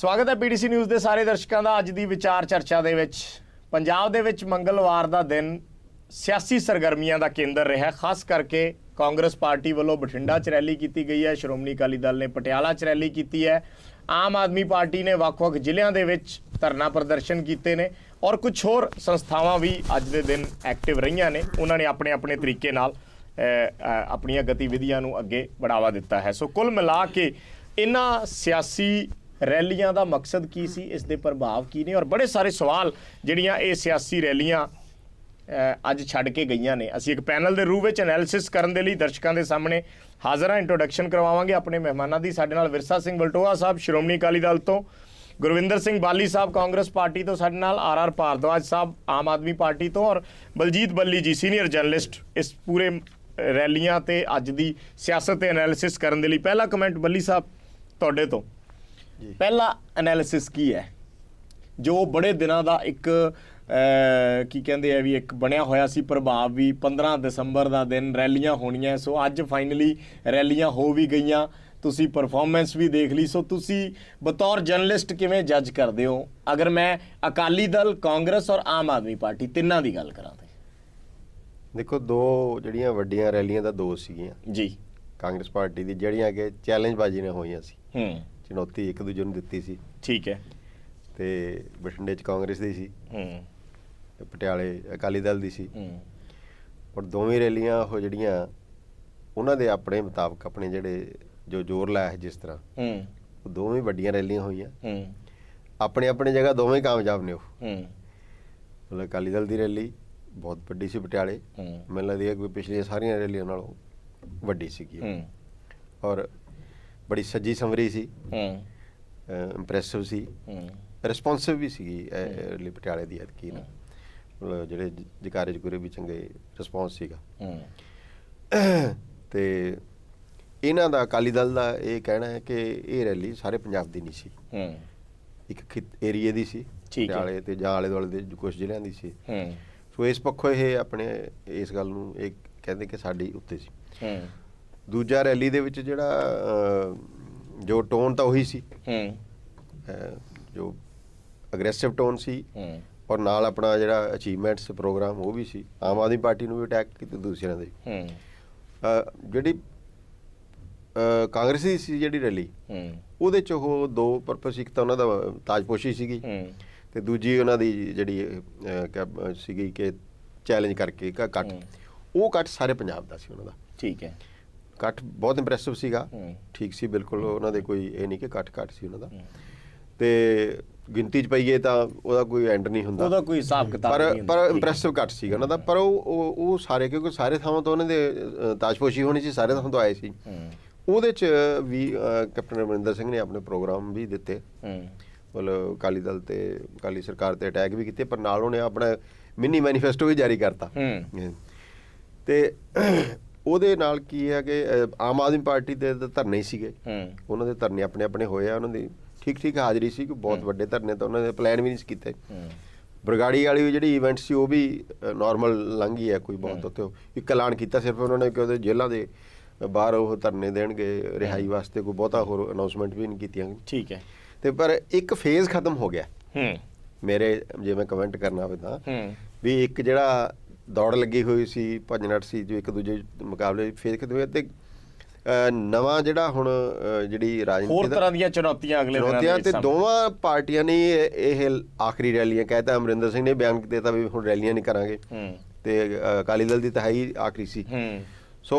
ਸਵਾਗਤ ਹੈ PDC news ਦੇ ਸਾਰੇ ਦਰਸ਼ਕਾਂ ਦਾ ਅੱਜ ਦੀ ਵਿਚਾਰ ਚਰਚਾ ਦੇ ਵਿੱਚ ਪੰਜਾਬ ਦੇ ਵਿੱਚ ਮੰਗਲਵਾਰ ਦਾ ਦਿਨ ਸਿਆਸੀ ਸਰਗਰਮੀਆਂ ਦਾ ਕੇਂਦਰ ਰਿਹਾ ਖਾਸ ਕਰਕੇ ਕਾਂਗਰਸ ਪਾਰਟੀ ਵੱਲੋਂ ਬਠਿੰਡਾ 'ਚ ਰੈਲੀ ਕੀਤੀ ਗਈ ਹੈ ਸ਼੍ਰੋਮਣੀ ਅਕਾਲੀ ਦਲ ਨੇ ਪਟਿਆਲਾ 'ਚ ਰੈਲੀ ਕੀਤੀ ਹੈ ਆਮ ਆਦਮੀ ਪਾਰਟੀ ਨੇ ਵੱਖ-ਵੱਖ ਜ਼ਿਲ੍ਹਿਆਂ ਦੇ ਵਿੱਚ ਧਰਨਾ ਪ੍ਰਦਰਸ਼ਨ ਕੀਤੇ ਨੇ ਔਰ ਕੁਝ ਹੋਰ ਸੰਸਥਾਵਾਂ ਵੀ ਅੱਜ ਦੇ ਦਿਨ ਐਕਟਿਵ ਰਹੀਆਂ ਨੇ ਉਹਨਾਂ ਨੇ ਆਪਣੇ ਆਪਣੇ ਤਰੀਕੇ ਨਾਲ ਆਪਣੀਆਂ ਗਤੀਵਿਧੀਆਂ ਨੂੰ ਅੱਗੇ ਵਧਾਵਾ ਦਿੱਤਾ ਹੈ ਸੋ ਕੁੱਲ ਮਿਲਾ ਕੇ ਇਹਨਾਂ ਸਿਆਸੀ ਰੈਲੀਆਂ ਦਾ ਮਕਸਦ ਕੀ ਸੀ ਇਸ ਦੇ ਪ੍ਰਭਾਵ ਕੀ ਨੇ ਔਰ ਬੜੇ ਸਾਰੇ ਸਵਾਲ ਜਿਹੜੀਆਂ ਇਹ ਸਿਆਸੀ ਰੈਲੀਆਂ ਅੱਜ ਛੱਡ ਕੇ ਗਈਆਂ ਨੇ ਅਸੀਂ ਇੱਕ ਪੈਨਲ ਦੇ ਰੂਪ ਵਿੱਚ ਐਨਾਲਿਸਿਸ ਕਰਨ ਦੇ ਲਈ ਦਰਸ਼ਕਾਂ ਦੇ ਸਾਹਮਣੇ ਹਾਜ਼ਰ ਇੰਟਰੋਡਕਸ਼ਨ ਕਰਵਾਵਾਂਗੇ ਆਪਣੇ ਮਹਿਮਾਨਾਂ ਦੀ ਸਾਡੇ ਨਾਲ ਵਿਰਸਾ ਸਿੰਘ ਬਲਟੋਆ ਸਾਹਿਬ ਸ਼੍ਰੋਮਣੀ ਅਕਾਲੀ ਦਲ ਤੋਂ ਗੁਰਵਿੰਦਰ ਸਿੰਘ ਬਾਲੀ ਸਾਹਿਬ ਕਾਂਗਰਸ ਪਾਰਟੀ ਤੋਂ ਸਾਡੇ ਨਾਲ ਆਰ ਆਰ ਭਾਰਦਵਾਜ ਸਾਹਿਬ ਆਮ ਆਦਮੀ ਪਾਰਟੀ ਤੋਂ ਔਰ ਬਲਜੀਤ ਬੱਲੀ ਜੀ ਸੀਨੀਅਰ ਜਰਨਲਿਸਟ ਇਸ ਪੂਰੇ ਰੈਲੀਆਂ ਤੇ ਅੱਜ ਦੀ ਸਿਆਸਤ ਤੇ ਐਨਾਲਿਸਿਸ ਕਰਨ ਦੇ ਲਈ ਪਹਿਲਾ ਕਮੈਂਟ ਬੱਲੀ ਸਾਹਿਬ ਤੁਹਾਡੇ ਤੋਂ ਪਹਿਲਾ ਐਨਾਲਿਸਿਸ ਕੀ ਹੈ ਜੋ ਬੜੇ ਦਿਨਾਂ ਦਾ ਇੱਕ ਕੀ ਕਹਿੰਦੇ ਆ ਵੀ ਇੱਕ ਬਣਿਆ ਹੋਇਆ ਸੀ ਪ੍ਰਭਾਵ ਵੀ 15 ਦਸੰਬਰ ਦਾ ਦਿਨ ਰੈਲੀਆਂ ਹੋਣੀਆਂ ਸੋ ਅੱਜ ਫਾਈਨਲੀ ਰੈਲੀਆਂ ਹੋ ਵੀ ਗਈਆਂ ਤੁਸੀਂ ਪਰਫਾਰਮੈਂਸ ਵੀ ਦੇਖ ਲਈ ਸੋ ਤੁਸੀਂ ਬਤੌਰ ਜਰਨਲਿਸਟ ਕਿਵੇਂ ਜੱਜ ਕਰਦੇ ਹੋ ਅਗਰ ਮੈਂ ਅਕਾਲੀ ਦਲ ਕਾਂਗਰਸ ਔਰ ਆਮ ਆਦਮੀ ਪਾਰਟੀ ਤਿੰਨਾਂ ਦੀ ਗੱਲ ਕਰਾਂ ਤੇ ਦੇਖੋ ਦੋ ਜਿਹੜੀਆਂ ਵੱਡੀਆਂ ਰੈਲੀਆਂ ਦਾ ਦੋ ਸੀਗੀਆਂ ਜੀ ਕਾਂਗਰਸ ਪਾਰਟੀ ਦੀ ਜਿਹੜੀਆਂ ਕਿ ਚੈਲੰਜ ਬਾਜੀ ਨੇ ਹੋਈਆਂ ਸੀ ਹੂੰ ਚੁਣੌਤੀ ਇੱਕ ਦੂਜੇ ਨੂੰ ਦਿੱਤੀ ਸੀ ਠੀਕ ਹੈ ਤੇ ਬਠਿੰਡੇ 'ਚ ਕਾਂਗਰਸ ਦੀ ਸੀ ਹੂੰ ਪਟਿਆਲੇ ਅਕਾਲੀ ਦਲ ਦੀ ਸੀ ਹੂੰ ਪਰ ਦੋਵੇਂ ਰੈਲੀਆਂ ਉਹ ਜਿਹੜੀਆਂ ਉਹਨਾਂ ਦੇ ਆਪਣੇ ਮੁਤਾਬਕ ਆਪਣੇ ਜਿਹੜੇ ਜੋ ਜ਼ੋਰ ਲਾਇਆ ਜਿਸ ਤਰ੍ਹਾਂ ਹੂੰ ਉਹ ਦੋਵੇਂ ਵੱਡੀਆਂ ਰੈਲੀਆਂ ਹੋਈਆਂ ਹੂੰ ਆਪਣੇ ਆਪਣੇ ਜਗ੍ਹਾ ਦੋਵੇਂ ਕਾਮਯਾਬ ਨੇ ਉਹ ਹੂੰ ਮਤਲਬ ਅਕਾਲੀ ਦਲ ਦੀ ਰੈਲੀ ਬਹੁਤ ਵੱਡੀ ਸੀ ਪਟਿਆਲੇ ਮੈਨੂੰ ਲੱਗਦਾ ਹੈ ਕਿ ਪਿਛਲੀਆਂ ਸਾਰੀਆਂ ਰੈਲੀਆਂ ਨਾਲੋਂ ਵੱਡੀ ਸੀਗੀ ਹੂੰ ਔਰ ਬੜੀ ਸੱਜੀ ਸੰਵਰੀ ਸੀ ਹੂੰ ਇੰਪ੍ਰੈਸਿਵ ਸੀ ਹੂੰ ਰਿਸਪੌਂਸਿਵ ਵੀ ਸੀ ਲਈ ਪਟਿਆਲੇ ਦੀ ਅਦਕੀ ਨਾ ਜਿਹੜੇ ਜਕਾਰੇ ਗੁਰੇ ਵੀ ਚੰਗੇ ਰਿਸਪੌਂਸ ਸੀਗਾ ਹੂੰ ਤੇ ਇਹਨਾਂ ਦਾ ਅਕਾਲੀ ਦਲ ਦਾ ਇਹ ਕਹਿਣਾ ਹੈ ਕਿ ਇਹ ਰੈਲੀ ਸਾਰੇ ਪੰਜਾਬ ਦੀ ਨਹੀਂ ਸੀ ਹੂੰ ਇੱਕ ਏਰੀਆ ਦੀ ਸੀ ਪਟਿਆਲੇ ਤੇ ਜਾਲੇ ਆਲੇ ਦੇ ਕੁਝ ਜ਼ਿਲ੍ਹਿਆਂ ਦੀ ਸੀ ਹੂੰ ਸੋ ਇਸ ਪੱਖੋਂ ਇਹ ਆਪਣੇ ਇਸ ਗੱਲ ਨੂੰ ਇਹ ਕਹਿੰਦੇ ਕਿ ਸਾਡੀ ਉੱਤੇ ਸੀ ਹੂੰ ਦੂਜਾ ਰੈਲੀ ਦੇ ਵਿੱਚ ਜਿਹੜਾ ਜੋ ਟੋਨ ਤਾਂ ਉਹੀ ਸੀ ਹੂੰ ਜੋ ਅਗਰੈਸਿਵ ਟੋਨ ਸੀ ਹੂੰ ਔਰ ਨਾਲ ਆਪਣਾ ਜਿਹੜਾ ਅਚੀਵਮੈਂਟਸ ਪ੍ਰੋਗਰਾਮ ਉਹ ਵੀ ਸੀ ਆਮ ਆਦਮੀ ਪਾਰਟੀ ਨੂੰ ਵੀ ਅਟੈਕ ਕੀਤਾ ਦੂਸਰਿਆਂ ਦੇ ਹੂੰ ਜਿਹੜੀ ਕਾਂਗਰਸ ਦੀ ਸੀ ਜਿਹੜੀ ਰੈਲੀ ਹੂੰ ਉਹਦੇ ਚ ਉਹ ਦੋ ਪਰਪਸ ਇੱਕ ਤਾਂ ਉਹਨਾਂ ਦਾ ਤਾਜਪੋਸ਼ੀ ਸੀਗੀ ਹੂੰ ਤੇ ਦੂਜੀ ਉਹਨਾਂ ਦੀ ਜਿਹੜੀ ਸੀਗੀ ਕਿ ਚੈਲੰਜ ਕਰਕੇ ਕੱਟ ਉਹ ਕੱਟ ਸਾਰੇ ਪੰਜਾਬ ਦਾ ਸੀ ਉਹਨਾਂ ਦਾ ਠੀਕ ਹੈ ਕੱਟ ਬਹੁਤ ਇੰਪ੍ਰੈਸਿਵ ਸੀਗਾ ਠੀਕ ਸੀ ਬਿਲਕੁਲ ਉਹਨਾਂ ਦੇ ਕੋਈ ਇਹ ਨਹੀਂ ਕਿ ਕੱਟ ਕੱਟ ਸੀ ਉਹਨਾਂ ਦਾ ਤੇ ਗਿਣਤੀ 'ਚ ਪਈਏ ਤਾਂ ਉਹਦਾ ਕੋਈ ਐਂਡ ਨਹੀਂ ਹੁੰਦਾ ਉਹਦਾ ਕੋਈ ਹਿਸਾਬ ਕਿਤਾਬ ਨਹੀਂ ਪਰ ਪਰ ਇੰਪ੍ਰੈਸਿਵ ਕੱਟ ਸੀਗਾ ਉਹਨਾਂ ਦਾ ਪਰ ਉਹ ਉਹ ਸਾਰੇ ਕਿਉਂਕਿ ਸਾਰੇ ਥਾਵਾਂ ਤੋਂ ਉਹਨਾਂ ਦੇ ਤਾਜਪੋਸ਼ੀ ਹੋਣੀ ਸੀ ਸਾਰੇ ਥਾਵਾਂ ਤੋਂ ਆਏ ਸੀ ਉਹਦੇ 'ਚ ਵੀ ਕੈਪਟਨ ਅਮਰਿੰਦਰ ਸਿੰਘ ਨੇ ਆਪਣੇ ਪ੍ਰੋਗਰਾਮ ਵੀ ਦਿੱਤੇ ਮਤਲਬ ਕਾਲੀ ਦਲ ਤੇ ਕਾਲੀ ਸਰਕਾਰ ਤੇ ਅਟੈਕ ਵੀ ਕੀਤੇ ਪਰ ਨਾਲ ਉਹਨੇ ਆਪਣਾ ਮਿੰਨੀ ਮੈਨੀਫੈਸਟੋ ਵੀ ਜਾਰੀ ਕਰਤਾ ਤੇ ਉਹਦੇ ਨਾਲ ਕੀ ਹੈ ਕਿ ਆਮ ਆਦਮੀ ਪਾਰਟੀ ਦੇ ਧਰਨੇ ਸੀਗੇ ਉਹਨਾਂ ਦੇ ਧਰਨੇ ਆਪਣੇ ਆਪਣੇ ਹੋਏ ਆ ਉਹਨਾਂ ਦੀ ਠੀਕ ਠੀਕ ਹਾਜ਼ਰੀ ਸੀ ਕਿ ਬਹੁਤ ਵੱਡੇ ਧਰਨੇ ਤਾਂ ਉਹਨਾਂ ਦੇ ਪਲਾਨ ਵੀ ਨਹੀਂ ਕੀਤੇ ਬਰਗਾੜੀ ਵਾਲੀ ਜਿਹੜੀ ਇਵੈਂਟ ਸੀ ਉਹ ਵੀ ਨਾਰਮਲ ਲੰਘੀ ਹੈ ਕੋਈ ਬਹੁਤ ਉੱਥੇ ਇੱਕ ਐਲਾਨ ਕੀਤਾ ਸਿਰਫ ਉਹਨਾਂ ਨੇ ਕਿ ਉਹਦੇ ਜੇਲ੍ਹਾਂ ਦੇ ਬਾਹਰ ਉਹ ਧਰਨੇ ਦੇਣਗੇ ਰਿਹਾਈ ਵਾਸਤੇ ਕੋਈ ਬਹੁਤਾ ਹੋਰ ਅਨਾਉਂਸਮੈਂਟ ਵੀ ਨਹੀਂ ਕੀਤੀਆਂ ਠੀਕ ਹੈ ਤੇ ਪਰ ਇੱਕ ਫੇਜ਼ ਖਤਮ ਹੋ ਗਿਆ ਹੂੰ ਮੇਰੇ ਜੇ ਮੈਂ ਕਮੈਂਟ ਕਰਨਾ ਹੋਵੇ ਤਾਂ ਵੀ ਇੱਕ ਜਿਹੜਾ ਦੌੜ ਲੱਗੀ ਹੋਈ ਸੀ ਭਜਨਟ ਸੀ ਜੋ ਇੱਕ ਦੂਜੇ ਮੁਕਾਬਲੇ ਫੇਰ ਕਿਤੇ ਹੋਏ ਤੇ ਨਵਾਂ ਜਿਹੜਾ ਹੁਣ ਜਿਹੜੀ ਰਾਜਨੀਤੀ ਹੋਰ ਤਰ੍ਹਾਂ ਦੀਆਂ ਚੁਣੌਤੀਆਂ ਅਗਲੇ ਚੁਣੌਤੀਆਂ ਤੇ ਦੋਵਾਂ ਪਾਰਟੀਆਂ ਨੇ ਇਹ ਆਖਰੀ ਰੈਲੀਆਂ ਕਹਿੰਦਾ ਅਮਰਿੰਦਰ ਸਿੰਘ ਨੇ ਬਿਆਨ ਦਿੱਤਾ ਵੀ ਹੁਣ ਰੈਲੀਆਂ ਨਹੀਂ ਕਰਾਂਗੇ ਤੇ ਅਕਾਲੀ ਦਲ ਦੀ ਤਹਾਈ ਆਖਰੀ ਸੀ ਸੋ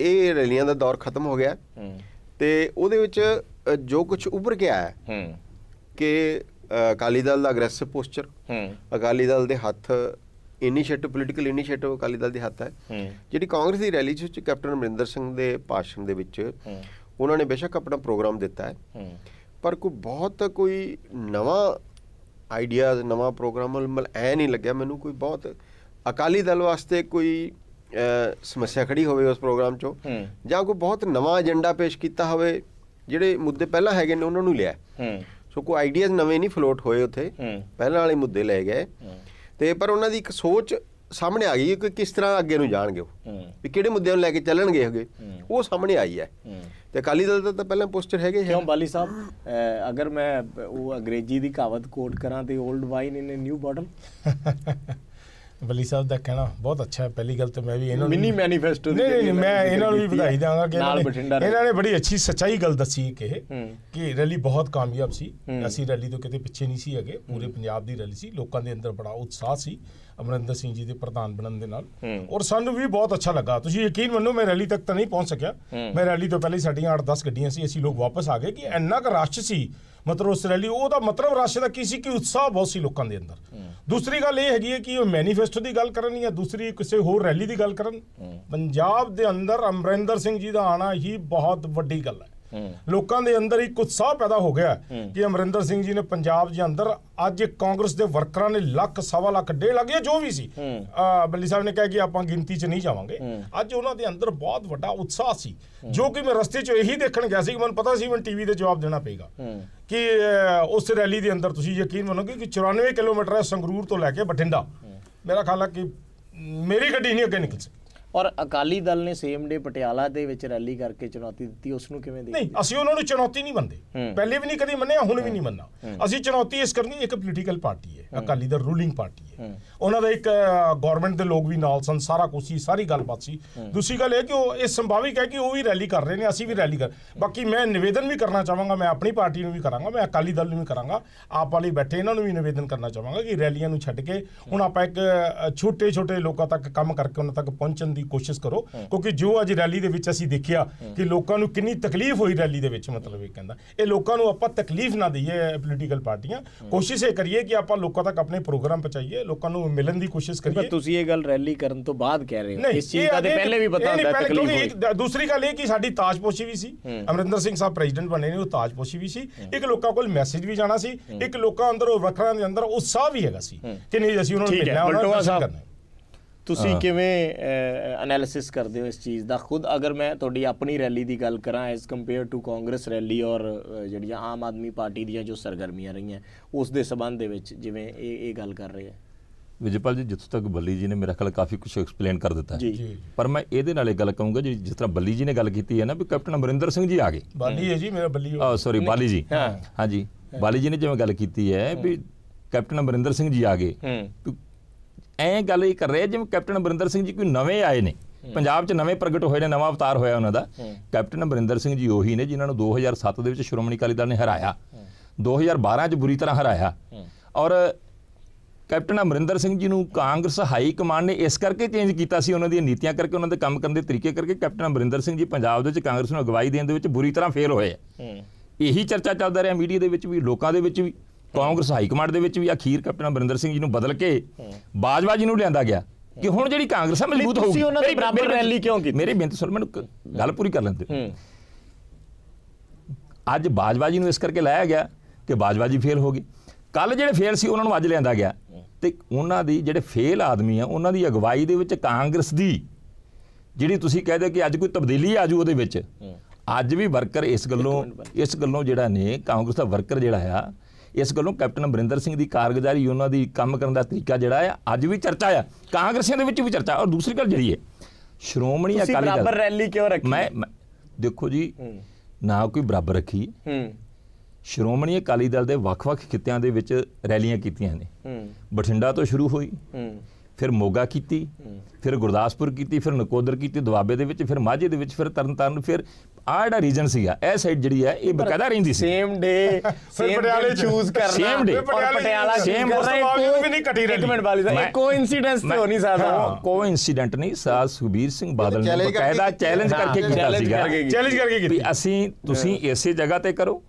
ਇਹ ਰੈਲੀਆਂ ਦਾ ਦੌਰ ਖਤਮ ਹੋ ਗਿਆ ਤੇ ਉਹਦੇ ਵਿੱਚ ਜੋ ਕੁਝ ਉੱਭਰ ਕੇ ਆਇਆ ਕਿ ਅਕਾਲੀ ਦਲ ਦਾ ਅਗਰੈਸਿਵ ਪੋਸਚਰ ਅਕਾਲੀ ਦਲ ਦੇ ਹੱਥ initiative political initiative Akali Dal ਦੇ ਹੱਥ ਹੈ ਜਿਹੜੀ ਕਾਂਗਰਸ ਦੀ ਰੈਲੀ ਵਿੱਚ ਕੈਪਟਨ ਅਮਰਿੰਦਰ ਸਿੰਘ ਦੇ ਭਾਸ਼ਣ ਦੇ ਵਿੱਚ ਉਹਨਾਂ ਨੇ ਬੇਸ਼ੱਕ ਆਪਣਾ ਪ੍ਰੋਗਰਾਮ ਦਿੱਤਾ ਹੈ ਪਰ ਕੋਈ ਬਹੁਤ ਕੋਈ ਨਵਾਂ ਆਈਡੀਆਜ਼ ਨਵਾਂ ਪ੍ਰੋਗਰਾਮ ਮਲ ਐ ਨਹੀਂ ਲੱਗਿਆ ਮੈਨੂੰ ਕੋਈ ਬਹੁਤ ਅਕਾਲੀ ਦਲ ਵਾਸਤੇ ਕੋਈ ਸਮੱਸਿਆ ਖੜੀ ਹੋਵੇ ਉਸ ਪ੍ਰੋਗਰਾਮ 'ਚੋਂ ਜਾਂ ਕੋਈ ਬਹੁਤ ਨਵਾਂ ਏਜੰਡਾ ਪੇਸ਼ ਕੀਤਾ ਹੋਵੇ ਜਿਹੜੇ ਮੁੱਦੇ ਪਹਿਲਾਂ ਹੈਗੇ ਨੇ ਉਹਨਾਂ ਨੂੰ ਲਿਆ ਸੋ ਕੋਈ ਆਈਡੀਆਜ਼ ਨਵੇਂ ਨਹੀਂ ਫਲੋਟ ਹੋਏ ਉੱਥੇ ਪਹਿਲਾਂ ਵਾਲੇ ਮੁੱਦੇ ਲੈ ਗਏ ਤੇ ਪਰ ਉਹਨਾਂ ਦੀ ਇੱਕ ਸੋਚ ਸਾਹਮਣੇ ਆ ਗਈ ਕਿ ਕਿਸ ਤਰ੍ਹਾਂ ਅੱਗੇ ਨੂੰ ਜਾਣਗੇ ਉਹ ਵੀ ਕਿਹੜੇ ਮੁੱਦਿਆਂ ਨੂੰ ਲੈ ਕੇ ਚੱਲਣਗੇ ਹੈਗੇ ਉਹ ਸਾਹਮਣੇ ਆਈ ਹੈ ਤੇ ਅਕਾਲੀ ਦਲ ਦਾ ਤਾਂ ਪਹਿਲਾਂ ਪੋਸਟਰ ਹੈਗੇ ਹੈ ਕਿਉਂ ਬਾਲੀ ਸਾਹਿਬ ਅਗਰ ਮੈਂ ਉਹ ਅੰਗਰੇਜ਼ੀ ਦੀ ਕਹਾਵਤ ਕੋਟ ਕਰਾਂ ਤੇ old wine in a new bottle Balli ਸਾਹਿਬ ਦਾ ਕਹਿਣਾ ਬਹੁਤ ਅੱਛਾ ਹੈ ਪਹਿਲੀ ਗੱਲ ਤੇ ਮੈਂ ਵੀ ਇਹਨਾਂ ਨੂੰ ਮਿਨੀ ਮੈਨੀਫੈਸਟੋ ਦੀ ਨਹੀਂ ਨਹੀਂ ਮੈਂ ਇਹਨਾਂ ਨੂੰ ਵੀ ਵਧਾਈ ਦਾਂਗਾ ਕਿ ਇਹਨਾਂ ਨੇ ਬੜੀ ਅੱਛੀ ਸੱਚਾਈ ਗੱਲ ਦੱਸੀ ਕਿ ਕਿ ਰੈਲੀ ਬਹੁਤ ਕਾਮਯਾਬ ਸੀ ਅਸੀਂ ਰੈਲੀ ਤੋਂ ਕਿਤੇ ਪਿੱਛੇ ਨਹੀਂ ਸੀ ਹੈਗੇ ਪੂਰੇ ਪੰਜਾਬ ਦੀ ਰੈਲੀ ਸੀ ਲੋਕਾਂ ਦੇ ਅੰਦਰ ਬੜਾ ਉਤਸ਼ਾਹ ਸੀ ਅਮਰਿੰਦਰ ਸਿੰਘ ਜੀ ਦੇ ਪ੍ਰਧਾਨ ਬਣਨ ਦੇ ਨਾਲ ਔਰ ਸਾਨੂੰ ਵੀ ਬਹੁਤ ਅੱਛਾ ਲੱਗਾ ਤੁਸੀਂ ਯਕੀਨ ਮੰਨੋ ਮੈਂ ਰੈਲੀ ਤੱਕ ਤਾਂ ਨਹੀਂ ਪਹੁੰਚ ਸਕਿਆ ਮੈਂ ਰੈਲੀ ਤੋਂ ਪਹਿਲੇ ਸਾਡੀਆਂ 8-10 ਗੱਡੀਆਂ ਸੀ ਅਸੀਂ ਲੋਕ ਵਾਪਸ ਆ ਗਏ ਕਿ ਇੰਨਾ ਕੁ ਰਸ਼ ਸੀ ਮਤਲਬ ਉਸ ਰੈਲੀ ਉਹਦਾ ਮਤਲਬ ਰਾਸ਼ੇ ਦਾ ਕੀ ਸੀ ਕਿ ਉਤਸ਼ਾਹ ਬਹੁਤ ਸੀ ਲੋਕਾਂ ਦੇ ਅੰਦਰ ਦੂਸਰੀ ਗੱਲ ਇਹ ਹੈਗੀ ਹੈ ਕਿ ਉਹ ਮੈਨੀਫੈਸਟੋ ਦੀ ਗੱਲ ਕਰਨੀ ਹੈ ਦੂਸਰੀ ਕਿਸੇ ਹੋਰ ਰੈਲੀ ਦੀ ਗੱਲ ਕਰਨ ਪੰਜਾਬ ਦੇ ਅੰਦਰ ਅਮਰਿੰਦਰ ਸਿੰਘ ਜੀ ਦਾ ਆਣਾ ਹੀ ਬਹੁਤ ਵੱਡੀ ਗੱਲ ਹੈ ਲੋਕਾਂ ਦੇ ਅੰਦਰ ਇੱਕ ਉਤਸ਼ਾਹ ਪੈਦਾ ਹੋ ਗਿਆ ਕਿ ਅਮਰਿੰਦਰ ਸਿੰਘ ਜੀ ਨੇ ਪੰਜਾਬ ਦੇ ਅੰਦਰ ਅੱਜ ਕਾਂਗਰਸ ਦੇ ਵਰਕਰਾਂ ਨੇ ਲੱਖ ਸਵਾ ਲੱਖ ਡੇਢ ਲੱਗੇ ਜੋ ਵੀ ਸੀ ਬੱਲੀ ਸਾਹਿਬ ਨੇ ਕਿਹਾ ਕਿ ਆਪਾਂ ਗਿਣਤੀ 'ਚ ਨਹੀਂ ਜਾਵਾਂਗੇ ਅੱਜ ਉਹਨਾਂ ਦੇ ਅੰਦਰ ਬਹੁਤ ਵੱਡਾ ਉਤਸ਼ਾਹ ਸੀ ਜੋ ਕਿ ਮੈਂ ਰਸਤੇ 'ਚ ਇਹੀ ਦੇਖਣ ਗਿਆ ਸੀ ਕਿ ਮੈਨੂੰ ਪਤਾ ਸੀ ਮੈਂ ਟੀਵੀ ਤੇ ਜਵਾਬ ਦੇਣਾ ਪਏਗਾ ਕਿ ਉਸ ਰੈਲੀ ਦੇ ਅੰਦਰ ਤੁਸੀਂ ਯਕੀਨ ਮੰਨੋਗੇ ਕਿ 94 ਕਿਲੋਮੀਟਰ ਹੈ ਸੰਗਰੂਰ ਤੋਂ ਲੈ ਕੇ ਬਠਿੰਡਾ ਮੇਰਾ ਖਿਆਲ ਹੈ ਕਿ ਮੇਰੀ ਗੱਡੀ ਨਹੀਂ ਅੱਗੇ ਨਿਕਲ ਸਕੀ ਔਰ ਅਕਾਲੀ ਦਲ ਨੇ ਸੇਮ ਡੇ ਪਟਿਆਲਾ ਦੇ ਵਿੱਚ ਰੈਲੀ ਕਰਕੇ ਚੁਣੌਤੀ ਦਿੱਤੀ ਉਸ ਨੂੰ ਕਿਵੇਂ ਦੇਖਦੇ ਨਹੀਂ ਅਸੀਂ ਉਹਨਾਂ ਨੂੰ ਚੁਣੌਤੀ ਨਹੀਂ ਮੰਨਦੇ ਪਹਿਲੇ ਵੀ ਨਹੀਂ ਕਦੀ ਮੰਨਿਆ ਹੁਣ ਵੀ ਨਹੀਂ ਮੰਨਣਾ ਅਸੀਂ ਚੁਣੌਤੀ ਇਸ ਕਰਨੀ ਇੱਕ ਪੋਲੀਟੀਕਲ ਪਾਰਟੀ ਹੈ ਅਕਾਲੀ ਦਲ ਰੂਲਿੰਗ ਪਾਰਟੀ ਹੈ ਉਹਨਾਂ ਦਾ ਇੱਕ ਗਵਰਨਮੈਂਟ ਦੇ ਲੋਕ ਵੀ ਨਾਲ ਸਨ ਸਾਰਾ ਕੁਝ ਸੀ ਸਾਰੀ ਗੱਲਬਾਤ ਸੀ ਦੂਸਰੀ ਗੱਲ ਇਹ ਕਿ ਉਹ ਇਹ ਸੰਭਾਵਿਕ ਹੈ ਕਿ ਉਹ ਵੀ ਰੈਲੀ ਕਰ ਰਹੇ ਨੇ ਅਸੀਂ ਵੀ ਰੈਲੀ ਕਰ ਬਾਕੀ ਮੈਂ ਨਿਵੇਦਨ ਵੀ ਕਰਨਾ ਚਾਹਾਂਗਾ ਮੈਂ ਆਪਣੀ ਪਾਰਟੀ ਨੂੰ ਵੀ ਕਰਾਂਗਾ ਮੈਂ ਅਕਾਲੀ ਦਲ ਨੂੰ ਵੀ ਕਰਾਂਗਾ ਆਪ ਵਾਲੇ ਬੈਠੇ ਇਹਨਾਂ ਨੂੰ ਵੀ ਨਿਵੇਦਨ ਕਰਨਾ ਚਾਹਾਂਗਾ ਕਿ ਰੈਲੀਆਂ ਨੂੰ ਛੱਡ ਕੇ ਹੁਣ ਆਪਾਂ ਇੱਕ ਛੋਟੇ ਛੋਟੇ ਲੋਕਾਂ ਤੱਕ ਕੰਮ ਕਰਕੇ ਉਹਨਾਂ ਤੱਕ ਪਹੁੰਚਣ ਦੀ ਕੋਸ਼ਿਸ਼ ਕਰੋ ਕਿਉਂਕਿ ਜੋ ਅੱਜ ਰੈਲੀ ਦੇ ਵਿੱਚ ਅਸੀਂ ਦੇਖਿਆ ਕਿ ਲੋਕਾਂ ਨੂੰ ਕਿੰਨੀ ਤਕਲੀਫ ਹੋਈ ਰੈਲੀ ਦੇ ਵਿੱਚ ਮਤਲਬ ਇਹ ਕਹਿੰਦਾ ਇਹ ਲੋਕਾਂ ਨੂੰ ਆਪਾਂ ਤਕਲੀਫ ਨਾ ਦਈਏ ਪੋਲੀਟੀਕਲ ਪਾਰਟੀਆਂ ਕੋਸ਼ਿਸ਼ ਇਹ ਕਰੀਏ ਕਿ ਆਪਾਂ ਲੋਕਾਂ ਤੱਕ ਆਪਣੇ ਪ੍ਰੋਗਰਾਮ ਪਹੁੰਚਾਈਏ ਲੋਕਾਂ ਨੂੰ ਮਿਲਣ ਦੀ ਕੋਸ਼ਿਸ਼ ਕਰੀਏ ਤੁਸੀਂ ਇਹ ਗੱਲ ਰੈਲੀ ਕਰਨ ਤੋਂ ਬਾਅਦ ਕਹਿ ਰਹੇ ਹੋ ਇਸ ਚੀਜ਼ ਦਾ ਤੇ ਪਹਿਲੇ ਵੀ ਪਤਾ ਹੁੰਦਾ ਤਕਲੀਫ ਹੋਈ ਦੂਸਰੀ ਗੱਲ ਇਹ ਕਿ ਸਾਡੀ ਤਾਜਪੋਸ਼ੀ ਵੀ ਸੀ ਅਮਰਿੰਦਰ ਸਿੰਘ ਸਾਹਿਬ ਪ੍ਰੈਜ਼ੀਡੈਂਟ ਬਣੇ ਨੇ ਉਹ ਤਾਜਪੋਸ਼ੀ ਵੀ ਸੀ ਇੱਕ ਲੋਕਾਂ ਕੋਲ ਮੈਸੇਜ ਵੀ ਜਾਣਾ ਸੀ ਇੱਕ ਲੋਕਾਂ ਅੰਦਰ ਉਹ ਵੱਖਰਾਂ ਦੇ ਅੰਦਰ ਉਹ ਸਾਹ ਵੀ ਹੈਗਾ ਸੀ ਕਿ ਨਹੀਂ ਅਸੀਂ ਉਹਨਾਂ ਨੂੰ ਮਿਲਣਾ ਉਹਨਾਂ ਨੂੰ ਕਰਨਾ ਤੁਸੀਂ ਕਿਵੇਂ ਐਨਾਲਿਸਿਸ ਕਰਦੇ ਹੋ ਇਸ ਚੀਜ਼ ਦਾ ਖੁਦ ਅਗਰ ਮੈਂ ਤੁਹਾਡੀ ਆਪਣੀ ਰੈਲੀ ਦੀ ਗੱਲ ਕਰਾਂ as compare to Congress rally ਔਰ ਜਿਹੜੀਆਂ ਆਮ ਆਦਮੀ ਪਾਰਟੀ ਦੀਆਂ ਜੋ ਸਰਗਰਮੀਆਂ ਰਹੀਆਂ ਉਸ ਦੇ ਸਬੰਧ ਦੇ ਵਿੱਚ ਜਿਵੇਂ ਇਹ ਇਹ ਗੱਲ ਕਰ ਰਹੇ ਆ ਵਿਜੇਪਾਲ ਜੀ ਜਿੱਥੋਂ ਤੱਕ ਬੱਲੀ ਜੀ ਨੇ ਮੇਰੇ ਖਿਆਲ ਕਾਫੀ ਕੁਝ ਐਕਸਪਲੇਨ ਕਰ ਦਿੱਤਾ ਹੈ ਪਰ ਮੈਂ ਇਹਦੇ ਨਾਲ ਇਹ ਗੱਲ ਕਹੂੰਗਾ ਜੀ ਜਿਸ ਤਰ੍ਹਾਂ ਬੱਲੀ ਜੀ ਨੇ ਗੱਲ ਕੀਤੀ ਹੈ ਨਾ ਵੀ ਕੈਪਟਨ ਅਮਰਿੰਦਰ ਸਿੰਘ ਜੀ ਆ ਗਏ ਬਾਲੀ ਹੈ ਜੀ ਮੇਰਾ ਬੱਲੀ ਆ ਸੌਰੀ ਬਾਲੀ ਜੀ ਹਾਂ ਹਾਂ ਜੀ ਬਾਲੀ ਜੀ ਨੇ ਜਿਵੇਂ ਗੱਲ ਕੀਤੀ ਹੈ ਵੀ ਕੈਪਟਨ ਅਮਰਿੰਦਰ ਸਿੰਘ ਜੀ ਆ ਗਏ ਐਂ ਗੱਲ ਇਹ ਕਰ ਰਿਹਾ ਜਿਵੇਂ ਕੈਪਟਨ ਬਰਿੰਦਰ ਸਿੰਘ ਜੀ ਕੋਈ ਨਵੇਂ ਆਏ ਨੇ ਪੰਜਾਬ 'ਚ ਨਵੇਂ ਪ੍ਰਗਟ ਹੋਏ ਨੇ ਨਵਾਂ ਅਵਤਾਰ ਹੋਇਆ ਉਹਨਾਂ ਦਾ ਕੈਪਟਨ ਅਮਰਿੰਦਰ ਸਿੰਘ ਜੀ ਉਹੀ ਨੇ ਜਿਨ੍ਹਾਂ ਨੂੰ 2007 ਦੇ ਵਿੱਚ ਸ਼੍ਰੋਮਣੀ ਅਕਾਲੀ ਦਲ ਨੇ ਹਰਾਇਆ 2012 'ਚ ਬੁਰੀ ਤਰ੍ਹਾਂ ਹਰਾਇਆ ਔਰ ਕੈਪਟਨ ਅਮਰਿੰਦਰ ਸਿੰਘ ਜੀ ਨੂੰ ਕਾਂਗਰਸ ਹਾਈ ਕਮਾਂਡ ਨੇ ਇਸ ਕਰਕੇ ਚੇਂਜ ਕੀਤਾ ਸੀ ਉਹਨਾਂ ਦੀਆਂ ਨੀਤੀਆਂ ਕਰਕੇ ਉਹਨਾਂ ਦੇ ਕੰਮ ਕਰਨ ਦੇ ਤਰੀਕੇ ਕਰਕੇ ਕੈਪਟਨ ਅਮਰਿੰਦਰ ਸਿੰਘ ਜੀ ਪੰਜਾਬ ਦੇ ਵਿੱਚ ਕਾਂਗਰਸ ਨੂੰ ਅਗਵਾਈ ਦੇਣ ਦੇ ਵਿੱਚ ਬੁਰੀ ਤਰ੍ਹਾਂ ਫੇਲ ਹੋਏ ਹੈ ਇਹੀ ਚਰਚਾ ਚੱਲਦਾ ਰਿਹਾ ਮੀਡੀਆ ਦੇ ਵਿੱਚ ਵੀ ਲੋਕਾਂ ਦੇ ਵਿੱਚ ਵੀ ਕਾਂਗਰਸ ਹਾਈ ਕਮਾਂਡ ਦੇ ਵਿੱਚ ਵੀ ਅਖੀਰ ਕੈਪਟਨ ਅਮਰਿੰਦਰ ਸਿੰਘ ਜੀ ਨੂੰ ਬਦਲ ਕੇ ਬਾਜਵਾ ਜੀ ਨੂੰ ਲਿਆਂਦਾ ਗਿਆ ਕਿ ਹੁਣ ਜਿਹੜੀ ਕਾਂਗਰਸ ਹੈ ਮਜ਼ਬੂਤ ਹੋਊਗੀ ਤੁਸੀਂ ਉਹਨਾਂ ਦੇ ਬਰਾਬਰ ਰੈਲੀ ਕਿਉਂ ਕੀਤੀ ਮੇਰੀ ਬੇਨਤੀ ਸੁਣ ਮੈਨੂੰ ਗੱਲ ਪੂਰੀ ਕਰ ਲੈਂਦੇ ਅੱਜ ਬਾਜਵਾ ਜੀ ਨੂੰ ਇਸ ਕਰਕੇ ਲਾਇਆ ਗਿਆ ਕਿ ਬਾਜਵਾ ਜੀ ਫੇਲ ਹੋ ਗਏ ਕੱਲ ਜਿਹੜੇ ਫੇਲ ਸੀ ਉਹਨਾਂ ਨੂੰ ਅੱਜ ਲਿਆਂਦਾ ਗਿਆ ਤੇ ਉਹਨਾਂ ਦੀ ਜਿਹੜੇ ਫੇਲ ਆਦਮੀ ਆ ਉਹਨਾਂ ਦੀ ਅਗਵਾਈ ਦੇ ਵਿੱਚ ਕਾਂਗਰਸ ਦੀ ਜਿਹੜੀ ਤੁਸੀਂ ਕਹਦੇ ਕਿ ਅੱਜ ਕੋਈ ਤਬਦੀਲੀ ਆ ਜੂ ਉਹਦੇ ਵਿੱਚ ਅੱਜ ਵੀ ਵਰਕਰ ਇਸ ਗੱਲੋਂ ਇਸ ਗੱਲੋਂ ਜਿਹੜਾ ਨੇ ਕਾਂਗਰਸ ਦਾ ਵਰਕਰ ਜਿਹੜਾ ਆ ਇਸ ਗੱਲੋਂ ਕੈਪਟਨ ਅਮਰਿੰਦਰ ਸਿੰਘ ਦੀ ਕਾਰਗੁਜ਼ਾਰੀ ਉਹਨਾਂ ਦੀ ਕੰਮ ਕਰਨ ਦਾ ਤਰੀਕਾ ਜਿਹੜਾ ਆ ਅੱਜ ਵੀ ਚਰਚਾ ਆ ਕਾਂਗਰਸੀਆਂ ਦੇ ਵਿੱਚ ਵੀ ਚਰਚਾ ਔਰ ਦੂਸਰੀ ਗੱਲ ਜਿਹੜੀ ਹੈ ਸ਼੍ਰੋਮਣੀ ਅਕਾਲੀ ਦਲ ਬਰਾਬਰ ਰੈਲੀ ਕਿਉਂ ਰੱਖੀ ਮੈਂ ਦੇਖੋ ਜੀ ਨਾ ਕੋਈ ਬਰਾਬਰ ਰੱਖੀ ਹੂੰ ਸ਼੍ਰੋਮਣੀ ਅਕਾਲੀ ਦਲ ਦੇ ਵੱਖ-ਵੱਖ ਖਿੱਤਿਆਂ ਦੇ ਵਿੱਚ ਰੈਲੀਆਂ ਕੀਤੀਆਂ ਨੇ ਬਠਿੰਡਾ ਤੋਂ ਸ਼ੁਰੂ ਹੋਈ ਫਿਰ ਮੋਗਾ ਕੀਤੀ ਫਿਰ ਗੁਰਦਾਸਪੁਰ ਕੀਤੀ ਫਿਰ ਨਕੋਦਰ ਕੀਤੀ ਦੁਆਬੇ ਦੇ ਵਿੱਚ ਫਿਰ ਮਾਝੇ ਦੇ ਵਿੱਚ ਫਿਰ ਤਰਨਤਾਰਨ ਫਿਰ ਆ ਜਿਹੜਾ ਰੀਜਨ ਸੀਗਾ ਇਹ ਸਾਈਡ ਜਿਹੜੀ ਹੈ ਇਹ ਬਕਾਇਦਾ ਰਹਿੰਦੀ ਸੀ ਸੇਮ ਡੇ ਸੇਮ ਪਟਿਆਲੇ ਚੂਜ਼ ਕਰਨਾ ਸੇਮ ਡੇ ਪਟਿਆਲਾ ਸੇਮ ਕੋਈ ਵੀ ਨਹੀਂ ਕੱਟੀ ਰਹੀ ਇੱਕ ਮਿੰਟ ਵਾਲੀ ਦਾ ਕੋਈ ਇਨਸੀਡੈਂਸ ਤੇ ਹੋ ਨਹੀਂ ਸਕਦਾ ਕੋਈ ਇਨਸੀਡੈਂਟ ਨਹੀਂ ਸਾਹ ਸੁਬੀਰ ਸਿੰਘ ਬਾਦਲ ਨੇ ਬਕਾਇਦਾ ਚੈਲੰਜ ਕਰਕੇ ਕੀਤਾ ਸੀਗਾ ਚੈਲੰਜ ਕਰਕੇ ਕੀਤਾ ਵੀ ਅਸੀਂ ਤੁਸੀਂ ਇਸੇ ਜਗ੍ਹਾ ਤੇ ਕਰੋ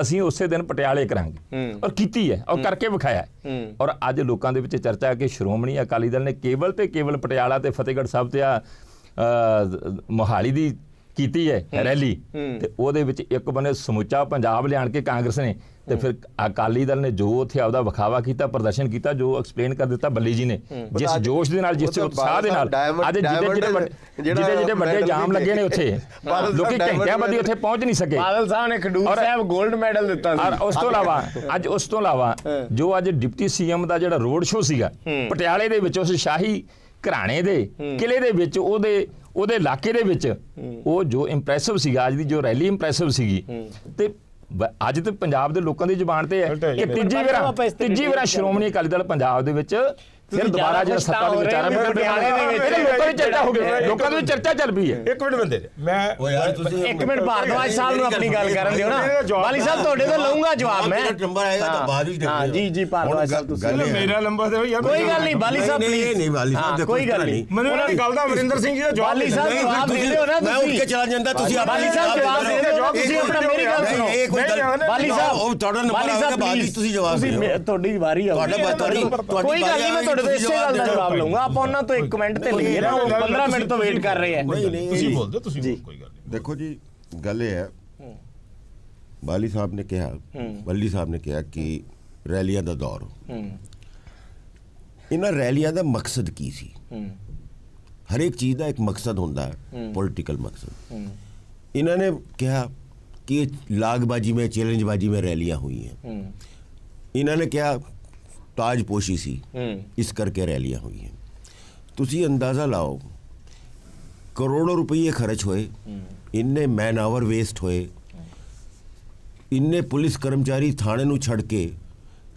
ਅਸੀਂ ਉਸੇ ਦਿਨ ਪਟਿਆਲੇ ਕਰਾਂਗੇ ਔਰ ਕੀਤੀ ਹੈ ਔਰ ਕਰਕੇ ਵਿਖਾਇਆ ਔਰ ਅੱਜ ਲੋਕਾਂ ਦੇ ਵਿੱਚ ਚਰਚਾ ਹੈ ਕਿ ਸ਼੍ਰੋਮਣੀ ਅਕਾਲੀ ਦਲ ਨੇ ਕੇਵਲ ਤੇ ਕੇਵਲ ਪਟਿਆਲਾ ਤੇ ਫਤਿਹਗੜ੍ਹ ਸਾਹਿਬ ਤੇ ਆ ਮੋਹਾਲੀ ਦੀ ਕੀਤੀ ਹੈ ਰੈਲੀ ਤੇ ਉਹਦੇ ਵਿੱਚ ਇੱਕ ਬੰਨੇ ਸਮੁੱਚਾ ਪੰਜਾਬ ਲਿਆਣ ਕੇ ਕਾਂਗਰਸ ਨੇ ਤੇ ਫਿਰ ਅਕਾਲੀ ਦਲ ਨੇ ਜੋ ਉੱਥੇ ਆਪਦਾ ਵਿਖਾਵਾ ਕੀਤਾ ਪ੍ਰਦਰਸ਼ਨ ਕੀਤਾ ਜੋ ਐਕਸਪਲੇਨ ਕਰ ਦਿੱਤਾ ਬੱਲੀ ਜੀ ਨੇ ਜਿਸ ਜੋਸ਼ ਦੇ ਨਾਲ ਜਿਸ ਉਤਸ਼ਾਹ ਦੇ ਨਾਲ ਅੱਜ ਜਿਹੜੇ ਜਿਹੜੇ ਜਿਹੜੇ ਵੱਡੇ ਜਾਮ ਲੱਗੇ ਨੇ ਉੱਥੇ ਲੋਕੀ ਘੰਟਿਆਂ ਬੱਦੀ ਉੱਥੇ ਪਹੁੰਚ ਨਹੀਂ ਸਕੇ ਬਾਦਲ ਸਾਹਿਬ ਨੇ ਖਡੂਰ ਸਾਹਿਬ 골ਡ ਮੈਡਲ ਦਿੱਤਾ ਸੀ ਔਰ ਉਸ ਤੋਂ ਇਲਾਵਾ ਅੱਜ ਉਸ ਤੋਂ ਇਲਾਵਾ ਜੋ ਅੱਜ ਡਿਪਟੀ ਸੀਐਮ ਦਾ ਜਿਹੜਾ ਰੋਡ ਸ਼ੋਅ ਸੀਗਾ ਪਟਿਆਲੇ ਦੇ ਵਿੱਚ ਉਸ ਸ਼ਾਹੀ ਘਰਾਣੇ ਦੇ ਕਿਲੇ ਦੇ ਵਿੱਚ ਉਹਦੇ ਉਹਦੇ ਇਲਾਕੇ ਦੇ ਵਿੱਚ ਉਹ ਜੋ ਇੰਪ੍ਰੈਸਿਵ ਸੀਗਾ ਅੱਜ ਦੀ ਜੋ ਰੈਲੀ ਇੰਪ੍ਰੈਸਿਵ ਸੀਗੀ ਤੇ ਅੱਜ ਤੇ ਪੰਜਾਬ ਦੇ ਲੋਕਾਂ ਦੀ ਜ਼ੁਬਾਨ ਤੇ ਹੈ ਕਿ ਤੀਜੀ ਵਾਰ ਤੀਜੀ ਵਾਰ ਸ਼੍ਰੋਮਣੀ ਅਕਾਲੀ ਦਲ ਪੰਜਾਬ ਦੇ ਵਿੱਚ ਫਿਰ ਦੁਬਾਰਾ ਜਿਹੜਾ ਸੱਤਾ ਦੇ ਵਿਚਾਰਾਂ ਮੈਂ ਪਟਿਆਲੇ ਦੇ ਵਿੱਚ ਲੋਕਾਂ ਦੀ ਚਰਚਾ ਹੋ ਗਈ ਲੋਕਾਂ ਦੀ ਚਰਚਾ ਚੱਲ ਪਈ ਹੈ ਇੱਕ ਮਿੰਟ ਬੰਦੇ ਮੈਂ ਓ ਯਾਰ ਤੁਸੀਂ ਇੱਕ ਮਿੰਟ ਭਾਰਦਵਾਜ ਸਾਹਿਬ ਨੂੰ ਆਪਣੀ ਗੱਲ ਕਰਨ ਦਿਓ ਨਾ ਬਾਲੀ ਸਾਹਿਬ ਤੁਹਾਡੇ ਤੋਂ ਲਵਾਂਗਾ ਜਵਾਬ ਮੈਂ ਨੰਬਰ ਆਏਗਾ ਤਾਂ ਬਾਅਦ ਵਿੱਚ ਹਾਂ ਜੀ ਜੀ ਭਾਰਦਵਾਜ ਸਾਹਿਬ ਤੁਸੀਂ ਮੇਰਾ ਨੰਬਰ ਦਿਓ ਯਾਰ ਕੋਈ ਗੱਲ ਨਹੀਂ ਬਾਲੀ ਸਾਹਿਬ ਨਹੀਂ ਨਹੀਂ ਬਾਲੀ ਸਾਹਿਬ ਦੇਖੋ ਕੋਈ ਗੱਲ ਨਹੀਂ ਮੈਨੂੰ ਉਹਨਾਂ ਗੱਲ ਦਾ ਅਮਰਿੰਦਰ ਸਿੰਘ ਜੀ ਦਾ ਜਵਾਬ ਬਾਲੀ ਸਾਹਿਬ ਜਵਾਬ ਦੇ ਦਿਓ ਨਾ ਤੁਸੀਂ ਮੈਂ ਉੱਠ ਕੇ ਚਲਾ ਜਾਂਦਾ ਤੁਸੀਂ ਬਾਲੀ ਸਾਹਿਬ ਜਵਾਬ ਦੇ ਦਿਓ ਜਵਾਬ ਤੁਸੀਂ ਆਪਣਾ ਮੇਰੀ ਗੱਲ ਸੁਣੋ ਬਾਲੀ ਸਾਹਿਬ ਉਹ ਤੁਹਾਡਾ ਨੰਬਰ ਆਏਗਾ ਬਾਅਦ ਵਿੱਚ ਤੁਸੀਂ ਜਵਾਬ ਦਿਓ ਤੁਹਾਡੀ ਵਾਰੀ ਆਉਂਦੀ ਤੁਹਾਡਾ ਤੁਹਾਡੀ ਕੋਈ ਗੱਲ ਨਹੀਂ ਮੈਂ ਦੇ ਇਸੇ ਗੱਲ ਦਾ ਜਵਾਬ ਲਵਾਂਗਾ ਆਪਾਂ ਉਹਨਾਂ ਤੋਂ 1 ਮਿੰਟ ਤੇ ਲਈਏ ਨਾ ਉਹ 15 ਮਿੰਟ ਤੋਂ ਵੇਟ ਕਰ ਰਹੇ ਆ ਨਹੀਂ ਨਹੀਂ ਤੁਸੀਂ ਬੋਲਦੇ ਤੁਸੀਂ ਕੋਈ ਗੱਲ ਨਹੀਂ ਦੇਖੋ ਜੀ ਗੱਲ ਇਹ ਹੈ ਬਾਲੀ ਸਾਹਿਬ ਨੇ ਕਿਹਾ ਬੱਲੀ ਸਾਹਿਬ ਨੇ ਕਿਹਾ ਕਿ ਰੈਲੀਆਂ ਦਾ ਦੌਰ ਇਹਨਾਂ ਰੈਲੀਆਂ ਦਾ ਮਕਸਦ ਕੀ ਸੀ ਹਰ ਇੱਕ ਚੀਜ਼ ਦਾ ਇੱਕ ਮਕਸਦ ਹੁੰਦਾ ਹੈ ਪੋਲਿਟੀਕਲ ਮਕਸਦ ਇਹਨਾਂ ਨੇ ਕਿਹਾ कि लागबाजी में चैलेंजबाजी ਰੈਲੀਆਂ ਹੋਈਆਂ हुई ਇਹਨਾਂ ਨੇ ਕਿਹਾ ਤਾਜਪੋਸ਼ੀ ਸੀ ਇਸ ਕਰਕੇ ਰੈਲੀਆਂ ਹੋਈਆਂ ਤੁਸੀਂ ਅੰਦਾਜ਼ਾ ਲਾਓ ਕਰੋੜਾਂ ਰੁਪਏ ਖਰਚ ਹੋਏ ਇੰਨੇ ਮੈਨ ਆਵਰ ਵੇਸਟ ਹੋਏ ਇੰਨੇ ਪੁਲਿਸ ਕਰਮਚਾਰੀ ਥਾਣੇ ਨੂੰ ਛੱਡ ਕੇ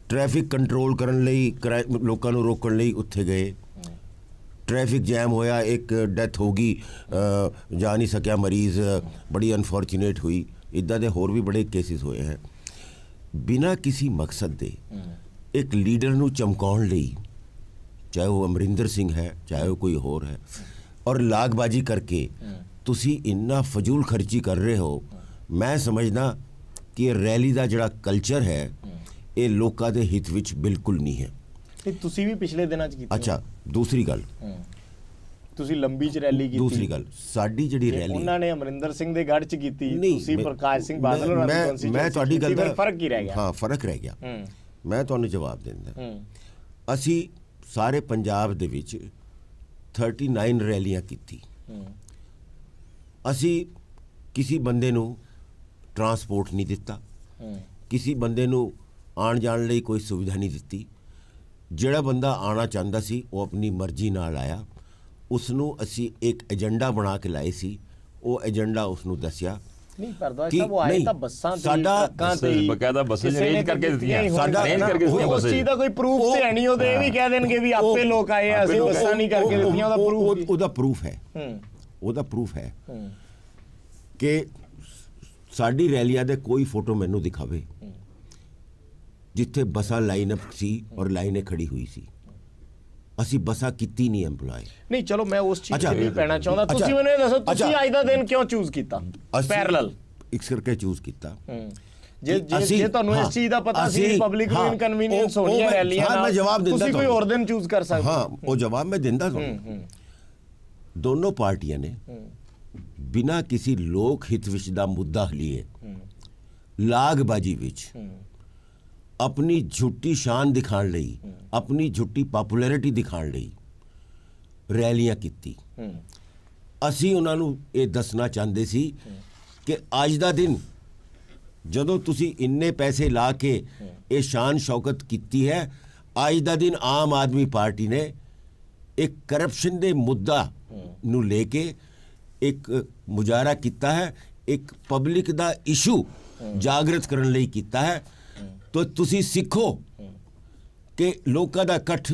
ਟ੍ਰੈਫਿਕ ਕੰਟਰੋਲ ਕਰਨ ਲਈ ਲੋਕਾਂ ਨੂੰ ਰੋਕਣ ਲਈ ਉੱਥੇ ਗਏ ਟ੍ਰੈਫਿਕ ਜੈਮ ਹੋਇਆ ਇੱਕ ਡੈਥ ਹੋ ਗਈ ਜਾ ਨਹੀਂ ਸਕਿਆ ਮਰੀਜ਼ ਬੜੀ ਅਨਫੋਰਚੂਨੇਟ ਹੋਈ ਇਦਾਂ ਦੇ ਹੋਰ ਵੀ ਬੜੇ ਕੇਸਿਸ ਹੋਏ ਹੈ ਬਿਨਾ ਕਿਸੇ ਮਕਸਦ ਦੇ ਇੱਕ ਲੀਡਰ ਨੂੰ ਚਮਕਾਉਣ ਲਈ ਚਾਹੇ ਉਹ ਅਮਰਿੰਦਰ ਸਿੰਘ ਹੈ ਚਾਹੇ ਉਹ ਕੋਈ ਹੋਰ ਹੈ ਔਰ ਲਾਗਬਾਜੀ ਕਰਕੇ ਤੁਸੀਂ ਇੰਨਾ ਫਜ਼ੂਲ ਖਰਚੀ ਕਰ ਰਹੇ ਹੋ ਮੈਂ ਸਮਝਦਾ ਕਿ ਰੈਲੀ ਦਾ ਜਿਹੜਾ ਕਲਚਰ ਹੈ ਇਹ ਲੋਕਾਂ ਦੇ ਹਿੱਤ ਵਿੱਚ ਬਿਲਕੁਲ ਨਹੀਂ ਹੈ ਤੇ ਤੁਸੀਂ ਵੀ ਪਿਛਲੇ ਦਿਨਾਂ ਚ ਕੀਤੀ ਅੱਛਾ ਦੂਸਰੀ ਗੱਲ ਤੁਸੀਂ ਲੰਬੀ ਚ ਰੈਲੀ ਕੀਤੀ ਦੂਸਰੀ ਗੱਲ ਸਾਡੀ ਜਿਹੜੀ ਰੈਲੀ ਉਹਨਾਂ ਨੇ ਅਮਰਿੰਦਰ ਸਿੰਘ ਦੇ ਗੜ੍ਹ ਚ ਕੀਤੀ ਤੁਸੀਂ ਪ੍ਰਕਾਸ਼ ਸਿੰਘ ਬਾਦਲ ਨਾਲ ਮੈਂ ਤੁਹਾਡੀ ਗੱਲ ਦਾ ਫਰਕ ਹੀ ਰਹਿ ਗਿਆ ਹਾਂ ਫਰਕ ਰਹਿ ਗਿਆ ਮੈਂ ਤੁਹਾਨੂੰ ਜਵਾਬ ਦਿੰਦਾ ਅਸੀਂ ਸਾਰੇ ਪੰਜਾਬ ਦੇ ਵਿੱਚ 39 ਰੈਲੀਆਂ ਕੀਤੀ ਅਸੀਂ ਕਿਸੇ ਬੰਦੇ ਨੂੰ ਟਰਾਂਸਪੋਰਟ ਨਹੀਂ ਦਿੱਤਾ ਕਿਸੇ ਬੰਦੇ ਨੂੰ ਆਣ ਜਾਣ ਲਈ ਕੋਈ ਸੁਵਿਧਾ ਨਹੀਂ ਦਿੱਤੀ ਜਿਹੜਾ ਬੰਦਾ ਆਣਾ ਚਾਹੁੰਦਾ ਸੀ ਉਹ ਆਪਣੀ ਮਰਜ਼ੀ ਨਾਲ ਆਇਆ ਉਸ ਨੂੰ ਅਸੀਂ ਇੱਕ ਏਜੰਡਾ ਬਣਾ ਕੇ ਲਾਏ ਸੀ ਉਹ ਏਜੰਡਾ ਉਸ ਨੂੰ ਦੱਸਿਆ ਨਹੀਂ ਪਰਦਾ ਸਾਹਿਬ ਉਹ ਆਏ ਤਾਂ ਬੱਸਾਂ ਤੇ ਕਾਂ ਤੇ ਬਕਾਇਦਾ ਬੱਸਾਂ ਅਰੇਂਜ ਕਰਕੇ ਦਿੱਤੀਆਂ ਸਾਡਾ ਅਰੇਂਜ ਕਰਕੇ ਦਿੱਤੀਆਂ ਬੱਸਾਂ ਉਸ ਚੀਜ਼ ਦਾ ਕੋਈ ਪ੍ਰੂਫ ਤੇ ਹੈ ਨਹੀਂ ਉਹਦੇ ਇਹ ਵੀ ਕਹਿ ਦੇਣਗੇ ਵੀ ਆਪੇ ਲੋਕ ਆਏ ਆ ਅਸੀਂ ਬੱਸਾਂ ਨਹੀਂ ਕਰਕੇ ਦਿੱਤੀਆਂ ਉਹਦਾ ਪ੍ਰੂਫ ਉਹਦਾ ਪ੍ਰੂਫ ਹੈ ਹੂੰ ਉਹਦਾ ਪ੍ਰੂਫ ਹੈ ਹੂੰ ਕਿ ਸਾਡੀ ਰੈਲੀਆਂ ਦੇ ਕੋਈ ਫੋਟੋ ਮੈਨੂੰ ਦਿਖਾਵੇ ਜਿੱਥੇ ਬੱਸਾਂ ਲਾਈਨ ਅਪ ਸੀ ਔਰ ਲਾਈਨੇ ਖੜੀ ਹੋਈ ਸੀ ਅਸੀਂ ਬਸਾ ਕੀਤੀ ਨਹੀਂ EMPLOYE ਨਹੀਂ ਚਲੋ ਮੈਂ ਉਸ ਚੀਜ਼ ਤੇ ਵੀ ਪੈਣਾ ਚਾਹੁੰਦਾ ਤੁਸੀਂ ਮੈਨੂੰ ਦੱਸੋ ਤੁਸੀਂ ਅੱਜ ਦਾ ਦਿਨ ਕਿਉਂ ਚੂਜ਼ ਕੀਤਾ ਪੈਰਲਲ ਇੱਕ ਕਰਕੇ ਚੂਜ਼ ਕੀਤਾ ਜੇ ਜੇ ਤੁਹਾਨੂੰ ਇਸ ਚੀਜ਼ ਦਾ ਪਤਾ ਸੀ ਪਬਲਿਕ ਨੂੰ ਇਨਕਨਵੀਨੀਅੰਸ ਹੋਣੀ ਹੈ ਰੈਲੀਆਂ ਹਾਂ ਮੈਂ ਜਵਾਬ ਦਿੰਦਾ ਤੁਸੀਂ ਕੋਈ ਹੋਰ ਦਿਨ ਚੂਜ਼ ਕਰ ਸਕਦੇ ਹਾਂ ਉਹ ਜਵਾਬ ਮੈਂ ਦਿੰਦਾ ਤੁਹਾਨੂੰ ਦੋਨੋਂ ਪਾਰਟੀਆਂ ਨੇ ਬਿਨਾ ਕਿਸੇ ਲੋਕ ਹਿੱਤ ਵਿੱਚ ਦਾ ਮੁੱਦਾ ਲਈਏ ਲਾਗਬਾਜੀ ਵਿੱਚ ਆਪਣੀ ਝੁੱਟੀ ਸ਼ਾਨ ਦਿਖਾਣ ਲਈ ਆਪਣੀ ਝੁੱਟੀ ਪਪੂਲੈਰਿਟੀ ਦਿਖਾਣ ਲਈ ਰੈਲੀਆਂ ਕੀਤੀ ਅਸੀਂ ਉਹਨਾਂ ਨੂੰ ਇਹ ਦੱਸਣਾ ਚਾਹੁੰਦੇ ਸੀ ਕਿ ਅੱਜ ਦਾ ਦਿਨ ਜਦੋਂ ਤੁਸੀਂ ਇੰਨੇ ਪੈਸੇ ਲਾ ਕੇ ਇਹ ਸ਼ਾਨ ਸ਼ੌਕਤ ਕੀਤੀ ਹੈ ਅੱਜ ਦਾ ਦਿਨ ਆਮ ਆਦਮੀ ਪਾਰਟੀ ਨੇ ਇੱਕ ਕਰਪਸ਼ਨ ਦੇ ਮੁੱਦਾ ਨੂੰ ਲੈ ਕੇ ਇੱਕ ਮੁਜਾਰਾ ਕੀਤਾ ਹੈ ਇੱਕ ਪਬਲਿਕ ਦਾ ਇਸ਼ੂ ਜਾਗਰਤ ਕਰਨ ਲਈ ਕੀਤਾ ਹੈ ਤੋ ਤੁਸੀਂ ਸਿੱਖੋ ਕਿ ਲੋਕਾਂ ਦਾ ਇਕੱਠ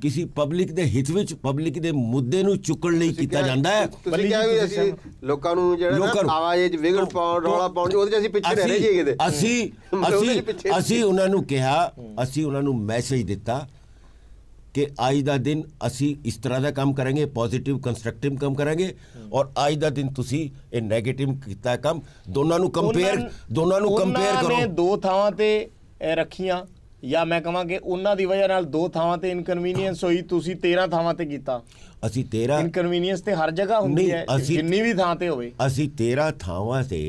ਕਿਸੇ ਪਬਲਿਕ ਦੇ ਹਿੱਤ ਵਿੱਚ ਪਬਲਿਕ ਦੇ ਮੁੱਦੇ ਨੂੰ ਚੁੱਕਣ ਲਈ ਕੀਤਾ ਜਾਂਦਾ ਹੈ ਤੁਸੀਂ ਕਿਹਾ ਵੀ ਅਸੀਂ ਲੋਕਾਂ ਨੂੰ ਜਿਹੜਾ ਆਵਾਜ਼ ਵਿਗੜ ਪਾਉਣ ਰੌਲਾ ਪਾਉਣ ਉਹਦੇ ਜਿਹਾ ਅਸੀਂ ਪਿੱਛੇ ਰਹਿ ਜਾਈਏ ਕਿਤੇ ਅਸੀਂ ਅਸੀਂ ਅਸੀਂ ਉਹਨਾਂ ਨੂੰ ਕਿਹਾ ਅਸੀਂ ਉਹਨਾਂ ਨੂੰ ਮੈਸੇਜ ਦਿੱਤਾ ਕਿ ਅੱਜ ਦਾ ਦਿਨ ਅਸੀਂ ਇਸ ਤਰ੍ਹਾਂ ਦਾ ਕੰਮ ਕਰਾਂਗੇ ਪੋਜ਼ਿਟਿਵ ਕੰਸਟਰਕਟਿਵ ਕੰਮ ਕਰਾਂਗੇ ਔਰ ਅੱਜ ਦਾ ਦਿਨ ਤੁਸੀਂ ਇਹ 네ਗੇਟਿਵ ਕੀਤਾ ਕੰਮ ਦੋਨਾਂ ਨੂੰ ਕੰਪੇਅਰ ਦੋਨਾਂ ਨੂੰ ਕੰਪੇਅਰ ਕਰੋ ਉਹਨਾਂ ਨੇ ਦੋ ਥਾਵਾਂ ਤੇ ਰੱਖੀਆਂ ਜਾਂ ਮੈਂ ਕਹਾਂ ਕਿ ਉਹਨਾਂ ਦੀ ਵਜ੍ਹਾ ਨਾਲ ਦੋ ਥਾਵਾਂ ਤੇ ਇਨਕਨਵੀਨੀਅੰਸ ਹੋਈ ਤੁਸੀਂ 13 ਥਾਵਾਂ ਤੇ ਕੀਤਾ ਅਸੀਂ 13 ਇਨਕਨਵੀਨੀਅੰਸ ਤੇ ਹਰ ਜਗ੍ਹਾ ਹੁੰਦੀ ਹੈ ਜਿੰਨੀ ਵੀ ਥਾਂ ਤੇ ਹੋਵੇ ਅਸੀਂ 13 ਥਾਵਾਂ ਤੇ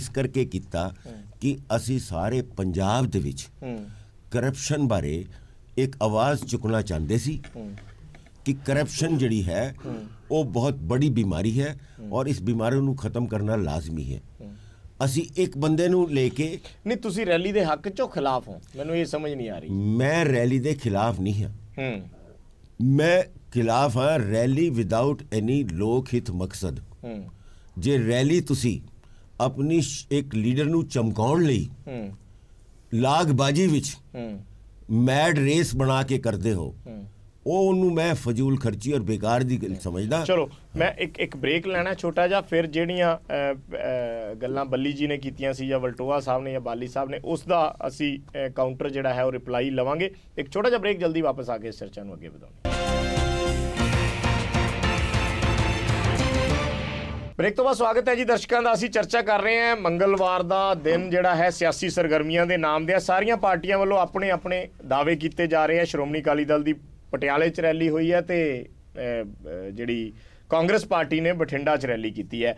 ਇਸ ਕਰਕੇ ਕੀਤਾ ਕਿ ਅਸੀਂ ਸਾਰੇ ਪੰਜਾਬ ਦੇ ਵਿੱਚ ਕਰਪਸ਼ਨ ਬਾਰੇ ਇੱਕ ਆਵਾਜ਼ ਚੁੱਕਣਾ ਚਾਹੁੰਦੇ ਸੀ ਕਿ ਕਰਪਸ਼ਨ ਜਿਹੜੀ ਹੈ ਉਹ ਬਹੁਤ ਬੜੀ ਬਿਮਾਰੀ ਹੈ ਔਰ ਇਸ ਬਿਮਾਰੀ ਨੂੰ ਖਤਮ ਕਰਨਾ ਲਾਜ਼ਮੀ ਹੈ ਅਸੀਂ ਇੱਕ ਬੰਦੇ ਨੂੰ ਲੈ ਕੇ ਨਹੀਂ ਤੁਸੀਂ ਰੈਲੀ ਦੇ ਹੱਕ ਚੋਂ ਖਿਲਾਫ ਹੋ ਮੈਨੂੰ ਇਹ ਸਮਝ ਨਹੀਂ ਆ ਰਹੀ ਮੈਂ ਰੈਲੀ ਦੇ ਖਿਲਾਫ ਨਹੀਂ ਹਾਂ ਹੂੰ ਮੈਂ ਖਿਲਾਫ ਹਾਂ ਰੈਲੀ ਵਿਦਆਊਟ ਐਨੀ ਲੋਕ ਹਿਤ ਮਕਸਦ ਹੂੰ ਜੇ ਰੈਲੀ ਤੁਸੀਂ ਆਪਣੀ ਇੱਕ ਲੀਡਰ ਨੂੰ ਚਮਕਾਉਣ ਲਈ ਹੂੰ ਲਾਗਬਾਜੀ ਵਿੱਚ ਹੂੰ ਮੈਡ ਰੇਸ ਬਣਾ ਕੇ ਕਰਦੇ ਹੋ ਹੂੰ ਉਹ ਉਹਨੂੰ ਮੈਂ ਫਜ਼ੂਲ ਖਰਚੀ ਔਰ ਬੇਕਾਰ ਦੀ ਸਮਝਦਾ ਚਲੋ ਮੈਂ ਇੱਕ ਇੱਕ ਬ੍ਰੇਕ ਲੈਣਾ ਛੋਟਾ ਜਿਹਾ ਫਿਰ ਜਿਹੜੀਆਂ ਗੱਲਾਂ ਬੱਲੀ ਜੀ ਨੇ ਕੀਤੀਆਂ ਸੀ ਜਾਂ ਵਲਟੋਆ ਸਾਹਿਬ ਨੇ ਜਾਂ ਬਾਲੀ ਸਾਹਿਬ ਨੇ ਉਸ ਦਾ ਅਸੀਂ ਕਾਊਂਟਰ ਜਿਹੜਾ ਹੈ ਉਹ ਰਿਪਲਾਈ ਲਵਾਂਗੇ ਇੱਕ ਛੋਟਾ ਜਿਹਾ ਬ੍ਰੇਕ ਜਲਦੀ ਵਾਪਸ ਆ ਕੇ ਇਸ ਚਰਚਾ ਨੂੰ ਅੱਗੇ ਵਧਾਉਂਦੇ ਬ੍ਰੇਕ ਤੋਂ ਬਾਅਦ ਸਵਾਗਤ ਹੈ ਜੀ ਦਰਸ਼ਕਾਂ ਦਾ ਅਸੀਂ ਚਰਚਾ ਕਰ ਰਹੇ ਹਾਂ ਮੰਗਲਵਾਰ ਦਾ ਦਿਨ ਜਿਹੜਾ ਹੈ ਸਿਆਸੀ ਸਰਗਰਮੀਆਂ ਦੇ ਨਾਮ ਦੇ ਸਾਰੀਆਂ ਪਾਰਟੀਆਂ ਵੱਲੋਂ ਆਪਣੇ ਆਪਣੇ ਦਾਅਵੇ ਕੀਤੇ ਜਾ ਰਹੇ ਆ ਸ਼੍ਰੋਮਣੀ ਅਕਾਲੀ ਦਲ ਦੀ ਪਟਿਆਲੇ 'ਚ ਰੈਲੀ ਹੋਈ ਹੈ ਤੇ ਜਿਹੜੀ ਕਾਂਗਰਸ ਪਾਰਟੀ ਨੇ ਬਠਿੰਡਾ 'ਚ ਰੈਲੀ ਕੀਤੀ ਹੈ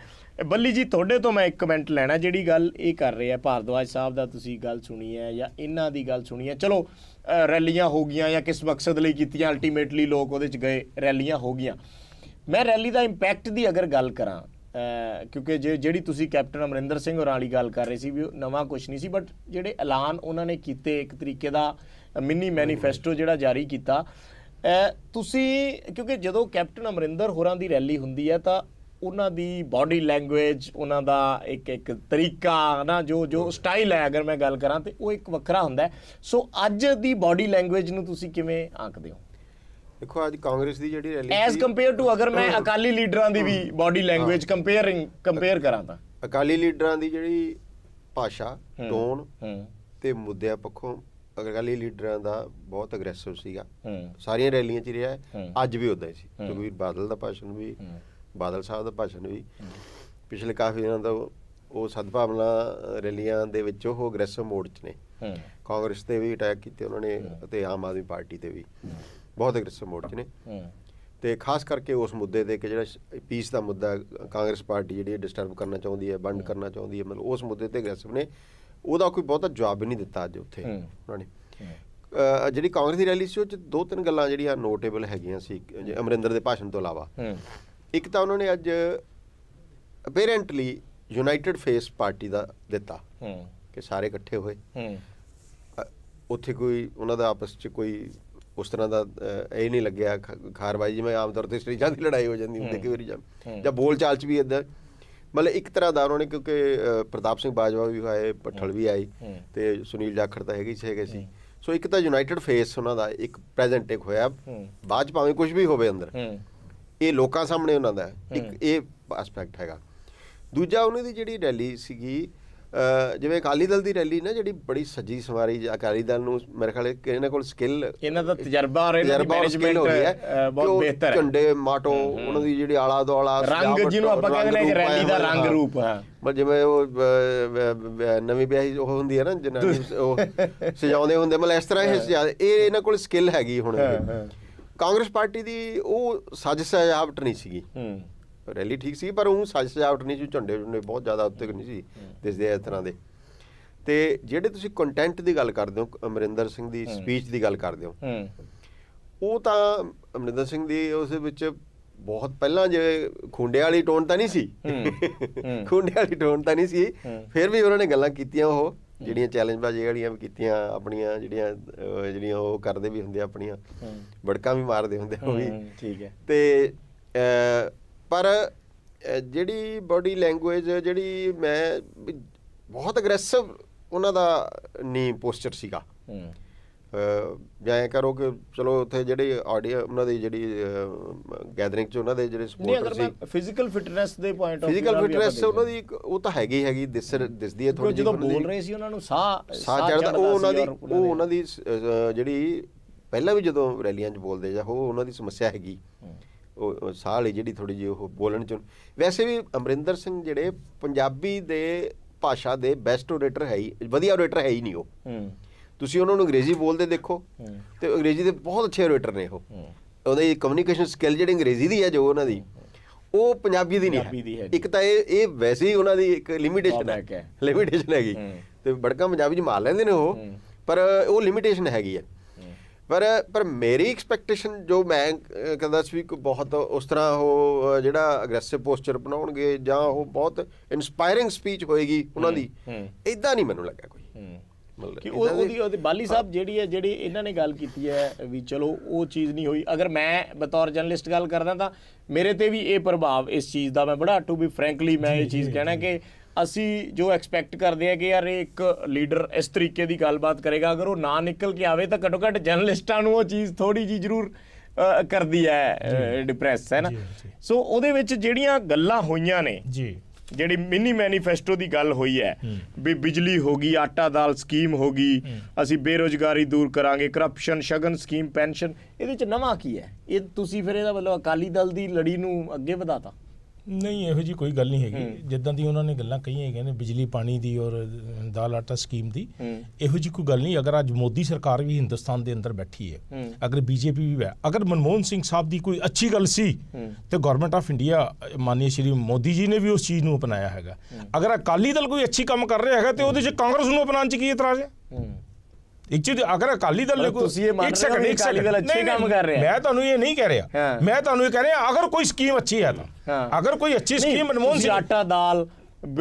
ਬੱਲੀ ਜੀ ਤੁਹਾਡੇ ਤੋਂ ਮੈਂ ਇੱਕ ਕਮੈਂਟ ਲੈਣਾ ਜਿਹੜੀ ਗੱਲ ਇਹ ਕਰ ਰਹੇ ਆ ਭਾਰਦਵਾਜ ਸਾਹਿਬ ਦਾ ਤੁਸੀਂ ਗੱਲ ਸੁਣੀ ਹੈ ਜਾਂ ਇਹਨਾਂ ਦੀ ਗੱਲ ਸੁਣੀ ਹੈ ਚਲੋ ਰੈਲੀਆਂ ਹੋ ਗਈਆਂ ਜਾਂ ਕਿਸ ਮਕਸਦ ਲਈ ਕੀਤੀਆਂ ਅਲਟੀਮੇਟਲੀ ਲੋਕ ਉਹਦੇ 'ਚ ਗਏ ਰੈਲੀਆਂ ਹੋ ਗਈਆਂ ਮੈਂ ਰੈਲੀ ਦਾ ਇੰਪੈਕਟ ਦੀ ਅਗਰ ਗੱਲ ਕਰਾਂ ਕਿਉਂਕਿ ਜੇ ਜਿਹੜੀ ਤੁਸੀਂ ਕੈਪਟਨ ਅਮਰਿੰਦਰ ਸਿੰਘ ਹੋਰਾਂ ਵਾਲੀ ਗੱਲ ਕਰ ਰਹੇ ਸੀ ਵੀ ਨਵਾਂ ਕੁਝ ਨਹੀਂ ਸੀ ਬਟ ਜਿਹੜੇ ਐਲਾਨ ਉਹਨਾਂ ਨੇ ਕੀਤੇ ਇੱਕ ਤਰੀਕੇ ਦਾ ਮਿੰਨੀ ਮੈਨੀਫੈਸਟੋ ਜਿਹੜਾ ਜਾਰੀ ਕੀਤਾ ਤੁਸੀਂ ਕਿਉਂਕਿ ਜਦੋਂ ਕੈਪਟਨ ਅਮਰਿੰਦਰ ਹੋਰਾਂ ਦੀ ਰੈਲੀ ਹੁੰਦੀ ਹੈ ਤਾਂ ਉਹਨਾਂ ਦੀ ਬਾਡੀ ਲੈਂਗੁਏਜ ਉਹਨਾਂ ਦਾ ਇੱਕ ਇੱਕ ਤਰੀਕਾ ਨਾ ਜੋ ਜੋ ਸਟਾਈਲ ਹੈ ਅਗਰ ਮੈਂ ਗੱਲ ਕਰਾਂ ਤੇ ਉਹ ਇੱਕ ਵੱਖਰਾ ਹੁੰਦਾ ਸੋ ਅੱਜ ਦੀ ਬਾਡੀ ਲੈਂਗੁਏਜ ਨੂੰ ਤੁਸੀਂ ਕਿਵੇਂ ਆਂਕਦੇ ਹੋ ਦੇਖੋ ਅੱਜ ਕਾਂਗਰਸ ਦੀ ਜਿਹੜੀ ਰੈਲੀ ਐਸ ਕੰਪੇਅਰ ਟੂ ਅਗਰ ਮੈਂ ਅਕਾਲੀ ਲੀਡਰਾਂ ਦੀ ਵੀ ਬਾਡੀ ਲੈਂਗੁਏਜ ਕੰਪੇਅਰਿੰਗ ਕੰਪੇਅਰ ਕਰਾਂ ਤਾਂ ਅਕਾਲੀ ਲੀਡਰਾਂ ਦੀ ਜਿਹੜੀ ਭਾਸ਼ਾ ਟੋਨ ਤੇ ਮੁੱਦਿਆਂ ਪੱਖੋਂ ਅਗਰਕਾਲੀ ਲੀਡਰਾਂ ਦਾ ਬਹੁਤ ਅਗਰੈਸਿਵ ਸੀਗਾ ਸਾਰੀਆਂ ਰੈਲੀਆਂ 'ਚ ਰਿਹਾ ਅੱਜ ਵੀ ਉਦਾਂ ਹੀ ਸੀ ਸੁਖਬੀਰ ਬਾਦਲ ਦਾ ਭਾਸ਼ਣ ਵੀ ਬਾਦਲ ਸਾਹਿਬ ਦਾ ਭਾਸ਼ਣ ਵੀ ਪਿਛਲੇ ਕਾਫੀ ਦਿਨਾਂ ਤੋਂ ਉਹ ਸਦਭਾਵਨਾ ਰੈਲੀਆਂ ਦੇ ਵਿੱਚ ਉਹ ਅਗਰੈਸਿਵ ਮੋਡ 'ਚ ਨੇ ਕਾਂਗਰਸ ਤੇ ਵੀ ਅਟੈਕ ਕੀਤੇ ਉਹਨਾਂ ਨੇ ਅਤੇ ਆਮ ਆਦਮੀ ਪਾਰਟੀ ਤੇ ਵੀ ਬਹੁਤ ਅਗਰੈਸਿਵ ਮੋਡ 'ਚ ਨੇ ਤੇ ਖਾਸ ਕਰਕੇ ਉਸ ਮੁੱਦੇ ਤੇ ਕਿ ਜਿਹੜਾ ਪੀਸ ਦਾ ਮੁੱਦਾ ਕਾਂਗਰਸ ਪਾਰਟੀ ਜਿਹੜੀ ਡਿਸਟਰਬ ਕਰਨਾ ਚਾਹੁੰਦੀ ਹੈ ਬੰਦ ਕਰਨਾ ਚਾਹੁੰਦੀ ਹੈ ਮਤਲਬ ਉਸ ਮੁੱਦੇ ਤੇ ਅਗਰੈਸਿਵ ਨੇ ਉਹਦਾ ਕੋਈ ਬਹੁਤਾ ਜਵਾਬ ਨਹੀਂ ਦਿੱਤਾ ਅੱਜ ਉੱਥੇ ਉਹਨਾਂ ਨੇ ਜਿਹੜੀ ਕਾਂਗਰਸ ਦੀ ਰੈਲੀ ਸੀ ਉਹ ਚ ਦੋ ਤਿੰਨ ਗੱਲਾਂ ਜਿਹੜੀਆਂ ਨੋਟੇਬਲ ਹੈਗੀਆਂ ਸੀ ਅਮਰਿੰਦਰ ਦੇ ਭਾਸ਼ਣ ਤੋਂ ਇਲਾਵਾ ਇੱਕ ਤਾਂ ਉਹਨਾਂ ਨੇ ਅੱਜ ਅਪੇਰੈਂਟਲੀ ਯੂਨਾਈਟਿਡ ਫੇਸ ਪਾਰਟੀ ਦਾ ਦਿੱਤਾ ਕਿ ਸਾਰੇ ਇਕੱਠੇ ਹੋਏ ਉੱਥੇ ਕੋਈ ਉਹਨਾਂ ਦਾ ਆਪਸ 'ਚ ਕੋਈ ਉਸ ਤਰ੍ਹਾਂ ਦਾ ਇਹ ਨਹੀਂ ਲੱਗਿਆ ਖਾਰਬਾਈ ਜਿਵੇਂ ਆਮ ਤੌਰ ਤੇ ਸਟੇਜਾਂ ਦੀ ਲੜਾਈ ਹੋ ਜਾਂਦੀ ਹੁੰਦੀ ਕਿ ਵਾਰੀ ਜਾਂ ਬੋਲ ਚਾਲ 'ਚ ਵੀ ਇਦਾਂ ਮਤਲਬ ਇੱਕ ਤਰ੍ਹਾਂ ਦਾ ਉਹਨਾਂ ਨੇ ਕਿਉਂਕਿ ਪ੍ਰਤਾਪ ਸਿੰਘ ਬਾਜਵਾ ਵੀ ਆਏ ਪਠਲ ਵੀ ਆਈ ਤੇ ਸੁਨੀਲ ਜਾਖੜ ਤਾਂ ਹੈਗੇ ਹੈਗੇ ਸੀ ਸੋ ਇੱਕ ਤਾਂ ਯੂਨਾਈਟਿਡ ਫੇਸ ਉਹਨਾਂ ਦਾ ਇੱਕ ਪ੍ਰੈਜ਼ੈਂਟ ਇੱਕ ਹੋਇਆ ਬਾਅਦ ਭਾਵੇਂ ਕੁਝ ਵੀ ਹੋਵੇ ਅੰਦਰ ਇਹ ਲੋਕਾਂ ਸਾਹਮਣੇ ਉਹਨਾਂ ਦਾ ਇੱਕ ਇਹ ਐਸਪੈਕਟ ਹੈਗਾ ਦੂਜਾ ਉਹਨਾਂ ਦੀ ਜਿਹੜੀ ਰੈਲੀ ਸੀਗੀ ਜਿਵੇਂ ਅਕਾਲੀ ਦਲ ਦੀ ਰੈਲੀ ਨਾ ਜਿਹੜੀ ਬੜੀ ਸੱਜੀ ਸਵਾਰੀ ਅਕਾਲੀ ਦਲ ਨੂੰ ਮੇਰੇ ਖਿਆਲ ਇਹਨਾਂ ਕੋਲ ਸਕਿੱਲ ਇਹਨਾਂ ਦਾ ਤਜਰਬਾ ਔਰ ਇਹਨਾਂ ਦੀ ਮੈਨੇਜਮੈਂਟ ਬਹੁਤ ਬਿਹਤਰ ਹੈ ਝੰਡੇ ਮਾਟੋ ਉਹਨਾਂ ਦੀ ਜਿਹੜੀ ਆਲਾ ਦੁਆਲਾ ਰੰਗ ਜਿਹਨੂੰ ਆਪਾਂ ਕਹਿੰਦੇ ਨੇ ਰੈਲੀ ਦਾ ਰੰਗ ਰੂਪ ਹਾਂ ਜਿਵੇਂ ਉਹ ਨਵੀਂ ਵਿਆਹੀ ਉਹ ਹੁੰਦੀ ਹੈ ਨਾ ਨੂੰ ਉਹ ਸਜਾਉਂਦੇ ਹੁੰਦੇ ਮਤਲਬ ਇਸ ਤਰ੍ਹਾਂ ਇਹ ਇਹ ਇਹਨਾਂ ਕੋਲ ਸਕਿੱਲ ਹੈਗੀ ਹੁਣ ਕਾਂਗਰਸ ਪਾਰਟੀ ਦੀ ਉਹ ਸਾਜ਼ਿਸ਼ ਹੈ ਨਹੀਂ ਸੀਗੀ ਹੂੰ ਰੈਲੀ ਠੀਕ ਸੀ ਪਰ ਉਹ ਸਜ ਸਜਾਵਟ ਨਹੀਂ ਸੀ ਝੰਡੇ ਝੰਡੇ ਬਹੁਤ ਜ਼ਿਆਦਾ ਉੱਤੇ ਨਹੀਂ ਸੀ ਦਿਸਦੇ ਇਸ ਤਰ੍ਹਾਂ ਦੇ ਤੇ ਜਿਹੜੇ ਤੁਸੀਂ ਕੰਟੈਂਟ ਦੀ ਗੱਲ ਕਰਦੇ ਹੋ ਅਮਰਿੰਦਰ ਸਿੰਘ ਦੀ ਸਪੀਚ ਦੀ ਗੱਲ ਕਰਦੇ ਹੋ ਉਹ ਤਾਂ ਅਮਰਿੰਦਰ ਸਿੰਘ ਦੀ ਉਸ ਵਿੱਚ ਬਹੁਤ ਪਹਿਲਾਂ ਜੇ ਖੁੰਡੇ ਵਾਲੀ ਟੋਨ ਤਾਂ ਨਹੀਂ ਸੀ ਖੁੰਡੇ ਵਾਲੀ ਟੋਨ ਤਾਂ ਨਹੀਂ ਸੀ ਫਿਰ ਵੀ ਉਹਨਾਂ ਨੇ ਗੱਲਾਂ ਕੀਤੀਆਂ ਉਹ ਜਿਹੜੀਆਂ ਚੈਲੰਜ ਬਾਜੀ ਜਿਹੜੀਆਂ ਵੀ ਕੀਤੀਆਂ ਆਪਣੀਆਂ ਜਿਹੜੀਆਂ ਜਿਹੜੀਆਂ ਉਹ ਕਰਦੇ ਵੀ ਹੁੰਦੇ ਆਪਣੀਆਂ ਬੜਕਾ ਵੀ ਮਾਰਦੇ ਹੁੰਦੇ ਉਹ ਵੀ ਠੀਕ ਹੈ ਤੇ ਪਰ ਜਿਹੜੀ ਬਾਡੀ ਲੈਂਗੁਏਜ ਜਿਹੜੀ ਮੈਂ ਬਹੁਤ ਅਗਰੈਸਿਵ ਉਹਨਾਂ ਦਾ ਨੀ ਪੋਸਚਰ ਸੀਗਾ ਹੂੰ ਜਾਇਆ ਕਰੋ ਕਿ ਚਲੋ ਉੱਥੇ ਜਿਹੜੇ ਆਡੀਓ ਉਹਨਾਂ ਦੀ ਜਿਹੜੀ ਗੈਦਰਿੰਗ ਚ ਉਹਨਾਂ ਦੇ ਜਿਹੜੇ ਸਪੋਰਟਰ ਸੀ ਫਿਜ਼ੀਕਲ ਫਿਟਨੈਸ ਦੇ ਪੁਆਇੰਟ ਆਫ ਫਿਜ਼ੀਕਲ ਫਿਟਨੈਸ ਉਹਨਾਂ ਦੀ ਉਹ ਤਾਂ ਹੈਗੀ ਹੈਗੀ ਦਿਸ ਦਿਸਦੀ ਹੈ ਥੋੜੀ ਜਿਹੀ ਜਦੋਂ ਬੋਲ ਰਹੇ ਸੀ ਉਹਨਾਂ ਨੂੰ ਸਾਹ ਸਾਹ ਚੜਦਾ ਉਹ ਉਹਨਾਂ ਦੀ ਉਹ ਉਹਨਾਂ ਦੀ ਜਿਹੜੀ ਪਹਿਲਾਂ ਵੀ ਜਦੋਂ ਰੈਲੀਆਂ 'ਚ ਬੋਲਦੇ ਜਾਂ ਉਹ ਉਹਨਾਂ ਦੀ ਸਮੱਸਿਆ ਹੈਗੀ ਉਹ ਸਾਹ ਲਈ ਜਿਹੜੀ ਥੋੜੀ ਜਿਹੀ ਉਹ ਬੋਲਣ ਚ ਵੈਸੇ ਵੀ ਅਮਰਿੰਦਰ ਸਿੰਘ ਜਿਹੜੇ ਪੰਜਾਬੀ ਦੇ ਭਾਸ਼ਾ ਦੇ ਬੈਸਟ ਓਰੇਟਰ ਹੈ ਹੀ ਵਧੀਆ ਓਰੇਟਰ ਹੈ ਹੀ ਨਹੀਂ ਉਹ ਤੁਸੀਂ ਉਹਨਾਂ ਨੂੰ ਅੰਗਰੇਜ਼ੀ ਬੋਲਦੇ ਦੇਖੋ ਤੇ ਅੰਗਰੇਜ਼ੀ ਦੇ ਬਹੁਤ ਅੱਛੇ ਓਰੇਟਰ ਨੇ ਉਹ ਇਹ ਕਮਿਊਨੀਕੇਸ਼ਨ ਸਕਿੱਲ ਜਿਹੜੀ ਅੰਗਰੇਜ਼ੀ ਦੀ ਹੈ ਜੋ ਉਹਨਾਂ ਦੀ ਉਹ ਪੰਜਾਬੀ ਦੀ ਨਹੀਂ ਹੈ ਇੱਕ ਤਾਂ ਇਹ ਇਹ ਵੈਸੇ ਹੀ ਉਹਨਾਂ ਦੀ ਇੱਕ ਲਿਮਿਟੇਸ਼ਨ ਹੈ ਲਿਮਿਟੇਸ਼ਨ ਹੈਗੀ ਤੇ ਬੜਕਾ ਪੰਜਾਬੀ ਚ ਮਾਰ ਲੈਂਦੇ ਨੇ ਉਹ ਪਰ ਉਹ ਲਿਮਿਟੇਸ਼ਨ ਹੈਗੀ ਹੈ ਪਰ ਪਰ ਮੇਰੀ ਐਕਸਪੈਕਟੇਸ਼ਨ ਜੋ ਮੈਂ ਕਹਿੰਦਾ ਸੀ ਕਿ ਬਹੁਤ ਉਸ ਤਰ੍ਹਾਂ ਉਹ ਜਿਹੜਾ ਅਗਰੈਸਿਵ ਪੋਸਚਰ ਬਣਾਉਣਗੇ ਜਾਂ ਉਹ ਬਹੁਤ ਇਨਸਪਾਇਰਿੰਗ ਸਪੀਚ ਹੋਏਗੀ ਉਹਨਾਂ ਦੀ ਇਦਾਂ ਨਹੀਂ ਮੈਨੂੰ ਲੱਗਾ ਕੋਈ ਕਿ ਉਹ ਉਹਦੀ ਉਹਦੀ ਬਾਲੀ ਸਾਹਿਬ ਜਿਹੜੀ ਹੈ ਜਿਹੜੀ ਇਹਨਾਂ ਨੇ ਗੱਲ ਕੀਤੀ ਹੈ ਵੀ ਚਲੋ ਉਹ ਚੀਜ਼ ਨਹੀਂ ਹੋਈ ਅਗਰ ਮੈਂ ਬਤੌਰ ਜਰਨਲਿਸਟ ਗੱਲ ਕਰਦਾ ਤਾਂ ਮੇਰੇ ਤੇ ਵੀ ਇਹ ਪ੍ਰਭਾਵ ਇਸ ਚੀਜ਼ ਦਾ ਮੈਂ ਬੜਾ ਟੂ ਬੀ ਫ੍ਰੈਂਕਲੀ ਮੈਂ ਇਹ ਚੀਜ਼ ਕਹਿਣਾ ਕਿ ਅਸੀਂ ਜੋ ਐਕਸਪੈਕਟ ਕਰਦੇ ਆ ਕਿ ਯਾਰ ਇਹ ਇੱਕ ਲੀਡਰ ਇਸ ਤਰੀਕੇ ਦੀ ਗੱਲਬਾਤ ਕਰੇਗਾ ਅਗਰ ਉਹ ਨਾ ਨਿਕਲ ਕੇ ਆਵੇ ਤਾਂ ਘੱਟੋ ਘੱਟ ਜਰਨਲਿਸਟਾਂ ਨੂੰ ਉਹ ਚੀਜ਼ ਥੋੜੀ ਜੀ ਜ਼ਰੂਰ ਕਰਦੀ ਹੈ ਡਿਪਰੈਸ ਹੈ ਨਾ ਸੋ ਉਹਦੇ ਵਿੱਚ ਜਿਹੜੀਆਂ ਗੱਲਾਂ ਹੋਈਆਂ ਨੇ ਜੀ ਜਿਹੜੀ ਮਿੰਨੀ ਮੈਨੀਫੈਸਟੋ ਦੀ ਗੱਲ ਹੋਈ ਹੈ ਵੀ ਬਿਜਲੀ ਹੋਗੀ ਆਟਾ ਦਾਲ ਸਕੀਮ ਹੋਗੀ ਅਸੀਂ ਬੇਰੋਜ਼ਗਾਰੀ ਦੂਰ ਕਰਾਂਗੇ ਕਰਪਸ਼ਨ ਸ਼ਗਨ ਸਕੀਮ ਪੈਨਸ਼ਨ ਇਹਦੇ ਵਿੱਚ ਨਵਾਂ ਕੀ ਹੈ ਇਹ ਤੁਸੀਂ ਫਿਰ ਇਹਦਾ ਮਤਲਬ ਅਕਾਲੀ ਦਲ ਦੀ ਲੜੀ ਨੂੰ ਅੱਗੇ ਵਧਾਤਾ ਨਹੀਂ ਇਹੋ ਜੀ ਕੋਈ ਗੱਲ ਨਹੀਂ ਹੈਗੀ ਜਿੱਦਾਂ ਦੀ ਉਹਨਾਂ ਨੇ ਗੱਲਾਂ ਕਹੀਆਂ ਹੈਗੀਆਂ ਨੇ ਬਿਜਲੀ ਪਾਣੀ ਦੀ ਔਰ ਦਾਲ ਆਟਾ ਸਕੀਮ ਦੀ ਇਹੋ ਜੀ ਕੋਈ ਗੱਲ ਨਹੀਂ ਅਗਰ ਅੱਜ ਮੋਦੀ ਸਰਕਾਰ ਵੀ ਹਿੰਦੁਸਤਾਨ ਦੇ ਅੰਦਰ ਬੈਠੀ ਹੈ ਅਗਰ ਬੀਜੇਪੀ ਵੀ ਹੈ ਅਗਰ ਮਨਮੋਹਨ ਸਿੰਘ ਸਾਹਿਬ ਦੀ ਕੋਈ ਅੱਛੀ ਗੱਲ ਸੀ ਤੇ ਗਵਰਨਮੈਂਟ ਆਫ ਇੰਡੀਆ ਮਾਨਯ ਸ਼੍ਰੀ ਮੋਦੀ ਜੀ ਨੇ ਵੀ ਉਸ ਚੀਜ਼ ਨੂੰ ਅਪਣਾਇਆ ਹੈਗਾ ਅਗਰ ਅਕਾਲੀ ਦਲ ਕੋਈ ਅੱਛੀ ਕੰਮ ਕਰ ਰਿਹਾ ਹੈਗਾ ਤੇ ਉਹਦੇ 'ਚ ਕਾਂਗਰਸ ਨੂੰ ਅਪਣਾਉਣ 'ਚ ਕੀ ਇਤਰਾਜ਼ ਹੈ ਇੱਕ ਚੀਜ਼ ਅਗਰ ਅਕਾਲੀ ਦਲ ਨੇ ਕੋਈ ਤੁਸੀਂ ਇਹ ਮੰਨ ਰਹੇ ਹੋ ਅਕਾਲੀ ਦਲ ਅੱਛੇ ਕੰਮ ਕਰ ਰਿਹਾ ਮੈਂ ਤੁਹਾਨੂੰ ਇਹ ਨਹੀਂ ਕਹਿ ਰਿਹਾ ਮੈਂ ਤੁਹਾਨੂੰ ਇਹ ਕਹਿ ਰਿਹਾ ਅਗਰ ਕੋਈ ਸਕੀਮ ਅੱਛੀ ਹੈ ਤਾਂ ਅਗਰ ਕੋਈ ਅੱਛੀ ਸਕੀਮ ਮਨਮੋਹਨ ਸਿੰਘ ਆਟਾ ਦਾਲ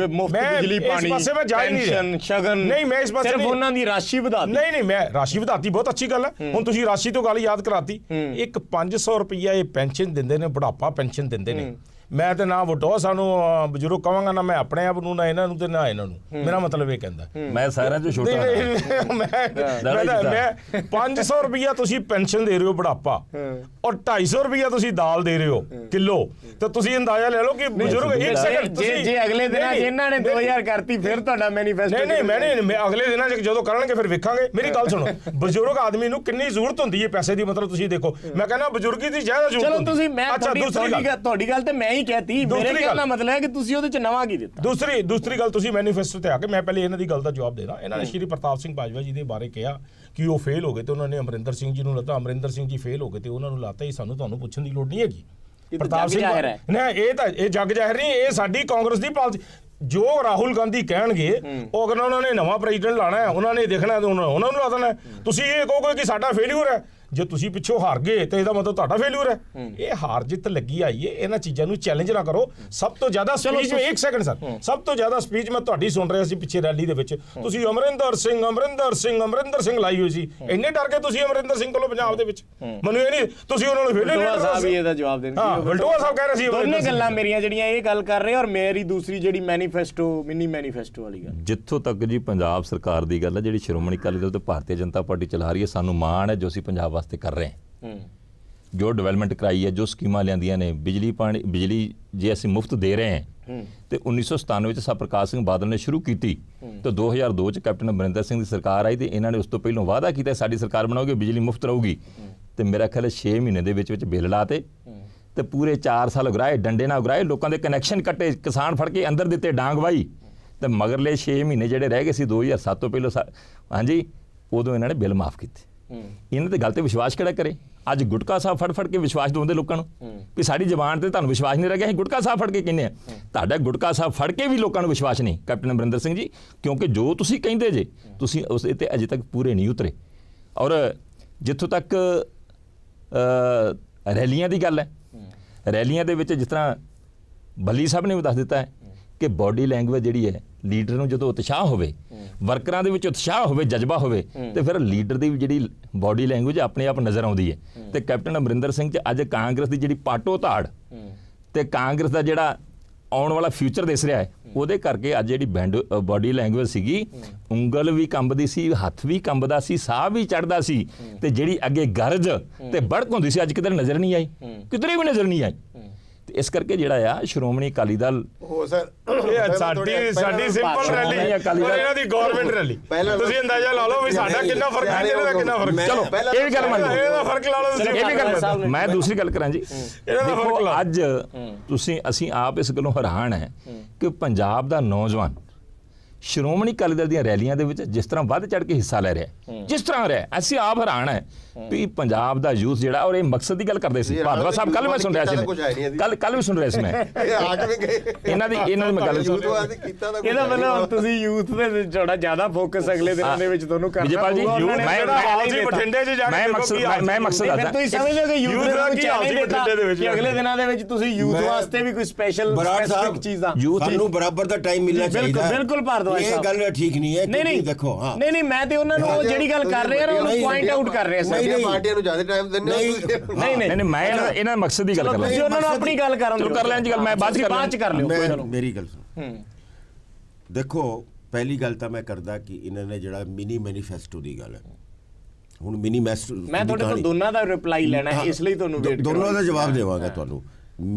ਮੁਫਤ ਬਿਜਲੀ ਪਾਣੀ ਇਸ ਪਾਸੇ ਮੈਂ ਜਾ ਨਹੀਂ ਰਿਹਾ ਸ਼ਗਨ ਨਹੀਂ ਮੈਂ ਇਸ ਪਾਸੇ ਸਿਰਫ ਉਹਨਾਂ ਦੀ ਰਾਸ਼ੀ ਵਧਾ ਦਿੱਤੀ ਨਹੀਂ ਨਹੀਂ ਮੈਂ ਰਾਸ਼ੀ ਵਧਾਤੀ ਬਹੁਤ ਅੱਛੀ ਗੱਲ ਹੈ ਹੁਣ ਤੁਸੀਂ ਰਾਸ਼ੀ ਤੋਂ ਗੱਲ ਯਾਦ ਕਰਾਤੀ ਇੱਕ 500 ਰੁਪਈਆ ਇਹ ਪੈਨਸ਼ਨ ਦਿੰਦੇ ਨੇ ਬੁਢਾਪਾ ਪੈਨਸ਼ਨ ਦਿੰਦੇ ਨੇ ਮੈਂ ਤੇ ਨਾ ਵਟੋ ਸਾਨੂੰ ਬਜ਼ੁਰਗ ਕਵਾਂਗਾ ਨਾ ਮੈਂ ਆਪਣੇ ਆਪ ਨੂੰ ਨਾ ਇਹਨਾਂ ਨੂੰ ਤੇ ਨਾ ਇਹਨਾਂ ਨੂੰ ਮੇਰਾ ਮਤਲਬ ਇਹ ਕਹਿੰਦਾ ਮੈਂ ਸਾਰਿਆਂ ਤੋਂ ਛੋਟਾ ਮੈਂ ਮੈਂ 500 ਰੁਪਇਆ ਤੁਸੀਂ ਪੈਨਸ਼ਨ ਦੇ ਰਹੇ ਹੋ ਬੁਢਾਪਾ ਔਰ 250 ਰੁਪਇਆ ਤੁਸੀਂ ਦਾਲ ਦੇ ਰਹੇ ਹੋ ਕਿਲੋ ਤੇ ਤੁਸੀਂ ਅੰਦਾਜ਼ਾ ਲੈ ਲਓ ਕਿ ਬਜ਼ੁਰਗ ਇੱਕ ਸੈਕਿੰਡ ਜੇ ਜੇ ਅਗਲੇ ਦਿਨਾਂ ਇਹਨਾਂ ਨੇ 2000 ਕਰਤੀ ਫਿਰ ਤੁਹਾਡਾ ਮੈਨੀਫੈਸਟੋ ਨਹੀਂ ਨਹੀਂ ਮੈਂ ਨਹੀਂ ਅਗਲੇ ਦਿਨਾਂ ਜਦੋਂ ਕਰਨਗੇ ਫਿਰ ਵੇਖਾਂਗੇ ਮੇਰੀ ਗੱਲ ਸੁਣੋ ਬਜ਼ੁਰਗ ਆਦਮੀ ਨੂੰ ਕਿੰਨੀ ਜ਼ਰੂਰਤ ਹੁੰਦੀ ਹੈ ਪੈਸੇ ਦੀ ਮਤਲਬ ਤੁਸੀਂ ਦੇਖੋ ਮੈਂ ਕਹਿੰਦਾ ਬਜ਼ੁਰਗੀ ਦੀ ਜ਼ਿਆਦਾ ਜ਼ਰੂਰਤ ਚਲੋ ਤੁਸੀਂ ਮੈਂ ਤੁਹਾਡੀ ਗੱਲ ਤੇ ਮੈਂ ਹੀ ਨਹੀਂ ਕਹਤੀ ਮੇਰੇ ਕਹਿਣ ਦਾ ਮਤਲਬ ਹੈ ਕਿ ਤੁਸੀਂ ਉਹਦੇ ਚ ਨਵਾਂ ਕੀ ਦਿੱਤਾ ਦੂਸਰੀ ਦੂਸਰੀ ਗੱਲ ਤੁਸੀਂ ਮੈਨੀਫੈਸਟੋ ਤੇ ਆ ਕੇ ਮੈਂ ਪਹਿਲੇ ਇਹਨਾਂ ਦੀ ਗੱਲ ਦਾ ਜਵਾਬ ਦੇਦਾ ਇਹਨਾਂ ਨੇ ਸ਼੍ਰੀ ਪ੍ਰਤਾਪ ਸਿੰਘ ਬਾਜਵਾ ਜੀ ਦੇ ਬਾਰੇ ਕਿਹਾ ਕਿ ਉਹ ਫੇਲ ਹੋ ਗਏ ਤੇ ਉਹਨਾਂ ਨੇ ਅਮਰਿੰਦਰ ਸਿੰਘ ਜੀ ਨੂੰ ਲਾਤਾ ਅਮਰਿੰਦਰ ਸਿੰਘ ਜੀ ਫੇਲ ਹੋ ਗਏ ਤੇ ਉਹਨਾਂ ਨੂੰ ਲਾਤਾ ਹੀ ਸਾਨੂੰ ਤੁਹਾਨੂੰ ਪੁੱਛਣ ਦੀ ਲੋੜ ਨਹੀਂ ਹੈਗੀ ਪ੍ਰਤਾਪ ਸਿੰਘ ਨਾ ਇਹ ਤਾਂ ਇਹ ਜੱਗ ਜ਼ਾਹਿਰ ਨਹੀਂ ਇਹ ਸਾਡੀ ਕਾਂਗਰਸ ਦੀ ਪਾਲਸੀ ਜੋ ਰਾਹੁਲ ਗਾਂਧੀ ਕਹਿਣਗੇ ਉਹ ਅਗਰ ਉਹਨਾਂ ਨੇ ਨਵਾਂ ਪ੍ਰੈਜ਼ੀਡੈਂਟ ਲਾਣਾ ਹੈ ਉਹਨਾਂ ਨੇ ਦੇਖਣਾ ਤੇ ਉਹਨਾਂ ਨੂੰ ਲਾ ਦੇਣਾ ਤੁਸੀਂ ਇਹ ਕਹੋਗੇ ਕਿ ਸਾਡਾ ਫੇਲਿਅਰ ਹੈ ਜੇ ਤੁਸੀਂ ਪਿੱਛੋਂ ਹਾਰ ਗਏ ਤੇ ਇਹਦਾ ਮਤਲਬ ਤੁਹਾਡਾ ਫੇਲਿਅਰ ਹੈ ਇਹ ਹਾਰ ਜਿੱਤ ਲੱਗੀ ਆਈ ਹੈ ਇਹਨਾਂ ਚੀਜ਼ਾਂ ਨੂੰ ਚੈਲੰਜ ਨਾ ਕਰੋ ਸਭ ਤੋਂ ਜ਼ਿਆਦਾ ਸਪੀਚ ਵਿੱਚ 1 ਸੈਕਿੰਡ ਸਰ ਸਭ ਤੋਂ ਜ਼ਿਆਦਾ ਸਪੀਚ ਮੈਂ ਤੁਹਾਡੀ ਸੁਣ ਰਿਹਾ ਸੀ ਪਿੱਛੇ ਰੈਲੀ ਦੇ ਵਿੱਚ ਤੁਸੀਂ ਅਮਰਿੰਦਰ ਸਿੰਘ ਅਮਰਿੰਦਰ ਸਿੰਘ ਅਮਰਿੰਦਰ ਸਿੰਘ ਲਾਈ ਹੋਈ ਸੀ ਇੰਨੇ ਡਰ ਕੇ ਤੁਸੀਂ ਅਮਰਿੰਦਰ ਸਿੰਘ ਕੋਲੋਂ ਪੰਜਾਬ ਦੇ ਵਿੱਚ ਮੈਨੂੰ ਇਹ ਨਹੀਂ ਤੁਸੀਂ ਉਹਨਾਂ ਨੂੰ ਫੇਲਿਅਰ ਨਹੀਂ ਸਾਹਿਬ ਇਹਦਾ ਜਵਾਬ ਦੇਣਗੇ ਹਾਂ ਬਲਟੂਆ ਸਾਹਿਬ ਕਹਿ ਰਹੇ ਸੀ ਦੋਨੇ ਗੱਲਾਂ ਮੇਰੀਆਂ ਜਿਹੜੀਆਂ ਇਹ ਗੱਲ ਕਰ ਰਹੇ ਔਰ ਮੇਰੀ ਦੂਸਰੀ ਜਿਹੜੀ ਮੈਨੀਫੈਸਟੋ ਮਿੰਨੀ ਮੈਨੀਫੈਸਟੋ ਵਾਲੀ ਗੱਲ ਜਿੱਥੋਂ ਤੱਕ ਜੀ ਪੰਜਾਬ ਸਰਕਾਰ ਦੀ ਗੱਲ ਹੈ ਜਿਹੜੀ ਸ਼੍ਰੋਮਣੀ ਅਕਾਲੀ ਦਲ ਤੇ ਭਾਰਤੀ ਜਨਤਾ ਪਾਰਟੀ ਚਲਾ ਰਹੀ ਹੈ ਸਾਨੂੰ ਮਾਣ ਹੈ ਜੋ ਅਸੀਂ ਪੰਜਾਬ ਵਾਸਤੇ ਕਰ ਰਹੇ ਹਾਂ ਜੋ ਡਿਵੈਲਪਮੈਂਟ ਕਰਾਈ ਹੈ ਜੋ ਸਕੀਮਾਂ ਲਿਆਂਦੀਆਂ ਨੇ ਬਿਜਲੀ ਪਾਣੀ ਬਿਜਲੀ ਜੇ ਅਸੀਂ ਮੁਫਤ ਦੇ ਰਹੇ ਹਾਂ ਤੇ 1997 ਵਿੱਚ ਸਪ੍ਰਕਾਸ਼ ਸਿੰਘ ਬਾਦਲ ਨੇ ਸ਼ੁਰੂ ਕੀਤੀ ਤੇ 2002 ਚ ਕੈਪਟਨ ਬਰਿੰਦਰ ਸਿੰਘ ਦੀ ਸਰਕਾਰ ਆਈ ਤੇ ਇਹਨਾਂ ਨੇ ਉਸ ਤੋਂ ਪਹਿਲਾਂ ਵਾਅਦਾ ਕੀਤਾ ਸਾਡੀ ਸਰਕਾਰ ਬਣਾਉਗੀ ਬਿਜਲੀ ਮੁਫਤ ਰਹੂਗੀ ਤੇ ਮੇਰਾ ਖਿਆਲ 6 ਮਹੀਨੇ ਦੇ ਵਿੱਚ ਵਿੱਚ ਬਿੱਲ ਲਾਤੇ ਤੇ ਪੂਰੇ 4 ਸਾਲ ਉਗਰਾਏ ਡੰਡੇ ਨਾਲ ਉਗਰਾਏ ਲੋਕਾਂ ਦੇ ਕਨੈਕਸ਼ਨ ਕੱਟੇ ਕਿਸਾਨ ਫੜ ਕੇ ਅੰਦਰ ਦਿੱਤੇ ਡਾਂਗ ਵਾਈ ਤੇ ਮਗਰਲੇ 6 ਮਹੀਨੇ ਜਿਹੜੇ ਰਹਿ ਗਏ ਸੀ 2007 ਤੋਂ ਪਹਿਲਾਂ ਹਾਂਜੀ ਉਦੋਂ ਇਹਨਾਂ ਨੇ ਬਿੱਲ ਮਾਫ ਕੀਤੇ ਇਹਨਾਂ ਤੇ ਗੱਲ ਤੇ ਵਿਸ਼ਵਾਸ ਕਿਹੜਾ ਕਰੇ ਅੱਜ ਗੁਟਕਾ ਸਾਹਿਬ ਫੜ ਫੜ ਕੇ ਵਿਸ਼ਵਾਸ ਦਉਂਦੇ ਲੋਕਾਂ ਨੂੰ ਵੀ ਸਾਡੀ ਜ਼ਬਾਨ ਤੇ ਤੁਹਾਨੂੰ ਵਿਸ਼ਵਾਸ ਨਹੀਂ ਰਹਿ ਗਿਆ ਅਸੀਂ ਗੁਟਕਾ ਸਾਹਿਬ ਫੜ ਕੇ ਕਹਿੰਦੇ ਆ ਤੁਹਾਡਾ ਗੁਟਕਾ ਸਾਹਿਬ ਫੜ ਕੇ ਵੀ ਲੋਕਾਂ ਨੂੰ ਵਿਸ਼ਵਾਸ ਨਹੀਂ ਕੈਪਟਨ ਅਮਰਿੰਦਰ ਸਿੰਘ ਜੀ ਕਿਉਂਕਿ ਜੋ ਤੁਸੀਂ ਕਹਿੰਦੇ ਜੇ ਤੁਸੀਂ ਉਸ ਤੇ ਅਜੇ ਤੱਕ ਪੂਰੇ ਨਹੀਂ ਉਤਰੇ ਔਰ ਜਿੱਥੋਂ ਤੱਕ ਰੈਲੀਆਂ ਦੀ ਗੱਲ ਹੈ ਰੈਲੀਆਂ ਦੇ ਵਿੱਚ ਜਿਸ ਤਰ੍ਹਾਂ ਬੱਲੀ ਸਾਹਿਬ ਨੇ ਵੀ ਦੱਸ ਦਿੱਤਾ ਹੈ ਕਿ ਬਾਡੀ ਲੈਂਗੁਏਜ ਜਿਹੜੀ ਹੈ ਲੀਡਰ ਨੂੰ ਜਦੋਂ ਉਤਸ਼ਾਹ ਹੋਵੇ ਵਰਕਰਾਂ ਦੇ ਵਿੱਚ ਉਤਸ਼ਾਹ ਹੋਵੇ ਜਜ਼ਬਾ ਹੋਵੇ ਤੇ ਫਿਰ ਲੀਡਰ ਦੀ ਜਿਹੜੀ ਬਾਡੀ ਲੈਂਗੁਏਜ ਆਪਣੇ ਆਪ ਨਜ਼ਰ ਆਉਂਦੀ ਹੈ ਤੇ ਕੈਪਟਨ ਅਮਰਿੰਦਰ ਸਿੰਘ 'ਚ ਅੱਜ ਕਾਂਗਰਸ ਦੀ ਜਿਹੜੀ ਪਾਟੋ ਧਾੜ ਤੇ ਕਾਂਗਰਸ ਦਾ ਜਿਹੜਾ ਆਉਣ ਵਾਲਾ ਫਿਊਚਰ ਦਿਸ ਰਿਹਾ ਹੈ ਉਹਦੇ ਕਰਕੇ ਅੱਜ ਜਿਹੜੀ ਬੈਂਡ ਬਾਡੀ ਲੈਂਗੁਏਜ ਸੀਗੀ ਉਂਗਲ ਵੀ ਕੰਬਦੀ ਸੀ ਹੱਥ ਵੀ ਕੰਬਦਾ ਸੀ ਸਾਹ ਵੀ ਚੜਦਾ ਸੀ ਤੇ ਜਿਹੜੀ ਅੱਗੇ ਗਰਜ ਤੇ ਬੜਕ ਹੁੰਦੀ ਸੀ ਅੱਜ ਕਿਤੇ ਨਜ਼ਰ ਨਹੀਂ ਆਈ ਕਿਤੇ ਵੀ ਨਜ਼ਰ ਨਹੀਂ ਆਈ ਤੇ ਇਸ ਕਰਕੇ ਜਿਹੜਾ ਆ ਸ਼੍ਰੋਮਣੀ ਅਕਾਲੀ ਦਲ ਉਹ ਸਰ ਇਹ ਸਾਡੀ ਸਾਡੀ ਸਿੰਪਲ ਰੈਲੀ ਪਰ ਇਹਨਾਂ ਦੀ ਗਵਰਨਮੈਂਟ ਰੈਲੀ ਤੁਸੀਂ ਅੰਦਾਜ਼ਾ ਲਾ ਲਓ ਵੀ ਸਾਡਾ ਕਿੰਨਾ ਫਰਕ ਹੈ ਇਹਨਾਂ ਦਾ ਕਿੰਨਾ ਫਰਕ ਚਲੋ ਇਹ ਵੀ ਗੱਲ ਮੰਨ ਲਓ ਇਹਦਾ ਫਰਕ ਲਾ ਲਓ ਤੁਸੀਂ ਇਹ ਵੀ ਗੱਲ ਮੰਨ ਮੈਂ ਦੂਸਰੀ ਗੱਲ ਕਰਾਂ ਜੀ ਲਾ ਅੱਜ ਤੁਸੀਂ ਅਸੀਂ ਆਪ ਇਸ ਗੱਲੋਂ ਹੈਰਾਨ ਹੈ ਕਿ ਪੰਜਾਬ ਦਾ ਨੌਜਵਾਨ ਸ਼੍ਰੋਮਣੀ ਅਕਾਲੀ ਦਲ ਦੀਆਂ ਰੈਲੀਆਂ ਦੇ ਵਿੱਚ ਜਿਸ ਤਰ੍ਹਾਂ ਵੱਧ ਚੜ ਕੇ ਹਿੱਸਾ ਲੈ ਰਿਹਾ ਜਿਸ ਤਰ੍ਹਾਂ ਰਿਹਾ ਅਸੀਂ ਆਪ ਹੈਰਾਨ ਹੈ ਵੀ ਪੰਜਾਬ ਦਾ ਯੂਥ ਜਿਹੜਾ ਔਰ ਇਹ ਮਕਸਦ ਦੀ ਗੱਲ ਕਰਦੇ ਸੀ ਭਾਦਵਾ ਸਾਹਿਬ ਕੱਲ ਮੈਂ ਸੁਣ ਰਿਹਾ ਸੀ ਕੱਲ ਕੱਲ ਵੀ ਸੁਣ ਰਿਹਾ ਸੀ ਮੈਂ ਇਹਨਾਂ ਦੀ ਇਹਨਾਂ ਦੀ ਮੈਂ ਗੱਲ ਸੁਣ ਇਹਦਾ ਮਤਲਬ ਤੁਸੀਂ ਯੂਥ ਦੇ ਥੋੜਾ ਜ਼ਿਆਦਾ ਫੋਕਸ ਅਗਲੇ ਦਿਨਾਂ ਦੇ ਵਿੱਚ ਤੁਹਾਨੂੰ ਕਰਨਾ ਪਊਗਾ ਮੈਂ ਹਾਜੀ ਬਠਿੰਡੇ 'ਚ ਜਾ ਕੇ ਮੈਂ ਮਕਸਦ ਮੈਂ ਮਕਸਦ ਆਦਾ ਤੁਸੀਂ ਸਮਝਦੇ ਹੋ ਕਿ ਯੂਥ ਦਾ ਕੀ ਬਠਿੰਡੇ ਦੇ ਵਿੱਚ ਅਗਲੇ ਦਿਨਾਂ ਦੇ ਵਿੱਚ ਤੁਸੀਂ ਯੂਥ ਵਾਸਤੇ ਵੀ ਕੋਈ ਸਪੈਸ਼ਲ ਸਪੈਸਿਫਿਕ ਚੀਜ਼ਾਂ ਸਾਨੂੰ ਬਰਾਬਰ ਦਾ ਟਾਈਮ ਮਿਲਣਾ ਚਾਹੀਦਾ ਬਿਲਕੁਲ ਭਾਰਦਵਾ ਸਾਹਿਬ ਇਹ ਗੱਲ ਠੀਕ ਨਹੀਂ ਹੈ ਕਿ ਦੇਖੋ ਹਾਂ ਨਹੀਂ ਨਹੀਂ ਮੈਂ ਤੇ ਉਹਨਾਂ ਨੂੰ ਜਿਹੜੀ ਗੱਲ ਕਰ ਰਿਹਾ ਆ ਉਹਨੂੰ ਪੁਆਇੰਟ ਆਊਟ ਕਰ ਰਿਹਾ ਸਰ ਨਹੀਂ ਨਹੀਂ ਪਾਰਟੀਆਂ ਨੂੰ ਜ਼ਿਆਦਾ ਟਾਈਮ ਦਿੰਦੇ ਨਹੀਂ ਨਹੀਂ ਨਹੀਂ ਨਹੀਂ ਮੈਂ ਇਹਨਾਂ ਮਕਸਦ ਦੀ ਗੱਲ ਕਰ ਰਿਹਾ ਤੁਸੀਂ ਉਹਨਾਂ ਨੂੰ ਆਪਣੀ ਗੱਲ ਕਰਨ ਦਿਓ ਕਰ ਲੈਣ ਜੀ ਗੱਲ ਮੈਂ ਬਾਅਦ ਚ ਕਰ ਬਾਅਦ ਚ ਕਰ ਲਿਓ ਮੇਰੀ ਗੱਲ ਸੁਣ ਦੇਖੋ ਪਹਿਲੀ ਗੱਲ ਤਾਂ ਮੈਂ ਕਰਦਾ ਕਿ ਇਹਨਾਂ ਨੇ ਜਿਹੜਾ ਮਿਨੀ ਮੈਨੀਫੈਸਟੋ ਦੀ ਗੱਲ ਹੈ ਹੁਣ ਮਿਨੀ ਮੈਨੀਫੈਸਟੋ ਮੈਂ ਤੁਹਾਡੇ ਕੋਲ ਦੋਨਾਂ ਦਾ ਰਿਪਲਾਈ ਲੈਣਾ ਹੈ ਇਸ ਲਈ ਤੁਹਾਨੂੰ ਵੇਟ ਦੋਨਾਂ ਦਾ ਜਵਾਬ ਦੇਵਾਂਗਾ ਤੁਹਾਨੂੰ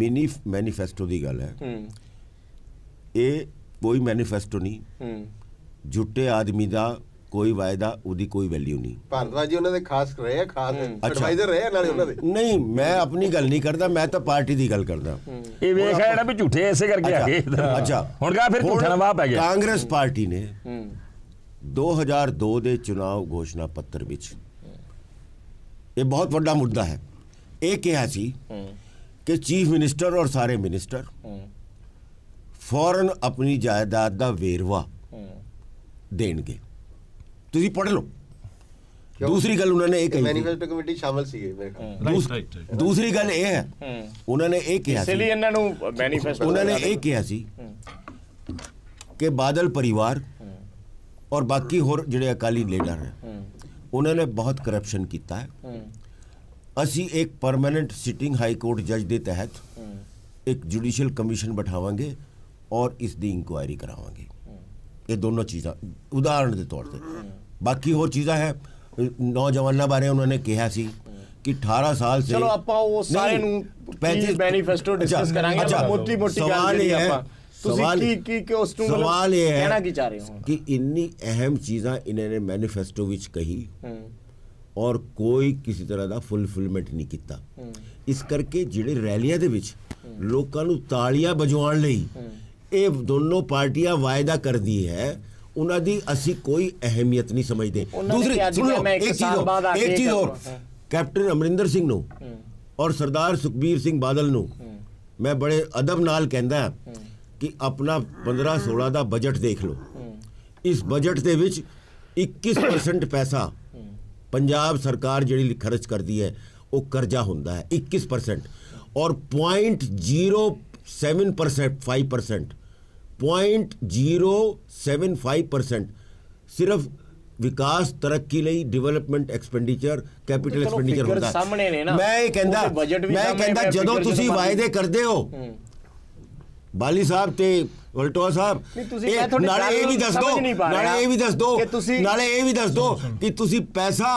ਮਿਨੀ ਮੈਨੀਫੈਸਟੋ ਦੀ ਗੱਲ ਹੈ ਹੂੰ ਇਹ ਕੋਈ ਮੈਨੀਫੈਸਟੋ ਨਹੀਂ ਹੂੰ ਝੁੱਟੇ ਆਦਮੀ ਦਾ ਕੋਈ ਵਾਅਦਾ ਉਹਦੀ ਕੋਈ ਵੈਲਿਊ ਨਹੀਂ ਭਾਰਤ ਜੀ ਉਹਨਾਂ ਦੇ ਖਾਸ ਰਹੇ ਆ ਖਾਸ ਐਡਵਾਈਜ਼ਰ ਰਹੇ ਨਾਲੇ ਉਹਨਾਂ ਦੇ ਨਹੀਂ ਮੈਂ ਆਪਣੀ ਗੱਲ ਨਹੀਂ ਕਰਦਾ ਮੈਂ ਤਾਂ ਪਾਰਟੀ ਦੀ ਗੱਲ ਕਰਦਾ ਇਹ ਵੇਖ ਆ ਜਿਹੜਾ ਵੀ ਝੂਠੇ ਐਸੇ ਕਰਕੇ ਆ ਗਏ ਅੱਛਾ ਹੁਣ ਕਾ ਫਿਰ ਝੂਠਾ ਨਵਾਂ ਪੈ ਗਿਆ ਕਾਂਗਰਸ ਪਾਰਟੀ ਨੇ 2002 ਦੇ ਚੋਣ ਘੋਸ਼ਣਾ ਪੱਤਰ ਵਿੱਚ ਇਹ ਬਹੁਤ ਵੱਡਾ ਮੁੱਦਾ ਹੈ ਇਹ ਕਿਹਾ ਸੀ ਕਿ ਚੀਫ ਮਿਨਿਸਟਰ ਔਰ ਸਾਰੇ ਮਿਨਿਸਟਰ ਫੌਰਨ ਆਪਣੀ ਜਾਇਦਾਦ ਦਾ ਵੇਰਵਾ ਦੇਣਗੇ ਤੁਸੀਂ ਪੜ੍ਹ ਲਓ ਦੂਸਰੀ ਗੱਲ ਉਹਨਾਂ ਨੇ ਇਹ ਕਹੀ ਮੈਨੀਫੈਸਟੋ ਕਮੇਟੀ ਸ਼ਾਮਲ ਸੀ ਮੇਰੇ ਖਿਆਲ ਦੂਸਰੀ ਗੱਲ ਇਹ ਹੈ ਉਹਨਾਂ ਨੇ ਇਹ ਕਿਹਾ ਸੀ ਇਸ ਲਈ ਇਹਨਾਂ ਨੂੰ ਮੈਨੀਫੈਸਟੋ ਉਹਨਾਂ ਨੇ ਇਹ ਕਿਹਾ ਸੀ ਕਿ ਬਾਦਲ ਪਰਿਵਾਰ ਔਰ ਬਾਕੀ ਹੋਰ ਜਿਹੜੇ ਅਕਾਲੀ ਲੀਡਰ ਹਨ ਉਹਨਾਂ ਨੇ ਬਹੁਤ ਕਰਪਸ਼ਨ ਕੀਤਾ ਹੈ ਅਸੀਂ ਇੱਕ ਪਰਮਨੈਂਟ ਸਿਟਿੰਗ ਹਾਈ ਕੋਰਟ ਜੱਜ ਦੇ ਤਹਿਤ ਇੱਕ ਜੁਡੀਸ਼ੀਅਲ ਕਮਿਸ਼ਨ ਬਿਠਾਵਾਂਗੇ ਔਰ ਇਸ ਦੀ ਇਨਕੁਆਇਰੀ ਕਰਾਵਾਂਗੇ ਇਹ ਦੋਨੋਂ ਚੀਜ਼ਾਂ ਉਦਾਹਰਣ ਦੇ ਤੌਰ ਤੇ ਬਾਕੀ ਹੋਰ ਚੀਜ਼ਾਂ ਹੈ ਨੌਜਵਾਨਾਂ ਬਾਰੇ ਉਹਨਾਂ ਨੇ ਕਿਹਾ ਸੀ ਕਿ 18 ਸਾਲ ਸੇ ਚਲੋ ਆਪਾਂ ਉਹ ਸਾਰੇ ਨੂੰ ਪੈਂਤੀ ਮੈਨੀਫੈਸਟੋ ਡਿਸਕਸ ਕਰਾਂਗੇ ਅੱਛਾ ਮੋਟੀ ਮੋਟੀ ਗੱਲ ਹੈ ਆਪਾਂ ਸਵਾਲ ਕੀ ਕੀ ਕਿ ਉਸ ਨੂੰ ਸਵਾਲ ਇਹ ਹੈ ਕਹਿਣਾ ਕੀ ਚਾਹ ਰਹੇ ਹੋ ਕਿ ਇੰਨੀ ਅਹਿਮ ਚੀਜ਼ਾਂ ਇਹਨਾਂ ਨੇ ਮੈਨੀਫੈਸਟੋ ਵਿੱਚ ਕਹੀ ਔਰ ਕੋਈ ਕਿਸੇ ਤਰ੍ਹਾਂ ਦਾ ਫੁੱਲਫਿਲਮੈਂਟ ਨਹੀਂ ਕੀਤਾ ਇਸ ਕਰਕੇ ਜਿਹੜੇ ਰੈਲੀਆਂ ਦੇ ਵਿੱਚ ਲੋਕਾਂ ਨੂੰ ਤਾਲੀਆਂ ਵਜਵਾਉਣ ਲਈ ਇਹ ਦੋਨੋਂ ਪਾਰਟੀਆਂ ਵਾਅਦਾ ਕਰਦੀ ਹੈ ਉਹਨਾਂ ਦੀ ਅਸੀਂ ਕੋਈ ਅਹਿਮੀਅਤ ਨਹੀਂ ਸਮਝਦੇ ਦੂਸਰੀ ਸੁਣ ਲਓ ਇੱਕ ਚੀਜ਼ ਹੋਰ ਇੱਕ ਚੀਜ਼ ਹੋਰ ਕੈਪਟਨ ਅਮਰਿੰਦਰ ਸਿੰਘ ਨੂੰ ਔਰ ਸਰਦਾਰ ਸੁਖਬੀਰ ਸਿੰਘ ਬਾਦਲ ਨੂੰ ਮੈਂ ਬੜੇ ਅਦਬ ਨਾਲ ਕਹਿੰਦਾ ਕਿ ਆਪਣਾ 15 16 ਦਾ ਬਜਟ ਦੇਖ ਲਓ ਇਸ ਬਜਟ ਦੇ ਵਿੱਚ 21% ਪੈਸਾ ਪੰਜਾਬ ਸਰਕਾਰ ਜਿਹੜੀ ਖਰਚ ਕਰਦੀ ਹੈ ਉਹ ਕਰਜ਼ਾ ਹੁੰਦਾ ਹੈ 21% ਔਰ 0.07% 5% 0.075% ਸਿਰਫ ਵਿਕਾਸ ਤਰੱਕੀ ਲਈ ਡਿਵੈਲਪਮੈਂਟ ਐਕਸਪੈਂਡੀਚਰ ਕੈਪੀਟਲ ਐਕਸਪੈਂਡੀਚਰ ਹੁੰਦਾ ਸਾਹਮਣੇ ਨੇ ਨਾ ਮੈਂ ਇਹ ਕਹਿੰਦਾ ਮੈਂ ਕਹਿੰਦਾ ਜਦੋਂ ਤੁਸੀਂ ਵਾਅਦੇ ਕਰਦੇ ਹੋ ਬਾਲੀ ਸਾਹਿਬ ਤੇ ਵਲਟੋਆ ਸਾਹਿਬ ਨਾਲੇ ਇਹ ਵੀ ਦੱਸ ਦੋ ਨਾਲੇ ਇਹ ਵੀ ਦੱਸ ਦੋ ਨਾਲੇ ਇਹ ਵੀ ਦੱਸ ਦੋ ਕਿ ਤੁਸੀਂ ਪੈਸਾ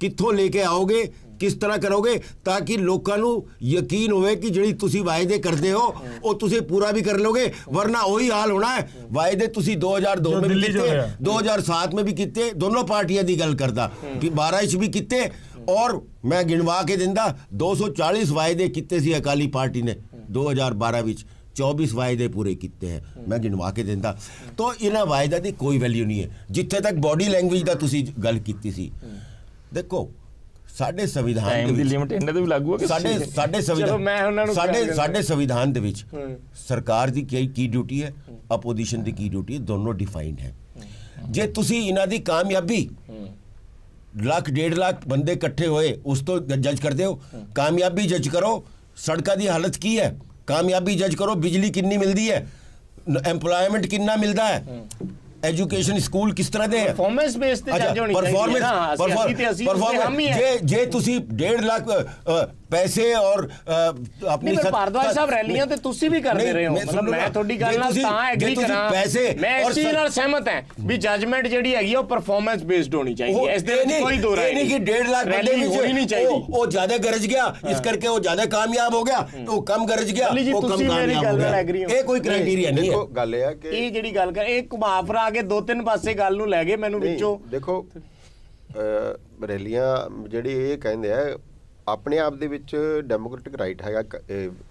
ਕਿੱਥੋਂ ਲੈ ਕੇ ਆਓਗੇ ਕਿਸ ਤਰ੍ਹਾਂ ਕਰੋਗੇ ਤਾਂ ਕਿ ਲੋਕਾਂ ਨੂੰ ਯਕੀਨ ਹੋਵੇ ਕਿ ਜਿਹੜੀ ਤੁਸੀਂ ਵਾਅਦੇ ਕਰਦੇ ਹੋ ਉਹ ਤੁਸੀਂ ਪੂਰਾ ਵੀ ਕਰ ਲੋਗੇ ਵਰਨਾ ਉਹੀ ਹਾਲ ਹੋਣਾ ਹੈ ਵਾਅਦੇ ਤੁਸੀਂ 2002 ਵਿੱਚ ਕੀਤੇ 2007 ਵਿੱਚ ਵੀ ਕੀਤੇ ਦੋਨੋਂ ਪਾਰਟੀਆਂ ਦੀ ਗੱਲ ਕਰਦਾ ਕਿ 12 ਵਿੱਚ ਵੀ ਕੀਤੇ ਔਰ ਮੈਂ ਗਿਣਵਾ ਕੇ ਦਿੰਦਾ 240 ਵਾਅਦੇ ਕੀਤੇ ਸੀ ਅਕਾਲੀ ਪਾਰਟੀ ਨੇ 2012 ਵਿੱਚ 24 ਵਾਅਦੇ ਪੂਰੇ ਕੀਤੇ ਹੈ ਮੈਂ ਗਿਣਵਾ ਕੇ ਦਿੰਦਾ ਤਾਂ ਇਹਨਾਂ ਵਾਅਦਿਆਂ ਦੀ ਕੋਈ ਵੈਲਿਊ ਨਹੀਂ ਹੈ ਜਿੱਥੇ ਤੱਕ ਬਾਡੀ ਲੈਂਗੁਏਜ ਦਾ ਤੁਸੀਂ ਗੱਲ ਕੀਤੀ ਸੀ ਦੇਖੋ ਸਾਡੇ ਸੰਵਿਧਾਨ ਦੇ ਵਿੱਚ ਲਿਮਟ ਇਹਨਾਂ ਤੇ ਵੀ ਲਾਗੂ ਹੈ ਕਿ ਸਾਡੇ ਸਾਡੇ ਸੰਵਿਧਾਨ ਚਲੋ ਮੈਂ ਉਹਨਾਂ ਨੂੰ ਸਾਡੇ ਸਾਡੇ ਸੰਵਿਧਾਨ ਦੇ ਵਿੱਚ ਸਰਕਾਰ ਦੀ ਕੀ ਕੀ ਡਿਊਟੀ ਹੈ ਆਪੋਜੀਸ਼ਨ ਦੀ ਕੀ ਡਿਊਟੀ ਹੈ ਦੋਨੋਂ ਡਿਫਾਈਨਡ ਹੈ ਜੇ ਤੁਸੀਂ ਇਹਨਾਂ ਦੀ ਕਾਮਯਾਬੀ ਲੱਖ ਡੇਢ ਲੱਖ ਬੰਦੇ ਇਕੱਠੇ ਹੋਏ ਉਸ ਤੋਂ ਜੱਜ ਕਰਦੇ ਹੋ ਕਾਮਯਾਬੀ ਜੱਜ ਕਰੋ ਸੜਕਾਂ ਦੀ ਹਾਲਤ ਕੀ ਹੈ ਕਾਮਯਾਬੀ ਜੱਜ ਕਰੋ ਬਿਜਲੀ ਕਿੰਨੀ ਮਿਲਦੀ ਹੈ ਐਮਪਲੋਇਮੈਂਟ ਕਿੰਨਾ ਮਿਲਦਾ ਹੈ ਐਜੂਕੇਸ਼ਨ ਸਕੂਲ ਕਿਸ ਤਰ੍ਹਾਂ ਦੇ ਹੈ ਪਰਫਾਰਮੈਂਸ ਬੇਸ ਤੇ ਜਾਂਦੇ ਹੋਣੀ ਚਾਹੀਦੀ ਹੈ ਨਾ ਤੇ ਅਸੀਂ ਜੇ ਜੇ ਤੁਸੀਂ 1.5 ਲੱਖ ਪੈਸੇ ਔਰ ਆਪਣੀ ਭਾਰਦਵਾਜ ਸਾਹਿਬ ਰੈਲੀਆਂ ਤੇ ਤੁਸੀਂ ਵੀ ਕਰਦੇ ਰਹੇ ਹੋ ਮਤਲਬ ਮੈਂ ਤੁਹਾਡੀ ਗੱਲ ਨਾਲ ਤਾਂ ਐਗਰੀ ਕਰਾਂ ਪੈਸੇ ਮੈਂ ਇਸ ਚੀਜ਼ ਨਾਲ ਸਹਿਮਤ ਹਾਂ ਵੀ ਜਜਮੈਂਟ ਜਿਹੜੀ ਹੈਗੀ ਉਹ ਪਰਫਾਰਮੈਂਸ ਬੇਸਡ ਹੋਣੀ ਚਾਹੀਦੀ ਇਸ ਦੇ ਵਿੱਚ ਕੋਈ ਦੋਰਾ ਨਹੀਂ ਕਿ 1.5 ਲੱਖ ਬੰਦੇ ਵਿੱਚ ਹੋਣੀ ਨਹੀਂ ਚਾਹੀਦੀ ਉਹ ਜ਼ਿਆਦਾ ਗਰਜ ਗਿਆ ਇਸ ਕਰਕੇ ਉਹ ਜ਼ਿਆਦਾ ਕਾਮਯਾਬ ਹੋ ਗਿਆ ਉਹ ਕਮ ਗਰਜ ਗਿਆ ਉਹ ਕਮ ਕਾਮਯਾਬ ਹੋ ਗਿਆ ਇਹ ਕੋਈ ਕ੍ਰਾਈਟੇਰੀਆ ਨਹੀਂ ਹੈ ਗੱਲ ਇਹ ਹੈ ਕਿ ਇਹ ਜਿਹੜੀ ਗੱਲ ਕਰ ਇਹ ਘੁਮਾ ਫਰਾ ਕੇ ਦੋ ਤਿੰਨ ਪਾਸੇ ਗੱਲ ਨੂੰ ਲੈ ਗਏ ਮੈਨੂੰ ਵਿੱਚੋਂ ਦੇਖੋ ਰੈਲੀਆਂ ਜਿਹੜੀ ਇਹ ਕਹਿੰਦੇ ਆ ਆਪਣੇ ਆਪ ਦੇ ਵਿੱਚ ਡੈਮੋਕ੍ਰੈਟਿਕ ਰਾਈਟ ਹੈਗਾ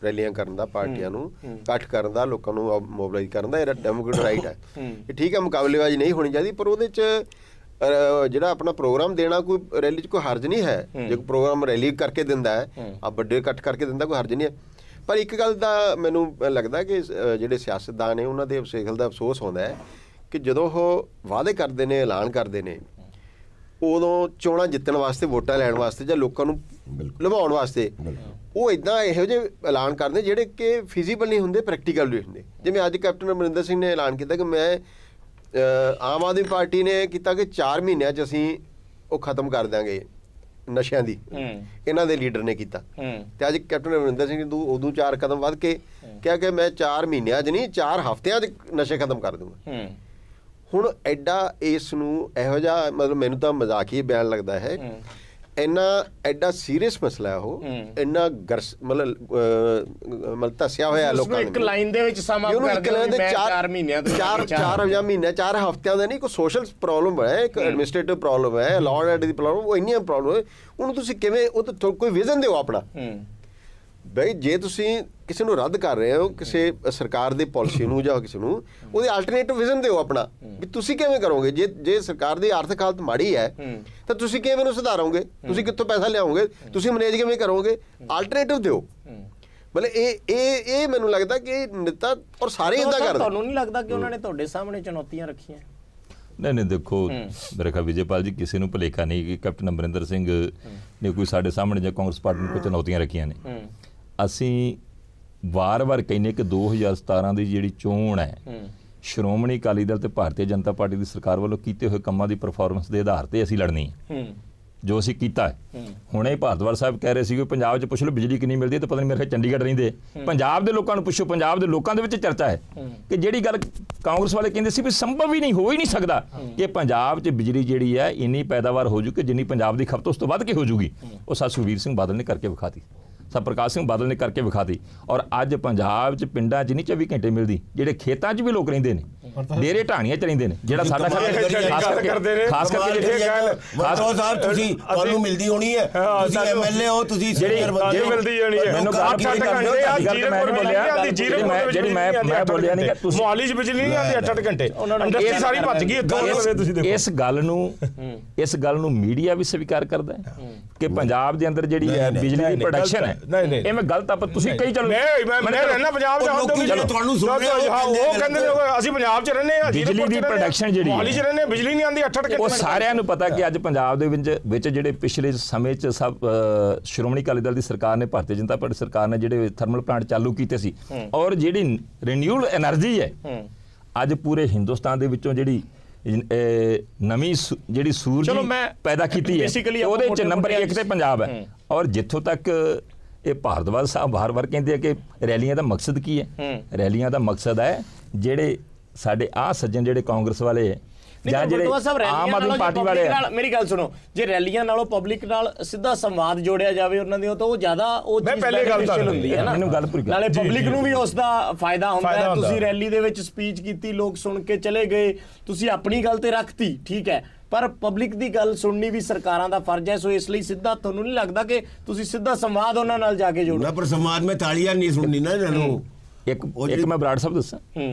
ਰੈਲੀਆਂ ਕਰਨ ਦਾ ਪਾਰਟੀਆਂ ਨੂੰ ਇਕੱਠ ਕਰਨ ਦਾ ਲੋਕਾਂ ਨੂੰ ਮੋਬਿਲਾਈਜ਼ ਕਰਨ ਦਾ ਇਹ ਡੈਮੋਕ੍ਰੈਟਿਕ ਰਾਈਟ ਹੈ ਇਹ ਠੀਕ ਹੈ ਮੁਕਾਬਲੇਬਾਜ਼ੀ ਨਹੀਂ ਹੋਣੀ ਚਾਹੀਦੀ ਪਰ ਉਹਦੇ 'ਚ ਜਿਹੜਾ ਆਪਣਾ ਪ੍ਰੋਗਰਾਮ ਦੇਣਾ ਕੋਈ ਰੈਲੀ 'ਚ ਕੋਈ ਹਰਜ ਨਹੀਂ ਹੈ ਜੇ ਕੋਈ ਪ੍ਰੋਗਰਾਮ ਰੈਲੀ ਕਰਕੇ ਦਿੰਦਾ ਹੈ ਆ ਵੱਡੇ ਇਕੱਠ ਕਰਕੇ ਦਿੰਦਾ ਕੋਈ ਹਰਜ ਨਹੀਂ ਹੈ ਪਰ ਇੱਕ ਗੱਲ ਦਾ ਮੈਨੂੰ ਲੱਗਦਾ ਕਿ ਜਿਹੜੇ ਸਿਆਸਤਦਾਨ ਨੇ ਉਹਨਾਂ ਦੇ ਅਫਸੇਖਲ ਦਾ ਅਫਸੋਸ ਹੁੰਦਾ ਹੈ ਕਿ ਜਦੋਂ ਉਹ ਵਾਅਦੇ ਕਰਦੇ ਨੇ ਐਲਾਨ ਕਰਦੇ ਨੇ ਉਦੋਂ ਚੋਣਾਂ ਜਿੱਤਣ ਵਾਸਤੇ ਵੋਟਾਂ ਲੈਣ ਵਾਸਤੇ ਜਾਂ ਲੋਕਾਂ ਨੂੰ ਲਵਾਉਣ ਵਾਸਤੇ ਉਹ ਇਦਾਂ ਇਹੋ ਜਿਹੇ ਐਲਾਨ ਕਰਦੇ ਜਿਹੜੇ ਕਿ ਫਿਜ਼ੀਬਲ ਨਹੀਂ ਹੁੰਦੇ ਪ੍ਰੈਕਟੀਕਲ ਵੀ ਹੁੰਦੇ ਜਿਵੇਂ ਅੱਜ ਕੈਪਟਨ ਅਮਰਿੰਦਰ ਸਿੰਘ ਨੇ ਐਲਾਨ ਕੀਤਾ ਕਿ ਮੈਂ ਆਮ ਆਦਮੀ ਪਾਰਟੀ ਨੇ ਕੀਤਾ ਕਿ 4 ਮਹੀਨਿਆਂ 'ਚ ਅਸੀਂ ਉਹ ਖਤਮ ਕਰ ਦਾਂਗੇ ਨਸ਼ਿਆਂ ਦੀ ਇਹਨਾਂ ਦੇ ਲੀਡਰ ਨੇ ਕੀਤਾ ਤੇ ਅੱਜ ਕੈਪਟਨ ਅਮਰਿੰਦਰ ਸਿੰਘ ਨੇ ਉਦੋਂ ਚਾਰ ਕਦਮ ਵੱਧ ਕੇ ਕਿਹਾ ਕਿ ਮੈਂ 4 ਮਹੀਨਿਆਂ 'ਚ ਨਹੀਂ 4 ਹਫ਼ਤਿਆਂ 'ਚ ਨਸ਼ੇ ਖਤਮ ਕਰ ਦੂੰਗਾ ਹੁਣ ਐਡਾ ਇਸ ਨੂੰ ਇਹੋ ਜਿਹਾ ਮਤਲਬ ਮੈਨੂੰ ਤਾਂ ਮਜ਼ਾਕ ਹੀ ਬਿਆਨ ਲੱਗਦਾ ਹੈ ਇੰਨਾ ਐਡਾ ਸੀਰੀਅਸ ਮਸਲਾ ਹੈ ਉਹ ਇੰਨਾ ਮਤਲਬ ਮਤਲਬ ਤਸਿਆ ਹੋਇਆ ਲੋਕਾਂ ਨੇ ਇੱਕ ਲਾਈਨ ਦੇ ਵਿੱਚ ਸਮਾਂ ਕਰ ਦਿੰਦੇ ਨੇ ਮਹੀਨਿਆਂ ਚਾਰ ਚਾਰ ਚਾਰ ਜਾਂ ਮਹੀਨੇ ਚਾਰ ਹਫ਼ਤਿਆਂ ਦਾ ਨਹੀਂ ਕੋਈ ਸੋਸ਼ਲ ਪ੍ਰੋਬਲਮ ਹੈ ਇੱਕ ਐਡਮਿਨਿਸਟ੍ਰੇਟਿਵ ਪ੍ਰੋਬਲਮ ਹੈ ਲਾਅ ਐਂਡ ਦੀ ਪ੍ਰੋਬਲਮ ਉਹ ਇੰਨੀਆਂ ਪ੍ਰੋਬਲਮ ਉਹਨੂੰ ਤੁਸੀਂ ਕਿਵੇਂ ਉਹ ਕੋਈ ਵਿਜ਼ਨ ਦਿਓ ਆਪਣਾ ਬਈ ਜੇ ਤੁਸੀਂ ਕਿਸੇ ਨੂੰ ਰੱਦ ਕਰ ਰਹੇ ਹੋ ਕਿਸੇ ਸਰਕਾਰ ਦੇ ਪਾਲਿਸੀ ਨੂੰ ਜਾਂ ਕਿਸੇ ਨੂੰ ਉਹਦੇ ਆਲਟਰਨੇਟਿਵ ਵਿਜ਼ਨ ਦਿਓ ਆਪਣਾ ਵੀ ਤੁਸੀਂ ਕਿਵੇਂ ਕਰੋਗੇ ਜੇ ਜੇ ਸਰਕਾਰ ਦੀ ਆਰਥਿਕ ਹਾਲਤ ਮਾੜੀ ਹੈ ਤਾਂ ਤੁਸੀਂ ਕਿਵੇਂ ਨੂੰ ਸੁਧਾਰੋਗੇ ਤੁਸੀਂ ਕਿੱਥੋਂ ਪੈਸਾ ਲਿਆਓਗੇ ਤੁਸੀਂ ਮੈਨੇਜ ਕਿਵੇਂ ਕਰੋਗੇ ਆਲਟਰਨੇਟਿਵ ਦਿਓ ਮਤਲਬ ਇਹ ਇਹ ਇਹ ਮੈਨੂੰ ਲੱਗਦਾ ਕਿ ਨੇਤਾ ਔਰ ਸਾਰੇ ਇਦਾਂ ਕਰਦੇ ਤੁਹਾਨੂੰ ਨਹੀਂ ਲੱਗਦਾ ਕਿ ਉਹਨਾਂ ਨੇ ਤੁਹਾਡੇ ਸਾਹਮਣੇ ਚੁਣੌਤੀਆਂ ਰੱਖੀਆਂ ਨਹੀਂ ਨਹੀਂ ਦੇਖੋ ਮੇਰੇ ਖਾ ਵਿਜੇਪਾਲ ਜੀ ਕਿਸੇ ਨੂੰ ਭਲੇਖਾ ਨਹੀਂ ਕਿ ਕੈਪਟਨ ਅਮਰਿੰਦਰ ਸਿੰਘ ਨੇ ਕੋਈ ਸਾਡੇ ਸਾਹਮਣੇ ਜਾਂ ਕਾਂਗਰਸ ਪਾਰਟੀ ਨੂੰ ਕੋਈ ਚੁਣੌਤੀਆਂ ਰੱਖੀਆਂ ਨੇ ਅਸੀਂ ਵਾਰ-ਵਾਰ ਕਹਿੰਨੇ ਕਿ 2017 ਦੀ ਜਿਹੜੀ ਚੋਣ ਹੈ ਸ਼੍ਰੋਮਣੀ ਅਕਾਲੀ ਦਲ ਤੇ ਭਾਰਤੀ ਜਨਤਾ ਪਾਰਟੀ ਦੀ ਸਰਕਾਰ ਵੱਲੋਂ ਕੀਤੇ ਹੋਏ ਕੰਮਾਂ ਦੀ ਪਰਫਾਰਮੈਂਸ ਦੇ ਆਧਾਰ ਤੇ ਅਸੀਂ ਲੜਨੀ ਹੈ ਜੋ ਅਸੀਂ ਕੀਤਾ ਹੁਣੇ ਭਾਰਤਵਰ ਸਾਹਿਬ ਕਹਿ ਰਹੇ ਸੀ ਕਿ ਪੰਜਾਬ 'ਚ ਪੁੱਛ ਲਓ ਬਿਜਲੀ ਕਿੰਨੀ ਮਿਲਦੀ ਹੈ ਤੇ ਪਤਾ ਨਹੀਂ ਮੇਰੇ ਖਿਆਲ ਚੰਡੀਗੜ੍ਹ ਰਹਿੰਦੇ ਪੰਜਾਬ ਦੇ ਲੋਕਾਂ ਨੂੰ ਪੁੱਛੋ ਪੰਜਾਬ ਦੇ ਲੋਕਾਂ ਦੇ ਵਿੱਚ ਚਰਚਾ ਹੈ ਕਿ ਜਿਹੜੀ ਗੱਲ ਕਾਂਗਰਸ ਵਾਲੇ ਕਹਿੰਦੇ ਸੀ ਵੀ ਸੰਭਵ ਹੀ ਨਹੀਂ ਹੋ ਹੀ ਨਹੀਂ ਸਕਦਾ ਕਿ ਪੰਜਾਬ 'ਚ ਬਿਜਲੀ ਜਿਹੜੀ ਹੈ ਇੰਨੀ ਪੈਦਾਵਾਰ ਹੋ ਜੂ ਕਿ ਜਿੰਨੀ ਪੰਜਾਬ ਦੀ ਖਪਤ ਉਸ ਤੋਂ ਵੱਧ ਕੇ ਹੋ ਜੂਗੀ ਉਹ ਸਾਸੂ ਵੀਰ ਸਿੰਘ ਬਾਦਲ ਨੇ ਕਰਕੇ ਵਿਖਾਤੀ ਤਾਂ ਪ੍ਰਕਾਸ਼ ਸਿੰਘ ਬਾਦਲ ਨੇ ਕਰਕੇ ਵਿਖਾਤੀ ਔਰ ਅੱਜ ਪੰਜਾਬ 'ਚ ਪਿੰਡਾਂ 'ਚ ਨਹੀਂ 24 ਘੰਟੇ ਮਿਲਦੀ ਜਿਹੜੇ ਖੇਤਾਂ 'ਚ ਵੀ ਲੋਕ ਰਹਿੰਦੇ ਨੇ ਡੇਰੇ ਢਾਣੀਆਂ 'ਚ ਰਹਿੰਦੇ ਨੇ ਜਿਹੜਾ ਸਾਡਾ ਖਾਸ ਕਰਕੇ ਖਾਸ ਕਰਕੇ ਜਿਹੜੇ ਸਾਹਿਬ ਤੁਸੀਂ ਤੁਹਾਨੂੰ ਮਿਲਦੀ ਹੋਣੀ ਹੈ ਤੁਸੀਂ ਐਮਐਲਏ ਹੋ ਤੁਸੀਂ ਸਰਕਾਰ ਬੰਦੇ ਹੋ ਮਿਲਦੀ ਹੋਣੀ ਹੈ ਮੈਨੂੰ ਘਰ ਕਾਟ ਘੰਟੇ ਆ ਮੈਂ ਬੋਲਿਆ ਜੀਰਕਪੁਰ ਜਿਹੜੀ ਮੈਂ ਮੈਂ ਬੋਲਿਆ ਨਹੀਂ ਤੁਸੀਂ ਮੁਹਾਲੀ 'ਚ ਬਿਜਲੀ ਨਹੀਂ ਆਉਂਦੀ 8-8 ਘੰਟੇ ਇੰਡਸਟਰੀ ਸਾਰੀ ਭੱਜ ਗਈ ਇੱਥੋਂ ਤੁਸੀਂ ਦੇਖੋ ਇਸ ਗੱਲ ਨੂੰ ਇਸ ਗੱਲ ਨੂੰ ਮੀਡੀਆ ਵੀ ਸਵੀਕਾਰ ਕਰਦਾ ਹੈ ਕਿ ਪੰਜਾਬ ਦੇ ਅੰਦਰ ਜਿਹੜੀ ਹੈ ਬਿਜਲੀ ਦੀ ਪ੍ਰੋਡਕਸ਼ਨ ਹੈ ਨਹੀਂ ਨਹੀਂ ਇਹ ਮੈਂ ਗਲਤ ਆ ਪਰ ਤੁਸੀਂ ਚੱਲੋ ਚਲੋ ਮੈਂ ਮੈਂ ਰਹਿਣਾ ਪੰਜਾਬ ਚ ਹੁੰਦੇ ਚਲੋ ਤੁਹਾਨੂੰ ਸੁਣ ਰਹੇ ਹੋ ਉਹ ਕਹਿੰਦੇ ਨੇ ਅਸੀਂ ਪੰਜਾਬ ਚ ਰਹਿੰਦੇ ਆ ਬਿਜਲੀ ਦੀ ਪ੍ਰੋਡਕਸ਼ਨ ਜਿਹੜੀ ਹੈ ਚ ਰਹਿੰਦੇ ਬਿਜਲੀ ਨਹੀਂ ਆਉਂਦੀ 8-8 ਘੰਟੇ ਉਹ ਸਾਰਿਆਂ ਨੂੰ ਪਤਾ ਕਿ ਅੱਜ ਪੰਜਾਬ ਦੇ ਵਿੱਚ ਵਿੱਚ ਜਿਹੜੇ ਪਿਛਲੇ ਸਮੇਂ ਚ ਸਭ ਸ਼੍ਰੋਮਣੀ ਅਕਾਲੀ ਦਲ ਦੀ ਸਰਕਾਰ ਨੇ ਭਾਰਤੀ ਜਨਤਾ ਪਾਰਟੀ ਸਰਕਾਰ ਨੇ ਜਿਹੜੇ ਥਰਮਲ ਪਲਾਂਟ ਚਾਲੂ ਕੀਤੇ ਸੀ ਔਰ ਜਿਹੜੀ ਰੀਨਿਊਲ એનર્ਜੀ ਹੈ ਅੱਜ ਪੂਰੇ ਹਿੰਦੁਸਤਾਨ ਦੇ ਵਿੱਚੋਂ ਜਿਹੜੀ ਨਵੀਂ ਜਿਹੜੀ ਸੂਰਜ ਪੈਦਾ ਕੀਤੀ ਹੈ ਉਹਦੇ ਚ ਨੰਬਰ 1 ਤੇ ਪੰਜਾਬ ਹੈ ਔਰ ਜਿੱਥੋਂ ਤੱਕ ਇਹ ਭਾਰਤਵਾਦ ਸਾਹਿਬ ਵਾਰ-ਵਾਰ ਕਹਿੰਦੇ ਆ ਕਿ ਰੈਲੀਆਂ ਦਾ ਮਕਸਦ ਕੀ ਹੈ ਰੈਲੀਆਂ ਦਾ ਮਕਸਦ ਹੈ ਜਿਹੜੇ ਸਾਡੇ ਆ ਸੱਜਣ ਜਿਹੜੇ ਕਾਂਗਰਸ ਵਾਲੇ ਜਾਂ ਜਿਹੜੇ ਆਮ ਆਦਮੀ ਪਾਰਟੀ ਵਾਲੇ ਮੇਰੀ ਗੱਲ ਸੁਣੋ ਜੇ ਰੈਲੀਆਂ ਨਾਲੋਂ ਪਬਲਿਕ ਨਾਲ ਸਿੱਧਾ ਸੰਵਾਦ ਜੋੜਿਆ ਜਾਵੇ ਉਹਨਾਂ ਦੀ ਤਾਂ ਉਹ ਜ਼ਿਆਦਾ ਉਹ ਚੀਜ਼ ਬੈਨੀਫੀਸ਼ੀਅਲ ਹੁੰਦੀ ਹੈ ਨਾ ਮੈਨੂੰ ਗੱਲ ਪੂਰੀ ਨਾਲੇ ਪਬਲਿਕ ਨੂੰ ਵੀ ਉਸ ਦਾ ਫਾਇਦਾ ਹੁੰਦਾ ਹੈ ਤੁਸੀਂ ਰੈਲੀ ਦੇ ਵਿੱਚ ਸਪੀਚ ਕੀਤੀ ਲੋਕ ਸੁਣ ਕੇ ਚਲੇ ਗਏ ਤੁਸੀਂ ਆਪਣੀ ਗੱਲ ਤੇ ਰੱਖਤੀ ਠੀਕ ਹੈ ਪਰ ਪਬਲਿਕ ਦੀ ਗੱਲ ਸੁਣਨੀ ਵੀ ਸਰਕਾਰਾਂ ਦਾ ਫਰਜ਼ ਹੈ ਸੋ ਇਸ ਲਈ ਸਿੱਧਾ ਤੁਹਾਨੂੰ ਨਹੀਂ ਲੱਗਦਾ ਕਿ ਤੁਸੀਂ ਸਿੱਧਾ ਸੰਵਾਦ ਉਹਨਾਂ ਨਾਲ ਜਾ ਕੇ ਜੋੜੋ ਨਾ ਪਰ ਸੰਵਾਦ ਮੈਂ ਤਾਲੀਆਂ ਨਹੀਂ ਸੁਣਨੀ ਨਾ ਇਹਨਾਂ ਨੂੰ ਇੱਕ ਇੱਕ ਮੈਂ ਬਰਾੜ ਸਾਹਿਬ ਦੱਸਾਂ ਹੂੰ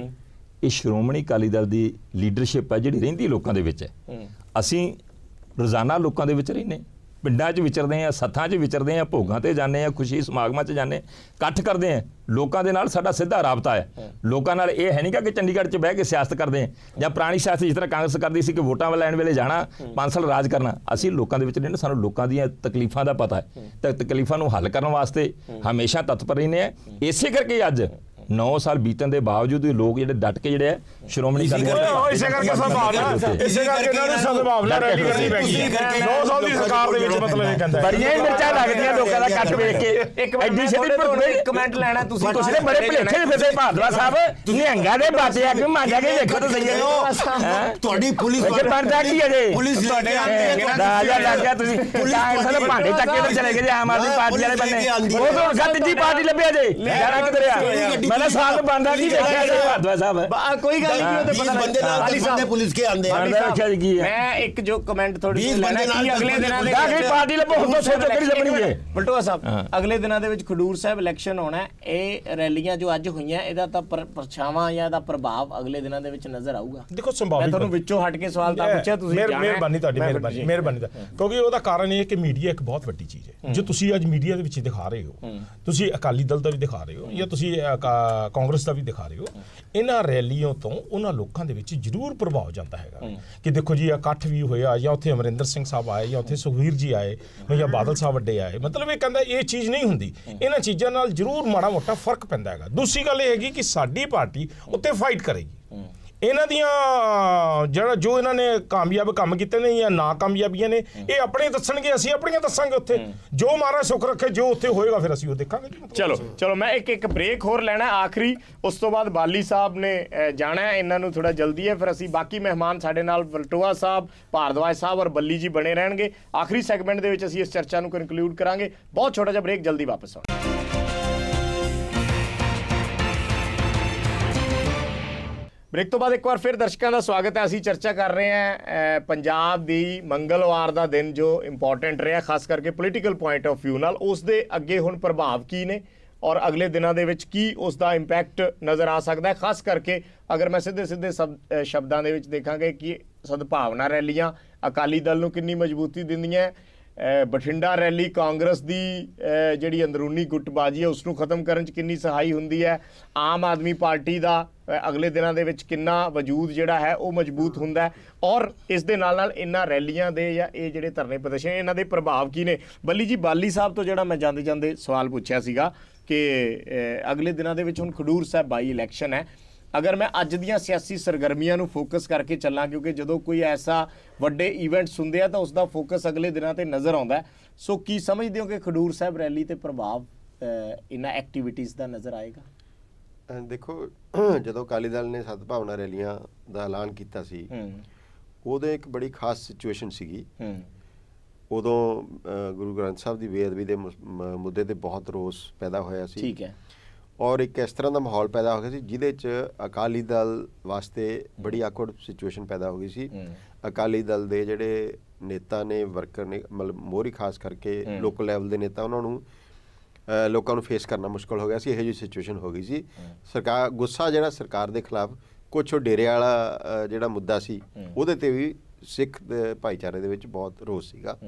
ਇਹ ਸ਼੍ਰੋਮਣੀ ਅਕਾਲੀ ਦਲ ਦੀ ਲੀਡਰਸ਼ਿਪ ਹੈ ਜਿਹੜੀ ਰਹਿੰਦੀ ਲੋਕਾਂ ਦੇ ਵਿੱਚ ਹੈ ਅਸੀਂ ਰੋਜ਼ਾਨਾ ਲੋਕਾਂ ਦੇ ਵਿੱਚ ਰਹਿੰਦੇ ਪਿੰਡਾਂ 'ਚ ਵਿਚਰਦੇ ਆ ਸੱਥਾਂ 'ਚ ਵਿਚਰਦੇ ਆ ਭੋਗਾਂ ਤੇ ਜਾਂਦੇ ਆ ਖੁਸ਼ੀ ਸਮਾਗਮਾਂ 'ਚ ਜਾਂਦੇ ਇਕੱਠ ਕਰਦੇ ਆ ਲੋਕਾਂ ਦੇ ਨਾਲ ਸਾਡਾ ਸਿੱਧਾ ਰਾਬਤਾ ਹੈ ਲੋਕਾਂ ਨਾਲ ਇਹ ਹੈ ਨਹੀਂ ਕਿ ਚੰਡੀਗੜ੍ਹ 'ਚ ਬਹਿ ਕੇ ਸਿਆਸਤ ਕਰਦੇ ਆ ਜਾਂ ਪੁਰਾਣੀ ਸਿਆਸਤ ਜਿਸ ਤਰ੍ਹਾਂ ਕਾਂਗਰਸ ਕਰਦੀ ਸੀ ਕਿ ਵੋਟਾਂ ਲੈਣ ਵੇਲੇ ਜਾਣਾ ਪੰਸਲ ਸਾਲ ਰਾਜ ਕਰਨਾ ਅਸੀਂ ਲੋਕਾਂ ਦੇ ਵਿੱਚ ਰਹਿੰਦੇ ਸਾਨੂੰ ਲੋਕਾਂ ਦੀਆਂ ਤਕਲੀਫਾਂ ਦਾ ਪਤਾ ਹੈ ਤਾਂ ਤਕਲੀਫਾਂ ਨੂੰ ਹੱਲ ਕਰਨ ਵਾਸਤੇ ਹਮੇਸ਼ਾ ਤਤਪਰ ਰਹਿੰਦੇ ਆ ਇਸੇ ਕਰਕੇ ਅੱਜ 9 ਸਾਲ ਬੀਤਣ ਦੇ ਬਾਵਜੂਦ ਵੀ ਲੋਕ ਜਿਹੜੇ ਡਟ ਕੇ ਜਿਹੜੇ ਆ ਸ਼੍ਰੋਮਣੀ ਅਕਾਲੀ ਦਲ ਇਸੇ ਕਰਕੇ ਸੰਭਾਵਨਾ ਇਸੇ ਕਰਕੇ ਇਹਨਾਂ ਨੂੰ ਸੰਭਾਵਨਾ ਰੈਡੀ ਕਰਨੀ ਪੈਗੀ 9 ਸਾਲ ਦੀ ਸਰਕਾਰ ਦੇ ਵਿੱਚ ਮਤਲਬ ਇਹ ਕਹਿੰਦਾ ਬੜੀਆਂ ਮਿਰਚਾਂ ਲੱਗਦੀਆਂ ਲੋਕਾਂ ਦਾ ਕੱਟ ਵੇਖ ਕੇ ਐਡੀ ਸਿੱਧੀ ਪਰ ਕਮੈਂਟ ਲੈਣਾ ਤੁਸੀਂ ਤੁਸੀਂ ਬੜੇ ਭਲੇਖੇ ਫਿਰਦੇ ਭਾਦਵਾ ਸਾਹਿਬ ਨਿਹੰਗਾ ਦੇ ਬਾਤੇ ਆ ਕੇ ਮਾਂਜਾ ਕੇ ਦੇਖੋ ਤਾਂ ਸਹੀ ਹੈ ਤੁਹਾਡੀ ਪੁਲਿਸ ਤੁਹਾਡੇ ਪਰਦਾ ਕੀ ਅਜੇ ਪੁਲਿਸ ਤੁਹਾਡੇ ਆਂਦੀ ਹੈ ਰਾਜਾ ਲੱਗਿਆ ਤੁਸੀਂ ਕਾਂਗਰਸ ਵਾਲੇ ਭਾਂਡੇ ਚੱਕੇ ਤੇ ਚਲੇ ਗਏ ਆਮ ਆਦਮੀ ਪਾਰਟੀ ਵਾਲੇ ਬੰਦੇ ਉਹ ਤਾਂ ਗੱਦ ਜੀ ਪਾਰਟੀ ਲੱਭਿਆ ਜੇ ਜਾਣਾ ਕਿਧਰ ਆ ਸਾਰਾ ਸਾਲ ਬੰਦਾ ਕੀ ਦੇਖਿਆ ਜੀ ਭਾਦਵਾ ਸਾਹਿਬ ਕੋਈ ਗੱਲ ਨਹੀਂ ਉਹ ਤੇ ਪਤਾ ਬੰਦੇ ਨਾਲ ਬੰਦੇ ਪੁਲਿਸ ਕੇ ਆਂਦੇ ਆ ਮੈਂ ਇੱਕ ਜੋ ਕਮੈਂਟ ਥੋੜੀ ਲੈਣਾ ਕੀ ਅਗਲੇ ਦਿਨਾਂ ਦੇ ਵਿੱਚ ਪਾਰਟੀ ਲੱਭੋ ਹੁਣ ਤੋਂ ਸੋਚੋ ਕਿਹੜੀ ਲੱਭਣੀ ਹੈ ਬਲਟੋਆ ਸਾਹਿਬ ਅਗਲੇ ਦਿਨਾਂ ਦੇ ਵਿੱਚ ਖਡੂਰ ਸਾਹਿਬ ਇਲੈਕਸ਼ਨ ਹੋਣਾ ਇਹ ਰੈਲੀਆਂ ਜੋ ਅੱਜ ਹੋਈਆਂ ਇਹਦਾ ਤਾਂ ਪਰਛਾਵਾਂ ਜਾਂ ਇਹਦਾ ਪ੍ਰਭਾਵ ਅਗਲੇ ਦਿਨਾਂ ਦੇ ਵਿੱਚ ਨਜ਼ਰ ਆਊਗਾ ਦੇਖੋ ਸੰਭਾਵਨਾ ਮੈਂ ਤੁਹਾਨੂੰ ਵਿੱਚੋਂ ਹਟ ਕੇ ਸਵਾਲ ਤਾਂ ਪੁੱਛਿਆ ਤੁਸੀਂ ਮਿਹਰਬਾਨੀ ਤੁਹਾਡੀ ਮਿਹਰਬਾਨੀ ਮਿਹਰਬਾਨੀ ਦਾ ਕਿਉਂਕਿ ਉਹਦਾ ਕਾਰਨ ਇਹ ਹੈ ਕਿ ਮੀਡੀਆ ਇੱਕ ਬਹੁਤ ਵੱਡੀ ਚੀਜ਼ ਹੈ ਜੋ ਤੁਸੀਂ ਅੱਜ ਮੀਡੀਆ ਦੇ ਵਿੱਚ ਦਿਖਾ ਰਹੇ ਹੋ ਤੁਸੀਂ ਅਕਾਲੀ ਦਲ ਦਾ ਵੀ ਦਿਖਾ ਰਹੇ ਹੋ ਜਾਂ ਤੁਸੀਂ ਕਾਂਗਰਸ ਦਾ ਵੀ ਦਿਖਾ ਰਹੇ ਹੋ ਇਹਨਾਂ ਰੈਲੀਆਂ ਤੋਂ ਉਹਨਾਂ ਲੋਕਾਂ ਦੇ ਵਿੱਚ ਜ਼ਰੂਰ ਪ੍ਰਭਾਵ ਜਾਂਦਾ ਹੈਗਾ ਕਿ ਦੇਖੋ ਜੀ ਇਕੱਠ ਵੀ ਹੋਇਆ ਜਾਂ ਉੱਥੇ ਅਮਰਿੰਦਰ ਸਿੰਘ ਸਾਹਿਬ ਆਏ ਜਾਂ ਉੱਥੇ ਸੁਖਵੀਰ ਜੀ ਆਏ ਜਾਂ ਬਾਦਲ ਸਾਹਿਬ ਵੱਡੇ ਆਏ ਮਤਲਬ ਇਹ ਕਹਿੰਦਾ ਇਹ ਚੀਜ਼ ਨਹੀਂ ਹੁੰਦੀ ਇਹਨਾਂ ਚੀਜ਼ਾਂ ਨਾਲ ਜ਼ਰੂਰ ਮਾੜਾ ਮੋਟਾ ਫਰਕ ਪੈਂਦਾ ਹੈਗਾ ਦੂਸਰੀ ਗੱਲ ਇਹ ਹੈਗੀ ਕਿ ਸਾਡੀ ਪਾਰਟੀ ਉੱਤੇ ਫਾਈਟ ਕਰੇਗੀ ਇਹਨਾਂ ਦੀਆਂ ਜਿਹੜਾ ਜੋ ਇਹਨਾਂ ਨੇ ਕਾਮਯਾਬ ਕੰਮ ਕੀਤੇ ਨੇ ਜਾਂ ਨਾਕਾਮਯਾਬੀਆਂ ਨੇ ਇਹ ਆਪਣੇ ਦੱਸਣਗੇ ਅਸੀਂ ਆਪਣੀਆਂ ਦੱਸਾਂਗੇ ਉੱਥੇ ਜੋ ਮਹਾਰਾਜ ਸੁਖ ਰੱਖੇ ਜੋ ਉੱਥੇ ਹੋਏਗਾ ਫਿਰ ਅਸੀਂ ਉਹ ਦੇਖਾਂਗੇ ਚਲੋ ਚਲੋ ਮੈਂ ਇੱਕ ਇੱਕ ਬ੍ਰੇਕ ਹੋਰ ਲੈਣਾ ਆਖਰੀ ਉਸ ਤੋਂ ਬਾਅਦ ਬਾਲੀ ਸਾਹਿਬ ਨੇ ਜਾਣਾ ਹੈ ਇਹਨਾਂ ਨੂੰ ਥੋੜਾ ਜਲਦੀ ਹੈ ਫਿਰ ਅਸੀਂ ਬਾਕੀ ਮਹਿਮਾਨ ਸਾਡੇ ਨਾਲ ਵਲਟੋਆ ਸਾਹਿਬ ਭਾਰਦਵਾਜ ਸਾਹਿਬ ਔਰ ਬੱਲੀ ਜੀ ਬਣੇ ਰਹਿਣਗੇ ਆਖਰੀ ਸੈਗਮੈਂਟ ਦੇ ਵਿੱਚ ਅਸੀਂ ਇਸ ਚਰਚਾ ਨੂੰ ਕਨਕਲੂਡ ਕਰਾਂਗੇ ਬਹੁਤ ਛੋਟਾ ਜਿਹਾ ਬ੍ਰੇਕ ਜਲਦੀ ਵਾਪਸ ਆਉਂਦੇ ਬ੍ਰੇਕ ਤੋਂ ਬਾਅਦ ਇੱਕ ਵਾਰ ਫਿਰ ਦਰਸ਼ਕਾਂ ਦਾ ਸਵਾਗਤ ਹੈ ਅਸੀਂ ਚਰਚਾ ਕਰ ਰਹੇ ਹਾਂ ਪੰਜਾਬ ਦੀ ਮੰਗਲਵਾਰ ਦਾ ਦਿਨ ਜੋ ਇੰਪੋਰਟੈਂਟ ਰਿਹਾ ਖਾਸ ਕਰਕੇ ਪੋਲੀਟੀਕਲ ਪੁਆਇੰਟ ਆਫ View ਨਾਲ ਉਸ ਦੇ ਅੱਗੇ ਹੁਣ ਪ੍ਰਭਾਵ ਕੀ ਨੇ ਔਰ ਅਗਲੇ ਦਿਨਾਂ ਦੇ ਵਿੱਚ ਕੀ ਉਸ ਦਾ ਇੰਪੈਕਟ ਨਜ਼ਰ ਆ ਸਕਦਾ ਹੈ ਖਾਸ ਕਰਕੇ ਅਗਰ ਮੈਂ ਸਿੱਧੇ ਸਿੱਧੇ ਸ਼ਬਦਾਂ ਦੇ ਵਿੱਚ ਦੇਖਾਂਗੇ ਕਿ ਸਦਭਾਵਨਾ ਰੈਲੀਆਂ ਅਕਾਲੀ ਦਲ ਨੂੰ ਕਿੰਨੀ ਮਜ਼ਬੂਤੀ ਦਿੰਦੀਆਂ ਬਠਿੰਡਾ ਰੈਲੀ ਕਾਂਗਰਸ ਦੀ ਜਿਹੜੀ ਅੰਦਰੂਨੀ ਗੁੱਟਬਾਜ਼ੀ ਹੈ ਉਸ ਨੂੰ ਖਤਮ ਕਰਨ 'ਚ ਕਿੰਨੀ ਸਹਾਈ ਹੁੰਦੀ ਹੈ ਆਮ ਆਦਮੀ ਪਾਰਟੀ ਦਾ ਅਗਲੇ ਦਿਨਾਂ ਦੇ ਵਿੱਚ ਕਿੰਨਾ ਵਜੂਦ ਜਿਹੜਾ ਹੈ ਉਹ ਮਜ਼ਬੂਤ ਹੁੰਦਾ ਔਰ ਇਸ ਦੇ ਨਾਲ ਨਾਲ ਇਹਨਾਂ ਰੈਲੀਆਂ ਦੇ ਜਾਂ ਇਹ ਜਿਹੜੇ ਧਰਨੇ ਪ੍ਰਦਰਸ਼ਨ ਇਹਨਾਂ ਦੇ ਪ੍ਰਭਾਵ ਕੀ ਨੇ ਬੱਲੀ ਜੀ ਬਾਲੀ ਸਾਹਿਬ ਤੋਂ ਜਿਹੜਾ ਮੈਂ ਜਾਂਦੇ ਜਾਂਦੇ ਸਵਾਲ ਪੁੱਛਿਆ ਸੀਗਾ ਕਿ ਅਗਲੇ ਦਿਨਾਂ ਦੇ ਵਿੱਚ ਹੁਣ ਖਡੂਰ ਸਾਹਿਬ ਬਾਈ ਇਲੈਕਸ਼ਨ ਹੈ ਅਗਰ ਮੈਂ ਅੱਜ ਦੀਆਂ ਸਿਆਸੀ ਸਰਗਰਮੀਆਂ ਨੂੰ ਫੋਕਸ ਕਰਕੇ ਚੱਲਾਂ ਕਿਉਂਕਿ ਜਦੋਂ ਕੋਈ ਐਸਾ ਵੱਡੇ ਇਵੈਂਟਸ ਹੁੰਦੇ ਆ ਤਾਂ ਉਸ ਦਾ ਫੋਕਸ ਅਗਲੇ ਦਿਨਾਂ ਤੇ ਨਜ਼ਰ ਆਉਂਦਾ ਸੋ ਕੀ ਸਮਝਦੇ ਹੋ ਕਿ ਖਡੂਰ ਸਾਹਿਬ ਰੈਲੀ ਤੇ ਪ੍ਰਭਾਵ ਇਹਨਾਂ ਐਕਟੀਵਿਟੀਆਂ ਦਾ ਨਜ਼ਰ ਆਏਗਾ ਦੇਖੋ ਜਦੋਂ ਕਾਲੀ ਦਲ ਨੇ ਭਾਵਨਾ ਰੈਲੀਆਂ ਦਾ ਐਲਾਨ ਕੀਤਾ ਸੀ ਉਹਦੇ ਇੱਕ ਬੜੀ ਖਾਸ ਸਿਚੁਏਸ਼ਨ ਸੀਗੀ ਉਦੋਂ ਗੁਰੂ ਗ੍ਰੰਥ ਸਾਹਿਬ ਦੀ ਬੇਅਦਬੀ ਦੇ ਮੁੱਦੇ ਤੇ ਬਹੁਤ ਰੋਸ ਪੈਦਾ ਹੋਇਆ ਸੀ ਠੀਕ ਹੈ ਔਰ ਇੱਕ ਇਸ ਤਰ੍ਹਾਂ ਦਾ ਮਾਹੌਲ ਪੈਦਾ ਹੋ ਗਿਆ ਸੀ ਜਿਹਦੇ 'ਚ ਅਕਾਲੀ ਦਲ ਵਾਸਤੇ ਬੜੀ ਆਕਵਰਡ ਸਿਚੁਏਸ਼ਨ ਪੈਦਾ ਹੋ ਗਈ ਸੀ ਅਕਾਲੀ ਦਲ ਦੇ ਜਿਹੜੇ ਨੇਤਾ ਨੇ ਵਰਕਰ ਨੇ ਮਤਲਬ ਮੋਰੀ ਖਾਸ ਕਰਕੇ ਲੋਕਲ ਲੈਵਲ ਦੇ ਨੇਤਾ ਉਹਨਾਂ ਨੂੰ ਲੋਕਾਂ ਨੂੰ ਫੇਸ ਕਰਨਾ ਮੁਸ਼ਕਲ ਹੋ ਗਿਆ ਸੀ ਇਹੋ ਜਿਹੀ ਸਿਚੁਏਸ਼ਨ ਹੋ ਗਈ ਸੀ ਸਰਕਾਰ ਗੁੱਸਾ ਜਿਹੜਾ ਸਰਕਾਰ ਦੇ ਖਿਲਾਫ ਕੁਝ ਡੇਰੇ ਵਾਲਾ ਜਿਹੜਾ ਮੁੱਦਾ ਸੀ ਉਹਦੇ ਤੇ ਵੀ ਸਿੱਖ ਭਾਈਚਾਰੇ ਦੇ ਵਿੱਚ ਬਹੁਤ ਰੋਸ ਸੀਗਾ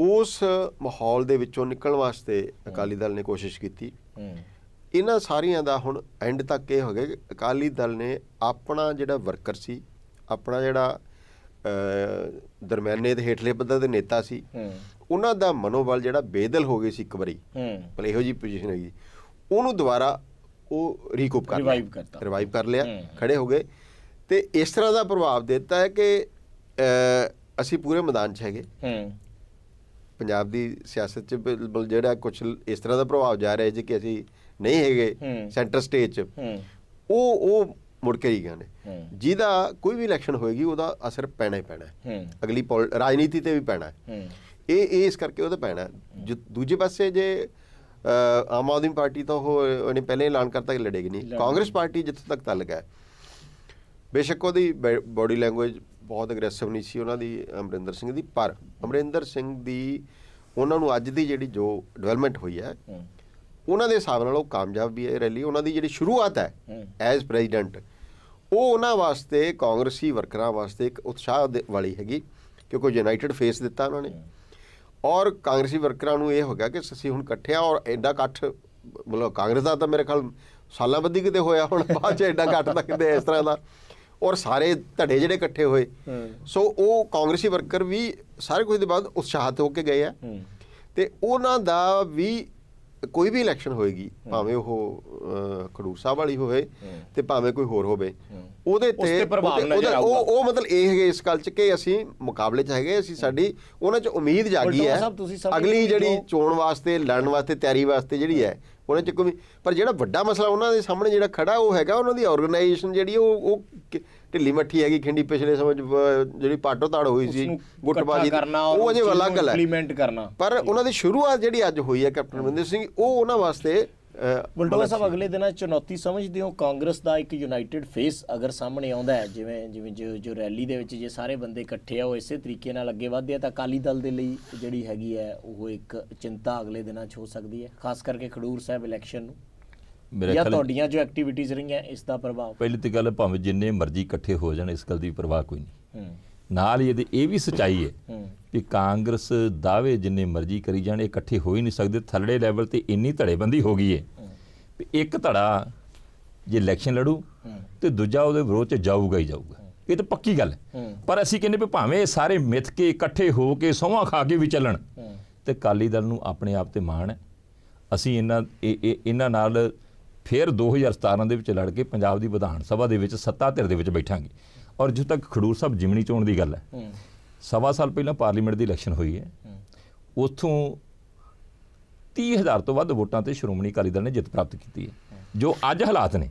ਉਸ ਮਾਹੌਲ ਦੇ ਵਿੱਚੋਂ ਨਿਕਲਣ ਵਾਸਤੇ ਅਕਾਲੀ ਦਲ ਨੇ ਕੋਸ਼ਿਸ਼ ਕੀਤੀ ਇਹਨਾਂ ਸਾਰੀਆਂ ਦਾ ਹੁਣ ਐਂਡ ਤੱਕ ਇਹ ਹੋ ਗਿਆ ਕਿ ਅਕਾਲੀ ਦਲ ਨੇ ਆਪਣਾ ਜਿਹੜਾ ਵਰਕਰ ਸੀ ਆਪਣਾ ਜਿਹੜਾ ਦਰਮਿਆਨੇ ਦੇ ਹੇਠਲੇ ਪੱਧਰ ਦੇ ਨੇਤਾ ਸੀ ਉਹਨਾਂ ਦਾ ਮਨੋਬਲ ਜਿਹੜਾ ਬੇਦਲ ਹੋ ਗਏ ਸੀ ਇੱਕ ਵਾਰੀ ਪਰ ਇਹੋ ਜੀ ਪੋਜੀਸ਼ਨ ਹੈਗੀ ਉਹਨੂੰ ਦੁਬਾਰਾ ਉਹ ਰੀਕੂਪ ਕਰ ਰਿਵਾਈਵ ਕਰਤਾ ਰਿਵਾਈਵ ਕਰ ਲਿਆ ਖੜੇ ਹੋ ਗਏ ਤੇ ਇਸ ਤਰ੍ਹਾਂ ਦਾ ਪ੍ਰਭਾਵ ਦਿੱਤਾ ਹੈ ਕਿ ਅਸੀਂ ਪੂਰੇ ਮੈਦਾਨ 'ਚ ਹੈਗੇ ਪੰਜਾਬ ਦੀ ਸਿਆਸਤ 'ਚ ਬਿਲਕੁਲ ਜਿਹੜਾ ਕੁਝ ਇਸ ਤਰ੍ਹਾਂ ਦਾ ਪ੍ਰਭਾਵ ਜਾ ਰਿਹਾ ਜੇ ਕਿ ਅਸੀਂ ਨਹੀਂ ਹੈਗੇ ਸੈਂਟਰ ਸਟੇਜ 'ਚ ਉਹ ਉਹ ਮੁੜ ਕੇ ਹੀ ਗਾਣੇ ਜਿਹਦਾ ਕੋਈ ਵੀ ਇਲੈਕਸ਼ਨ ਹੋਏਗੀ ਉਹਦਾ ਅਸਰ ਪੈਣਾ ਹੀ ਪੈਣਾ ਅਗਲੀ ਰਾਜਨੀਤੀ ਤੇ ਵੀ ਪੈਣਾ ਇਹ ਇਸ ਕਰਕੇ ਉਹਦਾ ਪੈਣਾ ਦੂਜੇ ਪਾਸੇ ਜੇ ਆਮ ਆਦਮੀ ਪਾਰਟੀ ਤਾਂ ਉਹ ਉਹਨੇ ਪਹਿਲੇ ਐਲਾਨ ਕਰਤਾ ਕਿ ਲੜੇਗੀ ਨਹੀਂ ਕਾਂਗਰਸ ਪਾਰਟੀ ਜਿੱਥੇ ਤੱਕ ਤਾਲਕ ਹੈ ਬੇਸ਼ੱਕ ਉਹਦੀ ਬਾਡੀ ਲੈਂਗੁਏਜ ਬਹੁਤ ਅਗਰੈਸਿਵ ਨਹੀਂ ਸੀ ਉਹਨਾਂ ਦੀ ਅਮਰਿੰਦਰ ਸਿੰਘ ਦੀ ਪਰ ਅਮਰਿੰਦਰ ਸਿੰਘ ਦੀ ਉਹਨਾਂ ਨੂੰ ਅੱਜ ਦੀ ਜਿਹੜੀ ਜੋ ਡਿਵੈਲਪਮੈਂਟ ਹੋਈ ਹੈ ਉਹਨਾਂ ਦੇ ਹਿਸਾਬ ਨਾਲ ਉਹ ਕਾਮਯਾਬ ਵੀ ਹੈ ਰੈਲੀ ਉਹਨਾਂ ਦੀ ਜਿਹੜੀ ਸ਼ੁਰੂਆਤ ਹੈ ਐਜ਼ ਪ੍ਰੈਜ਼ੀਡੈਂਟ ਉਹ ਉਹਨਾਂ ਵਾਸਤੇ ਕਾਂਗਰਸੀ ਵਰਕਰਾਂ ਵਾਸਤੇ ਇੱਕ ਉਤਸ਼ਾਹ ਵਾਲੀ ਹੈਗੀ ਕਿਉਂਕਿ ਯੂਨਾਈਟਿਡ ਫੇਸ ਦਿੱਤਾ ਉਹਨਾਂ ਨੇ ਔਰ ਕਾਂਗਰਸੀ ਵਰਕਰਾਂ ਨੂੰ ਇਹ ਹੋ ਗਿਆ ਕਿ ਅਸੀਂ ਹੁਣ ਇਕੱਠੇ ਆ ਔਰ ਐਡਾ ਇਕੱਠ ਮਤਲਬ ਕਾਂਗਰਸ ਦਾ ਤਾਂ ਮੇਰੇ ਖਿਆਲ ਸਾਲਾਂ ਬੱਧੀ ਕਿਤੇ ਹੋਇਆ ਹੁਣ ਬਾਅਦ ਚ ਐਡਾ ਇਕੱਠ ਤਾਂ ਕਿਤੇ ਇਸ ਤਰ੍ਹਾਂ ਦਾ ਔਰ ਸਾਰੇ ਧੜੇ ਜਿਹੜੇ ਇਕੱਠੇ ਹੋਏ ਸੋ ਉਹ ਕਾਂਗਰਸੀ ਵਰਕਰ ਵੀ ਸਾਰੇ ਕੁਝ ਦੇ ਬਾਅਦ ਉਤਸ਼ਾਹਤ ਹੋ ਕੇ ਗਏ ਆ ਤੇ ਉਹਨਾਂ ਦਾ ਵੀ ਕੋਈ ਵੀ ਇਲੈਕਸ਼ਨ ਹੋਏਗੀ ਭਾਵੇਂ ਉਹ ਖਡੂਰ ਵਾਲੀ ਹੋਵੇ ਤੇ ਭਾਵੇਂ ਕੋਈ ਹੋਰ ਹੋਵੇ ਉਹਦੇ ਤੇ ਉਹ ਉਹ ਮਤਲਬ ਇਹ ਹੈ ਇਸ ਕਲਚ ਚ ਕਿ ਅਸੀਂ ਮੁਕਾਬਲੇ ਚ ਹੈਗੇ ਅਸੀਂ ਸਾਡੀ ਉਹਨਾਂ ਚ ਉਮੀਦ ਜਾਗੀ ਹੈ ਅਗਲੀ ਜਿਹੜੀ ਚੋਣ ਵਾਸਤੇ ਲੜਨ ਵਾਸਤੇ ਤਿਆਰੀ ਵਾਸਤੇ ਜਿਹੜੀ ਹੈ ਉਹਨਾਂ ਚ ਕੋਈ ਪਰ ਜਿਹੜਾ ਵੱਡਾ ਮਸਲਾ ਉਹਨਾਂ ਦੇ ਸਾਹਮਣੇ ਜਿਹੜਾ ਖੜਾ ਉਹ ਹੈਗਾ ਉਹਨਾਂ ਦੀ ਆਰਗੇਨਾਈਜੇਸ਼ਨ ਜਿਹੜੀ ਉਹ ਉਹ ਢਿੱਲੀ ਮੱਠੀ ਹੈਗੀ ਖਿੰਡੀ ਪਿਛਲੇ ਸਮੇਂ ਜਿਹੜੀ ਪਾਟੋ ਤਾੜ ਹੋਈ ਸੀ ਗੁੱਟਬਾਜੀ ਉਹ ਅਜੇ ਅਲੱਗ ਹੈ ਇੰਪਲੀਮੈਂਟ ਕਰਨਾ ਪਰ ਉਹਨਾਂ ਦੀ ਸ਼ੁਰੂਆਤ ਜਿਹੜੀ ਅੱਜ ਹੋਈ ਹੈ ਕੈਪਟਨ ਮਨਿੰਦਰ ਸਿੰਘ ਉਹ ਉਹਨਾਂ ਵਾਸਤੇ ਬਲਟੋਆ ਸਾਹਿਬ ਅਗਲੇ ਦਿਨਾਂ ਚੁਣੌਤੀ ਸਮਝਦੇ ਹੋ ਕਾਂਗਰਸ ਦਾ ਇੱਕ ਯੂਨਾਈਟਿਡ ਫੇਸ ਅਗਰ ਸਾਹਮਣੇ ਆਉਂਦਾ ਹੈ ਜਿਵੇਂ ਜਿਵੇਂ ਜੋ ਰੈਲੀ ਦੇ ਵਿੱਚ ਜੇ ਸਾਰੇ ਬੰਦੇ ਇਕੱਠੇ ਆ ਉਹ ਇਸੇ ਤਰੀਕੇ ਨਾਲ ਅੱਗੇ ਵਧਦੇ ਆ ਤਾਂ ਅਕਾਲੀ ਦਲ ਦੇ ਲਈ ਜਿਹੜੀ ਹੈਗੀ ਹੈ ਉਹ ਇੱਕ ਚਿੰਤਾ ਅਗਲੇ ਦਿਨਾਂ 'ਚ ਹੋ ਸਕਦੀ ਹੈ ਖਾਸ ਕਰਕੇ ਖਡੂਰ ਸਾਹਿਬ ਇਲੈਕਸ਼ਨ ਨੂੰ ਜਾਂ ਤੁਹਾਡੀਆਂ ਜੋ ਐਕਟੀਵਿਟੀਜ਼ ਰਹੀਆਂ ਇਸ ਦਾ ਪ੍ਰਭਾਵ ਪਹਿਲੀ ਤੇ ਗੱਲ ਭਾਵੇਂ ਜਿੰਨੇ ਮਰਜ਼ੀ ਇਕੱਠੇ ਹੋ ਜਾਣ ਇਸ ਗੱਲ ਦੀ ਪਰਵਾਹ ਕੋਈ ਨਹੀਂ ਨਾਲ ਇਹਦੇ ਇਹ ਵੀ ਸਚਾਈ ਹੈ ਕਿ ਕਾਂਗਰਸ ਦਾਅਵੇ ਜਿੰਨੇ ਮਰਜ਼ੀ ਕਰੀ ਜਾਣ ਇਕੱਠੇ ਹੋ ਹੀ ਨਹੀਂ ਸਕਦੇ ਥੱਲੜੇ ਲੈਵਲ ਤੇ ਇੰਨੀ ਧੜੇਬੰਦੀ ਹੋ ਗਈ ਹੈ ਵੀ ਇੱਕ ਧੜਾ ਜੇ ਇਲੈਕਸ਼ਨ ਲੜੂ ਤੇ ਦੂਜਾ ਉਹਦੇ ਵਿਰੋਧ ਚ ਜਾਊਗਾ ਹੀ ਜਾਊਗਾ ਇਹ ਤਾਂ ਪੱਕੀ ਗੱਲ ਹੈ ਪਰ ਅਸੀਂ ਕਹਿੰਦੇ ਵੀ ਭਾਵੇਂ ਸਾਰੇ ਮਿੱਥ ਕੇ ਇਕੱਠੇ ਹੋ ਕੇ ਸੋਹਾਂ ਖਾ ਕੇ ਵੀ ਚੱਲਣ ਤੇ ਕਾਲੀ ਦਲ ਨੂੰ ਆਪਣੇ ਆਪ ਤੇ ਮਾਣ ਹੈ ਅਸੀਂ ਇਹਨਾਂ ਇਹਨਾਂ ਨਾਲ ਫਿਰ 2017 ਦੇ ਵਿੱਚ ਲੜ ਕੇ ਪੰਜਾਬ ਦੀ ਵਿਧਾਨ ਸਭਾ ਦੇ ਵਿੱਚ ਸੱਤਾ ਧਿਰ ਦੇ ਵਿੱਚ ਬੈਠਾਂਗੇ ਔਰ ਜਿੱਥੇ ਤੱਕ ਖਡੂਰ ਸਾਹਿਬ ਜਿਮਣੀ ਚੋਣ ਦੀ ਗੱਲ ਹੈ ਸਵਾ ਸਾਲ ਪਹਿਲਾਂ ਪਾਰਲੀਮੈਂਟ ਦੀ ਇਲੈਕਸ਼ਨ ਹੋਈ ਹੈ ਉਥੋਂ 30000 ਤੋਂ ਵੱਧ ਵੋਟਾਂ ਤੇ ਸ਼੍ਰੋਮਣੀ ਅਕਾਲੀ ਦਲ ਨੇ ਜਿੱਤ ਪ੍ਰਾਪਤ ਕੀਤੀ ਹੈ ਜੋ ਅੱਜ ਹਾਲਾਤ ਨੇ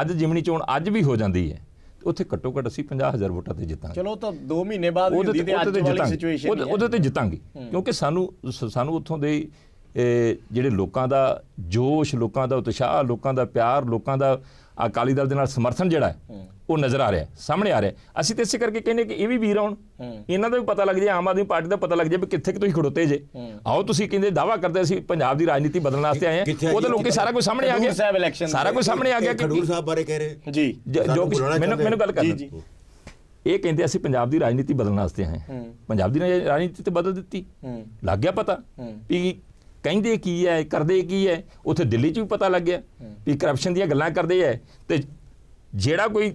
ਅੱਜ ਜਿਮਣੀ ਚੋਣ ਅੱਜ ਵੀ ਹੋ ਜਾਂਦੀ ਹੈ ਉੱਥੇ ਘੱਟੋ ਘੱਟ ਅਸੀਂ 50000 ਵੋਟਾਂ ਤੇ ਜਿੱਤਾਂਗੇ ਚਲੋ ਤਾਂ 2 ਮਹੀਨੇ ਬਾਅਦ ਉਹਦੇ ਤੇ ਅੱਜ ਵਾਲੀ ਸਿਚੁਏਸ਼ਨ ਉਹਦੇ ਤੇ ਜਿੱਤਾਂਗੇ ਕਿਉਂਕਿ ਸਾਨੂੰ ਸਾਨੂੰ ਉੱਥੋਂ ਦੇ ਜਿਹੜੇ ਲੋਕਾਂ ਦਾ ਜੋਸ਼ ਲੋਕਾਂ ਦਾ ਉਤਸ਼ਾਹ ਲੋਕਾਂ ਦਾ ਪਿਆਰ ਲੋਕਾਂ ਦਾ ਅਕਾਲੀ ਦਲ ਦੇ ਨਾਲ ਸਮਰਥਨ ਜਿਹੜਾ ਹੈ ਉਹ ਨਜ਼ਰ ਆ ਰਿਹਾ ਸਾਹਮਣੇ ਆ ਰਿਹਾ ਅਸੀਂ ਤੇ ਇਸੇ ਕਰਕੇ ਕਹਿੰਦੇ ਕਿ ਇਹ ਵੀ ਵੀਰ ਆਉਣ ਇਹਨਾਂ ਦਾ ਵੀ ਪਤਾ ਲੱਗ ਜੇ ਆਮ ਆਦਮੀ ਪਾਰਟੀ ਦਾ ਪਤਾ ਲੱਗ ਜੇ ਵੀ ਕਿੱਥੇ ਕਿ ਤੁਸੀਂ ਖੜੋਤੇ ਜੇ ਆਓ ਤੁਸੀਂ ਕਹਿੰਦੇ ਦਾਵਾ ਕਰਦੇ ਅਸੀਂ ਪੰਜਾਬ ਦੀ ਰਾਜਨੀਤੀ ਬਦਲਣ ਵਾਸਤੇ ਆਏ ਆ ਉਹਦੇ ਲੋਕੀ ਸਾਰਾ ਕੁਝ ਸਾਹਮਣੇ ਆ ਗਿਆ ਸਾਰਾ ਕੁਝ ਸਾਹਮਣੇ ਆ ਗਿਆ ਕਿ ਖਡੂਰ ਸਾਹਿਬ ਬਾਰੇ ਕਹਿ ਰਹੇ ਜੀ ਜੋ ਮੈਨੂੰ ਮੈਨੂੰ ਗੱਲ ਕਰਨੀ ਇਹ ਕਹਿੰਦੇ ਅਸੀਂ ਪੰਜਾਬ ਦੀ ਰਾਜਨੀਤੀ ਬਦਲਣ ਵਾਸਤੇ ਆਏ ਪੰਜਾਬ ਦੀ ਰਾਜਨੀਤੀ ਤੇ ਬਦਲ ਦਿੱਤੀ ਲੱਗ ਗਿਆ ਪਤਾ ਵੀ ਕਹਿੰਦੇ ਕੀ ਹੈ ਕਰਦੇ ਕੀ ਹੈ ਉੱਥੇ ਦਿੱਲੀ 'ਚ ਵੀ ਪਤਾ ਲੱਗ ਗਿਆ ਵੀ ਕਰਪਸ਼ਨ ਦੀਆਂ ਗੱਲਾਂ ਕਰਦੇ ਐ ਤੇ ਜਿਹੜਾ ਕੋਈ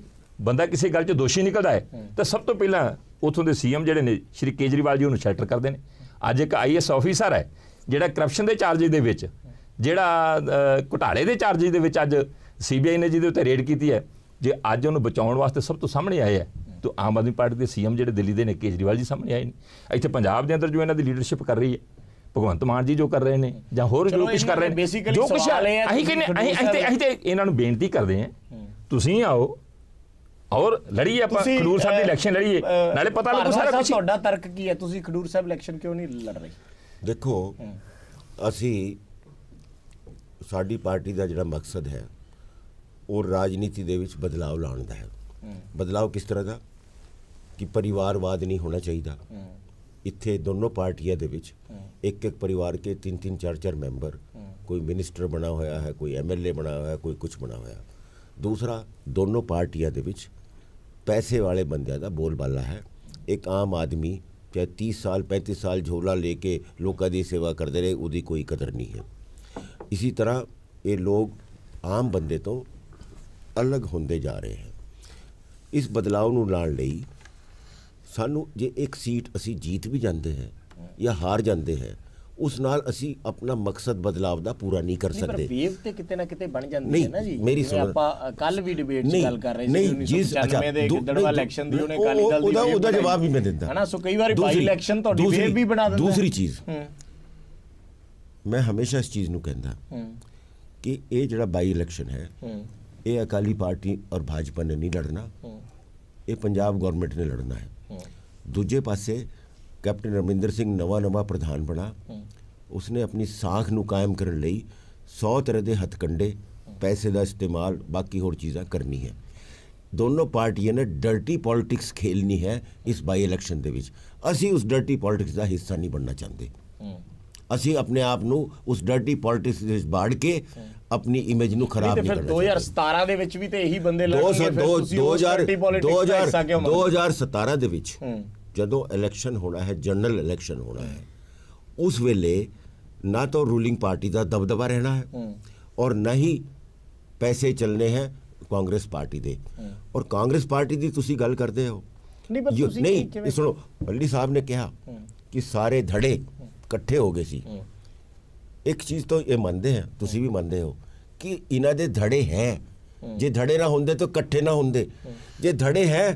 ਬੰਦਾ ਕਿਸੇ ਗੱਲ 'ਚ ਦੋਸ਼ੀ ਨਿਕਲਦਾ ਹੈ ਤਾਂ ਸਭ ਤੋਂ ਪਹਿਲਾਂ ਉਥੋਂ ਦੇ ਸੀਐਮ ਜਿਹੜੇ ਨੇ ਸ਼੍ਰੀ ਕੇਜਰੀਵਾਲ ਜੀ ਉਹਨੂੰ ਸ਼ੈਟਰ ਕਰਦੇ ਨੇ ਅੱਜ ਇੱਕ ਆਈਐਸ ਆਫੀਸਰ ਹੈ ਜਿਹੜਾ ਕਰਪਸ਼ਨ ਦੇ ਚਾਰਜੇ ਦੇ ਵਿੱਚ ਜਿਹੜਾ ਘੁਟਾਲੇ ਦੇ ਚਾਰਜੇ ਦੇ ਵਿੱਚ ਅੱਜ ਸੀਬੀਆਈ ਨੇ ਜਿਹਦੇ ਉੱਤੇ ਰੇਡ ਕੀਤੀ ਹੈ ਜੇ ਅੱਜ ਉਹਨੂੰ ਬਚਾਉਣ ਵਾਸਤੇ ਸਭ ਤੋਂ ਸਾਹਮਣੇ ਆਏ ਐ ਤੋ ਆਮ ਆਦਮੀ ਪਾਰਟੀ ਦੇ ਸੀਐਮ ਜਿਹੜੇ ਦਿੱਲੀ ਦੇ ਨੇ ਕੇਜਰੀਵਾਲ ਜੀ ਸਾਹਮਣੇ ਆਏ ਨੇ ਇੱਥੇ ਪੰਜਾਬ ਦੇ ਅੰਦਰ ਜੋ ਇਹਨਾਂ ਦੀ ਲੀਡਰਸ਼ਿਪ ਕਰ ਰਹੀ ਹੈ ਭਗਵੰਤ ਮਾਨ ਜੀ ਜੋ ਕਰ ਰਹੇ ਨੇ ਜਾਂ ਹੋਰ ਜੋ ਕੁਝ ਕਰ ਰਹੇ ਨੇ ਜੋ ਕੁਝ ਅਸੀਂ ਕਹਿੰਦੇ ਅਸੀਂ ਅਸੀਂ ਅਸੀਂ ਤੇ ਇਹਨਾਂ ਨੂੰ ਬੇਨਤੀ ਕਰਦੇ ਹਾਂ ਤੁਸੀਂ ਆਓ ਔਰ ਲੜੀਏ ਆਪਾਂ ਖਡੂਰ ਸਾਹਿਬ ਦੀ ਇਲੈਕਸ਼ਨ ਲੜੀਏ ਨਾਲੇ ਪਤਾ ਲੱਗੂ ਸਾਰਾ ਕੁਝ ਤੁਹਾਡਾ ਤਰਕ ਕੀ ਹੈ ਤੁਸੀਂ ਖਡੂਰ ਸਾਹਿਬ ਇਲੈਕਸ਼ਨ ਕਿਉਂ ਨਹੀਂ ਲੜ ਰਹੇ ਦੇਖੋ ਅਸੀਂ ਸਾਡੀ ਪਾਰਟੀ ਦਾ ਜਿਹੜਾ ਮਕਸਦ ਹੈ ਉਹ ਰਾਜਨੀਤੀ ਦੇ ਵਿੱਚ ਬਦਲਾਅ ਲਾਉਣ ਦਾ ਹੈ ਬਦਲਾਅ ਕਿਸ ਤਰ੍ਹਾਂ ਦਾ ਕਿ ਪਰਿਵਾਰਵਾਦ ਨਹੀਂ ਹੋਣਾ ਚਾਹੀਦਾ ਇੱਥੇ ਦੋਨੋਂ ਪਾਰਟੀਆਂ ਦੇ ਵਿੱਚ ਇੱਕ ਇੱਕ ਪਰਿਵਾਰ ਕੇ ਤਿੰਨ ਤਿੰਨ ਚਾਰ ਚਾਰ ਮੈਂਬਰ ਕੋਈ ਮਿਨਿਸਟਰ ਬਣਾ ਹੋਇਆ ਹੈ ਕੋਈ ਐਮਐਲਏ ਬਣਾ ਹੋਇਆ ਕੋਈ ਕੁਝ ਬਣਾ ਹੋਇਆ ਦੂਸਰਾ ਦੋਨੋਂ ਪਾਰਟੀਆਂ ਦੇ ਵਿੱਚ ਪੈਸੇ ਵਾਲੇ ਬੰਦਿਆਂ ਦਾ ਬੋਲਬਾਲਾ ਹੈ ਇੱਕ ਆਮ ਆਦਮੀ ਚਾਹੇ 30 ਸਾਲ 35 ਸਾਲ ਝੋਲਾ ਲੈ ਕੇ ਲੋਕਾਂ ਦੀ ਸੇਵਾ ਕਰਦੇ ਰਹੇ ਉਹਦੀ ਕੋਈ ਕਦਰ ਨਹੀਂ ਹੈ ਇਸੇ ਤਰ੍ਹਾਂ ਇਹ ਲੋਕ ਆਮ ਬੰਦੇ ਤੋਂ ਅਲੱਗ ਹੁੰਦੇ ਜਾ ਰਹੇ ਹਨ ਇਸ ਬਦਲਾਅ ਨੂੰ ਲਾਣ ਲਈ ਸਾਨੂੰ ਜੇ ਇੱਕ ਸੀਟ ਅਸੀਂ ਜੀਤ ਵੀ ਜਾਂਦੇ ਹਾਂ ਜਾਂ ਹਾਰ ਜਾਂਦੇ ਹਾਂ ਉਸ ਨਾਲ ਅਸੀਂ ਆਪਣਾ ਮਕਸਦ ਬਦਲਾਵ ਦਾ ਪੂਰਾ ਨਹੀਂ ਕਰ ਸਕਦੇ ਵੇਵ ਤੇ ਕਿਤੇ ਨਾ ਕਿਤੇ ਬਣ ਜਾਂਦੀ ਹੈ ਨਾ ਜੀ ਮੇਰੀ ਸੁਣ ਆਪਾਂ ਕੱਲ ਵੀ ਡਿਬੇਟ 'ਚ ਗੱਲ ਕਰ ਰਹੇ ਸੀ 1995 ਦੇ ਗਿੱਦੜਵਾ ਇਲੈਕਸ਼ਨ ਦੀ ਉਹਨੇ ਕਾਲੀ ਦਲ ਦੀ ਉਹਦਾ ਉਹਦਾ ਜਵਾਬ ਵੀ ਮੈਂ ਦਿੰਦਾ ਹਨਾ ਸੋ ਕਈ ਵਾਰੀ ਬਾਈ ਇਲੈਕਸ਼ਨ ਤੁਹਾਡੀ ਵੇਵ ਵੀ ਬਣਾ ਦਿੰਦਾ ਦੂਸਰੀ ਚੀਜ਼ ਮੈਂ ਹਮੇਸ਼ਾ ਇਸ ਚੀਜ਼ ਨੂੰ ਕਹਿੰਦਾ ਕਿ ਇਹ ਜਿਹੜਾ ਬਾਈ ਇਲੈਕਸ਼ਨ ਹੈ ਇਹ ਅਕਾਲੀ ਪਾਰਟੀ ਔਰ ਭਾਜਪਾ ਨੇ ਨਹੀਂ ਲੜਨਾ ਇਹ ਪੰਜਾਬ ਗਵਰਨਮੈਂਟ ਨੇ ਲੜਨਾ ਹੈ ਦੂਜੇ ਪਾਸੇ ਕੈਪਟਨ ਰਮਿੰਦਰ ਸਿੰਘ ਨਵਾਂ ਨਵਾਂ ਪ੍ਰਧਾਨ ਬਣਾ ਉਸਨੇ ਆਪਣੀ ਸਾਖ ਨੂੰ ਕਾਇਮ ਕਰਨ ਲਈ 100 ਤਰ੍ਹਾਂ ਦੇ ਹੱਥਕੰਡੇ ਪੈਸੇ ਦਾ ਇਸਤੇਮਾਲ ਬਾਕੀ ਹੋਰ ਚੀਜ਼ਾਂ ਕਰਨੀ ਹੈ ਦੋਨੋਂ ਪਾਰਟੀਆਂ ਨੇ ਡਰਟੀ ਪੋਲਿਟਿਕਸ ਖੇਲਣੀ ਹੈ ਇਸ ਬਾਈ ਇਲੈਕਸ਼ਨ ਦੇ ਵਿੱਚ ਅਸੀਂ ਉਸ ਡਰਟੀ ਪੋਲਿਟਿਕਸ ਦਾ ਹਿੱਸਾ ਨਹੀਂ ਬਣਨਾ ਚਾਹੁੰਦੇ ਅਸੀਂ ਆਪਣੇ ਆਪ ਨੂੰ ਉਸ ਡਰਟੀ ਪੋਲਿਟਿਕਸ ਦੇ ਵਿੱਚ ਬਾੜ ਕੇ ਆਪਣੀ ਇਮੇਜ ਨੂੰ ਖਰਾਬ ਨਹੀਂ ਕਰਨਾ 2017 ਦੇ ਵਿੱਚ ਵੀ ਤੇ ਇਹੀ ਬੰਦੇ ਲੜਨਗੇ 2000 2000 2017 ਦੇ ਵਿੱਚ ਜਦੋਂ ਇਲੈਕਸ਼ਨ ਹੋਣਾ ਹੈ ਜਨਰਲ ਇਲੈਕਸ਼ਨ ਹੋਣਾ ਹੈ ਉਸ ਵੇਲੇ ਨਾ ਤਾਂ ਰੂਲਿੰਗ ਪਾਰਟੀ ਦਾ ਦਬਦਬਾ ਰਹਿਣਾ ਹੈ ਔਰ ਨਾ ਹੀ ਪੈਸੇ ਚੱਲਨੇ ਹੈ ਕਾਂਗਰਸ ਪਾਰਟੀ ਦੇ ਔਰ ਕਾਂਗਰਸ ਪਾਰਟੀ ਦੀ ਤੁਸੀਂ ਗੱਲ ਕਰਦੇ ਹੋ ਨਹੀਂ ਪਰ ਤੁਸੀਂ ਨਹੀਂ ਸੁਣੋ ਬੱਲੀ ਸਾਹਿਬ ਨੇ ਕਿਹਾ ਕਿ ਸਾਰੇ ਧੜੇ ਇਕੱਠੇ ਹੋ ਗਏ ਸੀ ਇੱਕ ਚੀਜ਼ ਤੋਂ ਇਹ ਮੰਨਦੇ ਆ ਤੁਸੀਂ ਵੀ ਮੰਨਦੇ ਹੋ ਕਿ ਇਹਨਾਂ ਦੇ ਧੜੇ ਹੈ ਜੇ ਧੜੇ ਨਾ ਹੁੰਦੇ ਤਾਂ ਇਕੱਠੇ ਨਾ ਹੁੰਦੇ ਜੇ ਧੜੇ ਹੈ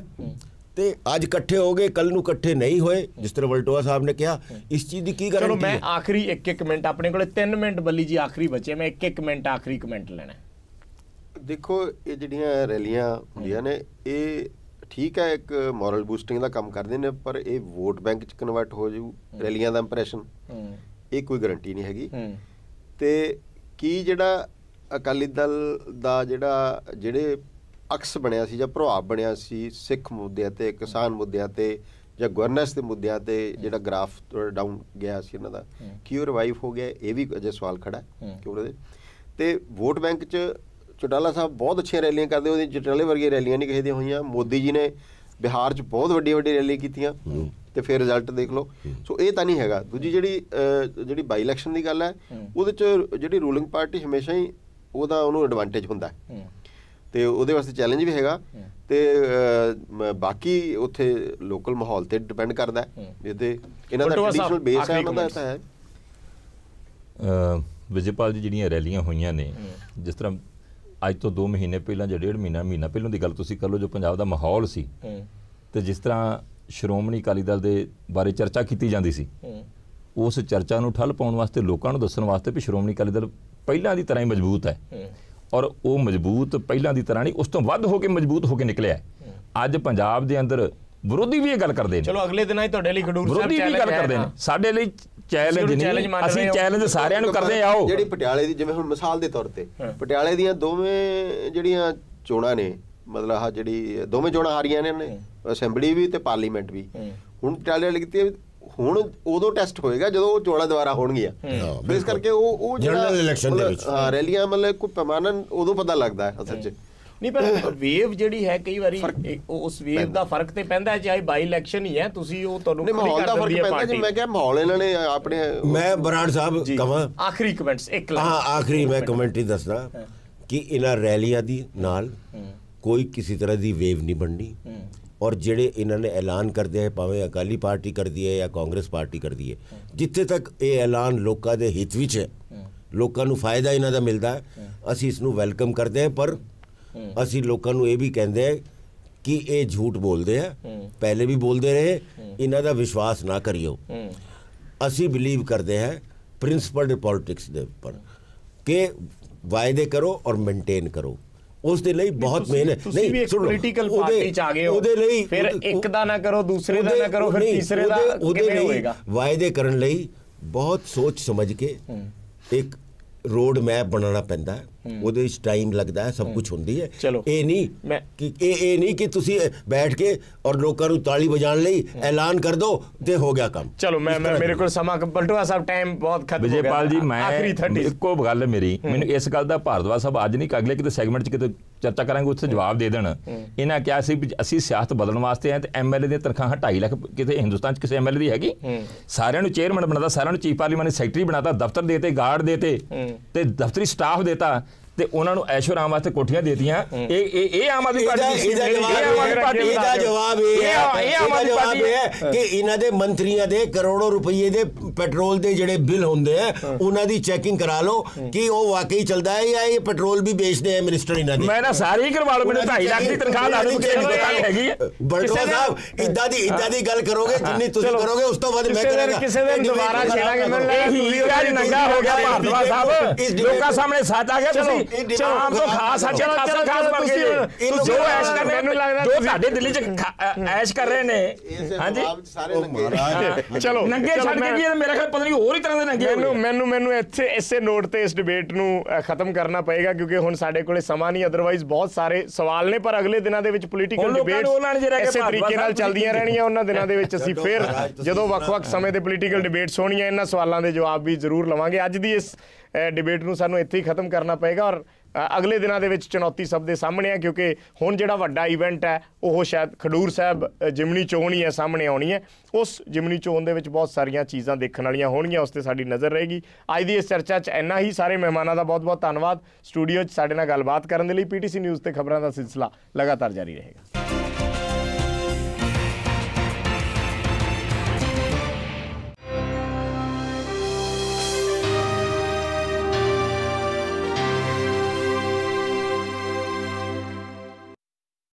ਤੇ ਅੱਜ ਇਕੱਠੇ ਹੋ ਗਏ ਕੱਲ ਨੂੰ ਇਕੱਠੇ ਨਹੀਂ ਹੋਏ ਜਿਸ ਤਰ੍ਹਾਂ ਵਲਟੋਆ ਸਾਹਿਬ ਨੇ ਕਿਹਾ ਇਸ ਚੀਜ਼ ਦੀ ਕੀ ਗਾਰੰਟੀ ਚਲੋ ਮੈਂ ਆਖਰੀ ਇੱਕ ਇੱਕ ਮਿੰਟ ਆਪਣੇ ਕੋਲੇ 3 ਮਿੰਟ ਬੱਲੀ ਜੀ ਆਖਰੀ ਬਚੇ ਮੈਂ ਇੱਕ ਇੱਕ ਮਿੰਟ ਆਖਰੀ ਕਮੈਂਟ ਲੈਣਾ ਦੇਖੋ ਇਹ ਜਿਹੜੀਆਂ ਰੈਲੀਆਂ ਹੁੰਦੀਆਂ ਨੇ ਇਹ ਠੀਕ ਹੈ ਇੱਕ ਮੋਰਲ ਬੂਸਟਿੰਗ ਦਾ ਕੰਮ ਕਰਦੇ ਨੇ ਪਰ ਇਹ ਵੋਟ ਬੈਂਕ ਚ ਕਨਵਰਟ ਹੋ ਜੂ ਰੈਲੀਆਂ ਦਾ ਇੰਪ੍ਰੈਸ਼ਨ ਇਹ ਕੋਈ ਗਾਰੰਟੀ ਨਹੀਂ ਹੈਗੀ ਤੇ ਕੀ ਜਿਹੜਾ ਅਕਾਲੀ ਦਲ ਦਾ ਜਿਹੜਾ ਜਿਹੜੇ ਅਕਸ ਬਣਿਆ ਸੀ ਜਾਂ ਪ੍ਰਭਾਵ ਬਣਿਆ ਸੀ ਸਿੱਖ ਮੁੱਦਿਆਂ ਤੇ ਕਿਸਾਨ ਮੁੱਦਿਆਂ ਤੇ ਜਾਂ ਗਵਰਨੈਂਸ ਦੇ ਮੁੱਦਿਆਂ ਤੇ ਜਿਹੜਾ ਗ੍ਰਾਫ ਡਾਊਨ ਗਿਆ ਸੀ ਇਹਨਾਂ ਦਾ ਕੀ ਉਹ ਰਿਵਾਈਵ ਹੋ ਗਿਆ ਇਹ ਵੀ ਅਜੇ ਸਵਾਲ ਖੜਾ ਹੈ ਕਿ ਉਹਨਾਂ ਦੇ ਤੇ ਵੋਟ ਬੈਂਕ 'ਚ ਚਟਾਲਾ ਸਾਹਿਬ ਬਹੁਤ ਅੱਛੀਆਂ ਰੈਲੀਆਂ ਕਰਦੇ ਉਹਦੀ ਚਟਾਲੇ ਵਰਗੀਆਂ ਰੈਲੀਆਂ ਨਹੀਂ ਕਿਸੇ ਦੀਆਂ ਹੋਈਆਂ ਮੋਦੀ ਜੀ ਨੇ ਬਿਹਾਰ 'ਚ ਬਹੁਤ ਵੱਡੀ ਵੱਡੀ ਰੈਲੀ ਕੀਤੀਆਂ ਤੇ ਫਿਰ ਰਿਜ਼ਲਟ ਦੇਖ ਲਓ ਸੋ ਇਹ ਤਾਂ ਨਹੀਂ ਹੈਗਾ ਦੂਜੀ ਜਿਹੜੀ ਜਿਹੜੀ ਬਾਈ ਇਲੈਕਸ਼ਨ ਦੀ ਗੱਲ ਹੈ ਉਹਦੇ ਚ ਜਿਹੜੀ ਰੂਲਿੰਗ ਪਾਰਟੀ ਹਮੇਸ਼ਾ ਹੀ ਉਹਦਾ ਉਹਨੂੰ ਐਡਵਾਂਟੇਜ ਹੁੰਦਾ ਹੈ ਤੇ ਉਹਦੇ ਵਾਸਤੇ ਚੈਲੰਜ ਵੀ ਹੈਗਾ ਤੇ ਬਾਕੀ ਉੱਥੇ ਲੋਕਲ ਮਾਹੌਲ ਤੇ ਡਿਪੈਂਡ ਕਰਦਾ ਹੈ ਜਿਹਦੇ ਇਹਨਾਂ ਦਾ ਟ੍ਰੈਡੀਸ਼ਨਲ ਬੇਸ ਹੈ ਉਹਨਾਂ ਦਾ ਤਾਂ ਹੈ ਵਿਜੇਪਾਲ ਜੀ ਜਿਹੜੀਆਂ ਰੈਲੀਆਂ ਹੋਈਆਂ ਨੇ ਜਿਸ ਤਰ੍ਹਾਂ ਅੱਜ ਤੋਂ 2 ਮਹੀਨੇ ਪਹਿਲਾਂ ਜਾਂ 1.5 ਮਹੀਨਾ ਮਹੀਨਾ ਪਹਿਲਾਂ ਦੀ ਗੱਲ ਤੁਸੀਂ ਕਰ ਲਓ ਜੋ ਪੰਜਾਬ ਦਾ ਮਾਹੌਲ ਸੀ ਤੇ ਜਿਸ ਤਰ੍ਹਾਂ ਸ਼੍ਰੋਮਣੀ ਅਕਾਲੀ ਦਲ ਦੇ ਬਾਰੇ ਚਰਚਾ ਕੀਤੀ ਜਾਂਦੀ ਸੀ ਉਸ ਚਰਚਾ ਨੂੰ ਠੱਲ ਪਾਉਣ ਵਾਸਤੇ ਲੋਕਾਂ ਨੂੰ ਦੱਸਣ ਵਾਸਤੇ ਵੀ ਸ਼੍ਰੋਮਣੀ ਅਕਾਲੀ ਦਲ ਪਹਿਲਾਂ ਦੀ ਤਰ੍ਹਾਂ ਹੀ ਮਜ਼ਬੂਤ ਹੈ ਔਰ ਉਹ ਮਜ਼ਬੂਤ ਪਹਿਲਾਂ ਦੀ ਤਰ੍ਹਾਂ ਨਹੀਂ ਉਸ ਤੋਂ ਵੱਧ ਹੋ ਕੇ ਮਜ਼ਬੂਤ ਹੋ ਕੇ ਨਿਕਲਿਆ ਅੱਜ ਪੰਜਾਬ ਦੇ ਅੰਦਰ ਵਿਰੋਧੀ ਵੀ ਇਹ ਗੱਲ ਕਰਦੇ ਨੇ ਚਲੋ ਅਗਲੇ ਦਿਨਾਂ ਹੀ ਤੁਹਾਡੇ ਲਈ ਖਡੂਰ ਸਾਹਿਬ ਚੈਲੰਜ ਵੀ ਗੱਲ ਕਰਦੇ ਨੇ ਸਾਡੇ ਲਈ ਚੈਲੰਜ ਨਹੀਂ ਅਸੀਂ ਚੈਲੰਜ ਸਾਰਿਆਂ ਨੂੰ ਕਰਦੇ ਆਓ ਜਿਹੜੀ ਪਟਿਆਲੇ ਦੀ ਜਿਵੇਂ ਹੁਣ ਮਿਸਾਲ ਦੇ ਤੌਰ ਤੇ ਪਟਿਆਲੇ ਦੀਆਂ ਦੋਵੇਂ ਜਿਹੜੀਆਂ ਚੋਣਾਂ ਨੇ ਮਤਲਬ ਆ ਜਿਹੜੀ ਦੋਵੇਂ ਚੋਣਾਂ ਹਾਰੀਆਂ ਨੇ ਉਹਨੇ ਅਸੈਂਬਲੀ ਵੀ ਤੇ ਪਾਰਲੀਮੈਂਟ ਵੀ ਹੁਣ ਟੈਲੇ ਲਿਖਤੀ ਹੈ ਹੁਣ ਉਦੋਂ ਟੈਸਟ ਹੋਏਗਾ ਜਦੋਂ ਉਹ ਚੋਣਾਂ ਦੁਆਰਾ ਹੋਣਗੀਆਂ ਇਸ ਕਰਕੇ ਉਹ ਉਹ ਜਿਹੜਾ ਇਲੈਕਸ਼ਨ ਦੇ ਵਿੱਚ ਰੈਲੀਆਂ ਮਤਲਬ ਕੋਈ ਪੈਮਾਨਾ ਉਦੋਂ ਪਤਾ ਲੱਗਦਾ ਹੈ ਅਸਲ 'ਚ ਨਹੀਂ ਪਰ ਵੇਵ ਜਿਹੜੀ ਹੈ ਕਈ ਵਾਰੀ ਉਸ ਵੇਵ ਦਾ ਫਰਕ ਤੇ ਪੈਂਦਾ ਚਾਹੇ ਬਾਈ ਇਲੈਕਸ਼ਨ ਹੀ ਹੈ ਤੁਸੀਂ ਉਹ ਤੁਹਾਨੂੰ ਨਹੀਂ ਮਾਹੌਲ ਦਾ ਫਰਕ ਪੈਂਦਾ ਜੀ ਮੈਂ ਕਿਹਾ ਮਾਹੌਲ ਇਹਨਾਂ ਨੇ ਆਪਣੇ ਮੈਂ ਬਰਾੜ ਸਾਹਿਬ ਕਹਾਂ ਆਖਰੀ ਕਮੈਂਟਸ ਇੱਕ ਹਾਂ ਆਖਰੀ ਮੈਂ ਕਮੈਂਟ ਹੀ ਦੱਸਦਾ ਕਿ ਇਹਨਾਂ ਰੈਲੀਆਂ ਦੀ ਨਾਲ ਕੋਈ ਕਿਸੇ ਤਰ੍ਹਾਂ ਦੀ ਵੇਵ ਨਹੀਂ ਬਣਨੀ ਔਰ ਜਿਹੜੇ ਇਹਨਾਂ ਨੇ ਐਲਾਨ ਕਰਦੇ ਹੈ ਭਾਵੇਂ ਅਕਾਲੀ ਪਾਰਟੀ ਕਰਦੀ ਹੈ ਜਾਂ ਕਾਂਗਰਸ ਪਾਰਟੀ ਕਰਦੀ ਹੈ ਜਿੱਥੇ ਤੱਕ ਇਹ ਐਲਾਨ ਲੋਕਾਂ ਦੇ ਹਿੱਤ ਵਿੱਚ ਹੈ ਲੋਕਾਂ ਨੂੰ ਫਾਇਦਾ ਇਹਨਾਂ ਦਾ ਮਿਲਦਾ ਹੈ ਅਸੀਂ ਇਸ ਨੂੰ ਵੈਲਕਮ ਕਰਦੇ ਹਾਂ ਪਰ ਅਸੀਂ ਲੋਕਾਂ ਨੂੰ ਇਹ ਵੀ ਕਹਿੰਦੇ ਹਾਂ ਕਿ ਇਹ ਝੂਠ ਬੋਲਦੇ ਆ ਪਹਿਲੇ ਵੀ ਬੋਲਦੇ ਰਹੇ ਇਹਨਾਂ ਦਾ ਵਿਸ਼ਵਾਸ ਨਾ ਕਰਿਓ ਅਸੀਂ ਬਲੀਵ ਕਰਦੇ ਹਾਂ ਪ੍ਰਿੰਸੀਪਲ ਪੋਲਿਟਿਕਸ ਦੇ ਉੱਪਰ ਕਿ ਵਾਅਦੇ ਕਰੋ ਔਰ ਮੇਨਟੇਨ ਕਰੋ ਉਸ ਦੇ ਲਈ ਬਹੁਤ ਮਿਹਨਤ ਨਹੀਂ ਸੁਣੋ ਪੋਲੀਟੀਕਲ ਪਾਰਟੀ ਚ ਆ ਗਏ ਹੋ ਉਹਦੇ ਲਈ ਫਿਰ ਇੱਕ ਦਾ ਨਾ ਕਰੋ ਦੂਸਰੇ ਦਾ ਨਾ ਕਰੋ ਫਿਰ ਤੀਸਰੇ ਦਾ ਉਹਦੇ ਹੋਏਗਾ ਵਾਅਦੇ ਕਰਨ ਲਈ ਬਹੁਤ ਸੋਚ ਸਮਝ ਕੇ ਇੱਕ ਰੋਡ ਮੈਪ ਬਣਾਉਣਾ ਪੈਂਦਾ ਹੈ ਉਹਦੇ ਵਿੱਚ ਟਾਈਮ ਲੱਗਦਾ ਹੈ ਸਭ ਕੁਝ ਹੁੰਦੀ ਹੈ ਇਹ ਨਹੀਂ ਕਿ ਇਹ ਇਹ ਨਹੀਂ ਕਿ ਤੁਸੀਂ ਬੈਠ ਕੇ ਔਰ ਲੋਕਾਂ ਨੂੰ ਤਾਲੀ ਵਜਾਣ ਲਈ ਐਲਾਨ ਕਰ ਦੋ ਤੇ ਹੋ ਗਿਆ ਕੰਮ ਚਲੋ ਮੈਂ ਮੇਰੇ ਕੋਲ ਸਮਾਂ ਬਲਟਵਾ ਸਾਹਿਬ ਟਾਈਮ ਬਹੁਤ ਖਤਮ ਹੋ ਗਿਆ ਜੀ ਮੈਂ ਆਖਰੀ 30 ਇੱਕੋ ਗੱਲ ਮੇਰੀ ਮੈਨੂੰ ਇਸ ਗੱਲ ਦਾ ਭਾਰਦਵਾ ਸਾਹਿਬ ਅੱਜ ਨਹੀਂ ਅਗਲੇ ਕਿਤੇ ਸੈਗਮੈਂਟ 'ਚ ਕਿਤੇ ਚਰਚਾ ਕਰਾਂਗੇ ਉੱਥੇ ਜਵਾਬ ਦੇ ਦੇਣ ਇਹਨਾਂ ਕਿਹਾ ਸੀ ਵੀ ਅਸੀਂ ਸਿਆਸਤ ਬਦਲਣ ਵਾਸਤੇ ਆਏ ਤੇ ਐਮਐਲਏ ਦੀਆਂ ਤਨਖਾਹ 2.5 ਲੱਖ ਕਿਤੇ ਹਿੰਦੁਸਤਾਨ 'ਚ ਕਿਸੇ ਐਮਐਲਏ ਦੀ ਹੈਗੀ ਸਾਰਿਆਂ ਨੂੰ ਚੇਅਰਮੈਨ ਬਣਾਦਾ ਸਾਰਿਆਂ ਨੂੰ ਚੀਫ ਪਾਰਲੀਮੈਂਟ ਸੈਕਟਰੀ ਬਣਾਦਾ ਦਫ਼ਤਰ ਦੇਤੇ ਗਾਰਡ ਦੇਤੇ ਤੇ ਦਫ਼ਤਰੀ ਸਟਾਫ ਦੇਤਾ ਤੇ ਉਹਨਾਂ ਨੂੰ ਐਸ਼ੋ ਰਾਮ ਵਾਸਤੇ ਕੋਠੀਆਂ ਦੇਤੀਆਂ ਇਹ ਇਹ ਇਹ ਆਮ ਆਦਮੀ ਪਾਰਟੀ ਦਾ ਜਵਾਬ ਇਹ ਇਹ ਆਮ ਆਦਮੀ ਪਾਰਟੀ ਹੈ ਕਿ ਇਹਨਾਂ ਦੇ ਮੰਤਰੀਆਂ ਦੇ ਕਰੋੜਾਂ ਰੁਪਏ ਦੇ ਪੈਟਰੋਲ ਦੇ ਜਿਹੜੇ ਬਿੱਲ ਹੁੰਦੇ ਆ ਉਹਨਾਂ ਦੀ ਚੈਕਿੰਗ ਕਰਾ ਲਓ ਕਿ ਉਹ ਵਾਕਈ ਚੱਲਦਾ ਹੈ ਜਾਂ ਇਹ ਪੈਟਰੋਲ ਵੀ ਵੇਚਦੇ ਆ ਮਿਨਿਸਟਰ ਇਹਨਾਂ ਦੇ ਮੈਂ ਨਾ ਸਾਰੀ ਕਰਵਾ ਲਓ ਮੈਨੂੰ 2.5 ਲੱਖ ਦੀ ਤਨਖਾਹ ਲਾ ਦੂੰ ਕਿਹੜੀ ਤਨਖਾਹ ਹੈਗੀ ਹੈ ਬੜਕੋ ਸਾਹਿਬ ਇਦਾਂ ਦੀ ਇਦਾਂ ਦੀ ਗੱਲ ਕਰੋਗੇ ਜਿੰਨੀ ਤੁਸੀਂ ਕਰੋਗੇ ਉਸ ਤੋਂ ਵੱਧ ਮੈਂ ਕਰਾਂਗਾ ਕਿਸੇ ਦਿਨ ਦੁਬਾਰਾ ਛੇੜਾਂਗੇ ਮੈਨੂੰ ਲੱਗਦਾ ਤੁਸੀਂ ਨੰਗਾ ਹੋ ਗਿਆ ਭਾਰਦਵਾ ਸਾਹਿਬ ਲੋਕਾਂ ਸਾਹਮਣੇ ਸਾਚ ਆ ਗਿਆ ਤੁਸੀਂ ਆਮ ਤੋਂ ਖਾਸ ਆ ਚਲੋ ਚਲੋ ਖਾਸ ਤੁਸੀਂ ਜੋ ਐਸ਼ ਕਰ ਮੈਨੂੰ ਲੱਗਦਾ ਜੋ ਤੁਹਾਡੇ ਦਿੱਲੀ ਚ ਐਸ਼ ਕਰ ਰਹੇ ਨੇ ਹਾਂਜੀ ਚਲੋ ਨੰਗੇ ਛੱਡ ਕੇ ਜੀ ਮੇਰੇ ਖਿਆਲ ਪਤਾ ਨਹੀਂ ਹੋਰ ਹੀ ਤਰ੍ਹਾਂ ਦੇ ਨੰਗੇ ਮੈਨੂੰ ਮੈਨੂੰ ਮੈਨੂੰ ਇੱਥੇ ਇਸੇ ਨੋਟ ਤੇ ਇਸ ਡਿਬੇਟ ਨੂੰ ਖਤਮ ਕਰਨਾ ਪਏਗਾ ਕਿਉਂਕਿ ਹੁਣ ਸਾਡੇ ਕੋਲੇ ਸਮਾਂ ਨਹੀਂ ਅਦਰਵਾਈਜ਼ ਬਹੁਤ ਸਾਰੇ ਸਵਾਲ ਨੇ ਪਰ ਅਗਲੇ ਦਿਨਾਂ ਦੇ ਵਿੱਚ ਪੋਲੀਟੀਕਲ ਡਿਬੇਟ ਇਸੇ ਤਰੀਕੇ ਨਾਲ ਚੱਲਦੀਆਂ ਰਹਿਣੀਆਂ ਉਹਨਾਂ ਦਿਨਾਂ ਦੇ ਵਿੱਚ ਅਸੀਂ ਫਿਰ ਜਦੋਂ ਵੱਖ-ਵੱਖ ਸਮੇਂ ਦੇ ਪੋਲੀਟੀਕਲ ਡਿਬੇਟਸ ਹੋਣੀਆਂ ਇਹਨਾਂ ਸਵਾਲਾਂ ਦੇ ਜਵਾਬ ਵੀ ਜ਼ਰੂਰ ਲਵਾਂਗੇ ਅੱਜ ਦੀ ਇਸ ਡਿਬੇਟ ਨੂੰ ਸਾਨੂੰ ਇੱਥੇ ਹੀ ਖਤਮ ਕਰਨਾ ਪਏਗਾ ਔਰ ਅਗਲੇ ਦਿਨਾਂ ਦੇ ਵਿੱਚ ਚੁਣੌਤੀ ਸਭ ਦੇ ਸਾਹਮਣੇ ਆ ਕਿਉਂਕਿ ਹੁਣ ਜਿਹੜਾ ਵੱਡਾ ਇਵੈਂਟ ਹੈ ਉਹ ਸ਼ਾਇਦ ਖਡੂਰ ਸਾਹਿਬ ਜਿਮਨੀ ਚੋਣ ਹੀ ਹੈ ਸਾਹਮਣੇ ਆਉਣੀ ਹੈ ਉਸ ਜਿਮਨੀ ਚੋਣ ਦੇ ਵਿੱਚ ਬਹੁਤ ਸਾਰੀਆਂ ਚੀਜ਼ਾਂ ਦੇਖਣ ਵਾਲੀਆਂ ਹੋਣਗੀਆਂ ਉਸ ਤੇ ਸਾਡੀ ਨਜ਼ਰ ਰਹੇਗੀ ਅੱਜ ਦੀ ਇਸ ਚਰਚਾ 'ਚ ਇੰਨਾ ਹੀ ਸਾਰੇ ਮਹਿਮਾਨਾਂ ਦਾ ਬਹੁਤ-ਬਹੁਤ ਧੰਨਵਾਦ ਸਟੂਡੀਓ 'ਚ ਸਾਡੇ ਨਾਲ ਗੱਲਬਾਤ ਕਰਨ ਦੇ ਲਈ ਪੀਟੀਸੀ ਨਿਊਜ਼ ਤੇ ਖਬਰਾਂ ਦਾ ਸਿਲਸਿਲਾ ਲਗਾਤਾਰ ਜਾਰੀ ਰਹੇਗਾ